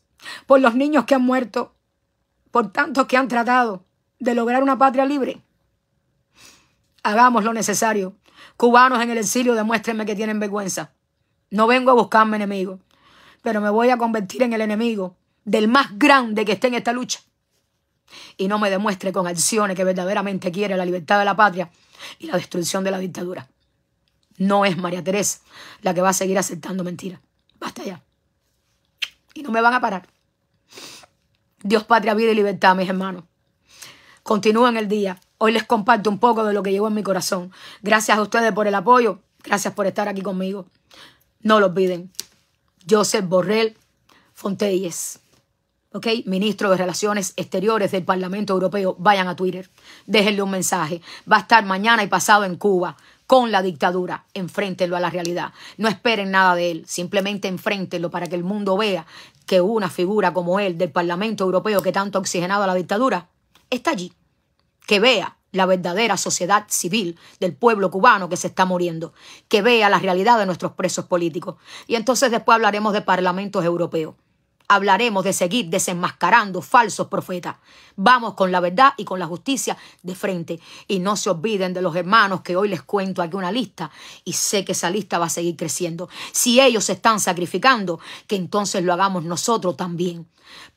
por los niños que han muerto, por tantos que han tratado de lograr una patria libre. Hagamos lo necesario. Cubanos en el exilio, demuéstrenme que tienen vergüenza. No vengo a buscarme enemigo, pero me voy a convertir en el enemigo del más grande que esté en esta lucha y no me demuestre con acciones que verdaderamente quiere la libertad de la patria y la destrucción de la dictadura. No es María Teresa la que va a seguir aceptando mentiras. Basta ya. Y no me van a parar. Dios, patria, vida y libertad, mis hermanos. Continúen el día. Hoy les comparto un poco de lo que llevo en mi corazón. Gracias a ustedes por el apoyo. Gracias por estar aquí conmigo. No lo olviden. Joseph Borrell Fontelles. Ministro de Relaciones Exteriores del Parlamento Europeo, vayan a Twitter, déjenle un mensaje. Va a estar mañana y pasado en Cuba con la dictadura, enfréntenlo a la realidad. No esperen nada de él, simplemente enfréntenlo para que el mundo vea que una figura como él del Parlamento Europeo que tanto ha oxigenado a la dictadura está allí. Que vea la verdadera sociedad civil del pueblo cubano que se está muriendo, que vea la realidad de nuestros presos políticos. Y entonces después hablaremos de parlamentos europeos hablaremos de seguir desenmascarando falsos profetas. Vamos con la verdad y con la justicia de frente. Y no se olviden de los hermanos que hoy les cuento aquí una lista y sé que esa lista va a seguir creciendo. Si ellos se están sacrificando, que entonces lo hagamos nosotros también.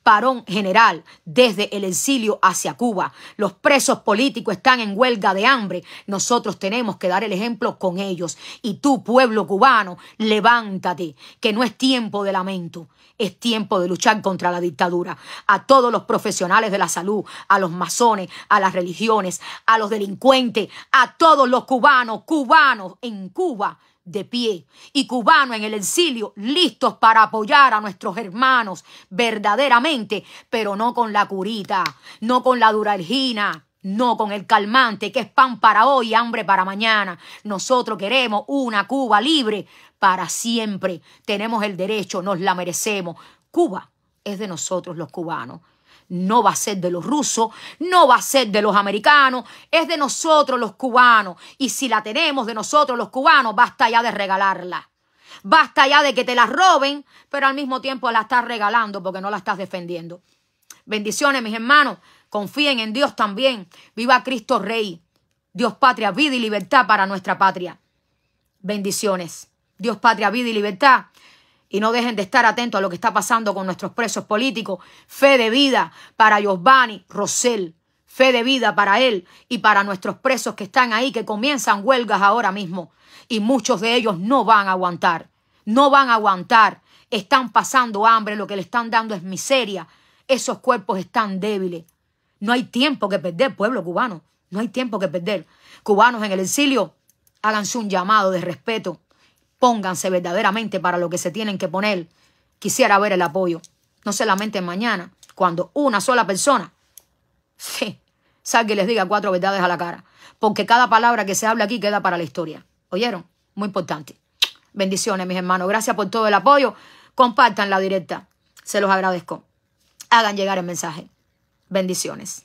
Parón general desde el exilio hacia Cuba. Los presos políticos están en huelga de hambre. Nosotros tenemos que dar el ejemplo con ellos. Y tú, pueblo cubano, levántate, que no es tiempo de lamento. Es tiempo de luchar contra la dictadura. A todos los profesionales de la salud, a los masones, a las religiones, a los delincuentes, a todos los cubanos, cubanos en Cuba de pie y cubanos en el exilio, listos para apoyar a nuestros hermanos verdaderamente, pero no con la curita, no con la duralgina, no con el calmante que es pan para hoy y hambre para mañana. Nosotros queremos una Cuba libre, para siempre. Tenemos el derecho, nos la merecemos. Cuba es de nosotros los cubanos. No va a ser de los rusos, no va a ser de los americanos, es de nosotros los cubanos. Y si la tenemos de nosotros los cubanos, basta ya de regalarla. Basta ya de que te la roben, pero al mismo tiempo la estás regalando porque no la estás defendiendo. Bendiciones, mis hermanos. Confíen en Dios también. Viva Cristo Rey. Dios patria, vida y libertad para nuestra patria. Bendiciones. Dios, patria, vida y libertad. Y no dejen de estar atentos a lo que está pasando con nuestros presos políticos. Fe de vida para Giovanni Rosell. Fe de vida para él y para nuestros presos que están ahí, que comienzan huelgas ahora mismo. Y muchos de ellos no van a aguantar. No van a aguantar. Están pasando hambre. Lo que le están dando es miseria. Esos cuerpos están débiles. No hay tiempo que perder, pueblo cubano. No hay tiempo que perder. Cubanos en el exilio, háganse un llamado de respeto Pónganse verdaderamente para lo que se tienen que poner. Quisiera ver el apoyo. No se lamenten mañana cuando una sola persona sí, salga y les diga cuatro verdades a la cara. Porque cada palabra que se habla aquí queda para la historia. ¿Oyeron? Muy importante. Bendiciones, mis hermanos. Gracias por todo el apoyo. Compartan la directa. Se los agradezco. Hagan llegar el mensaje. Bendiciones.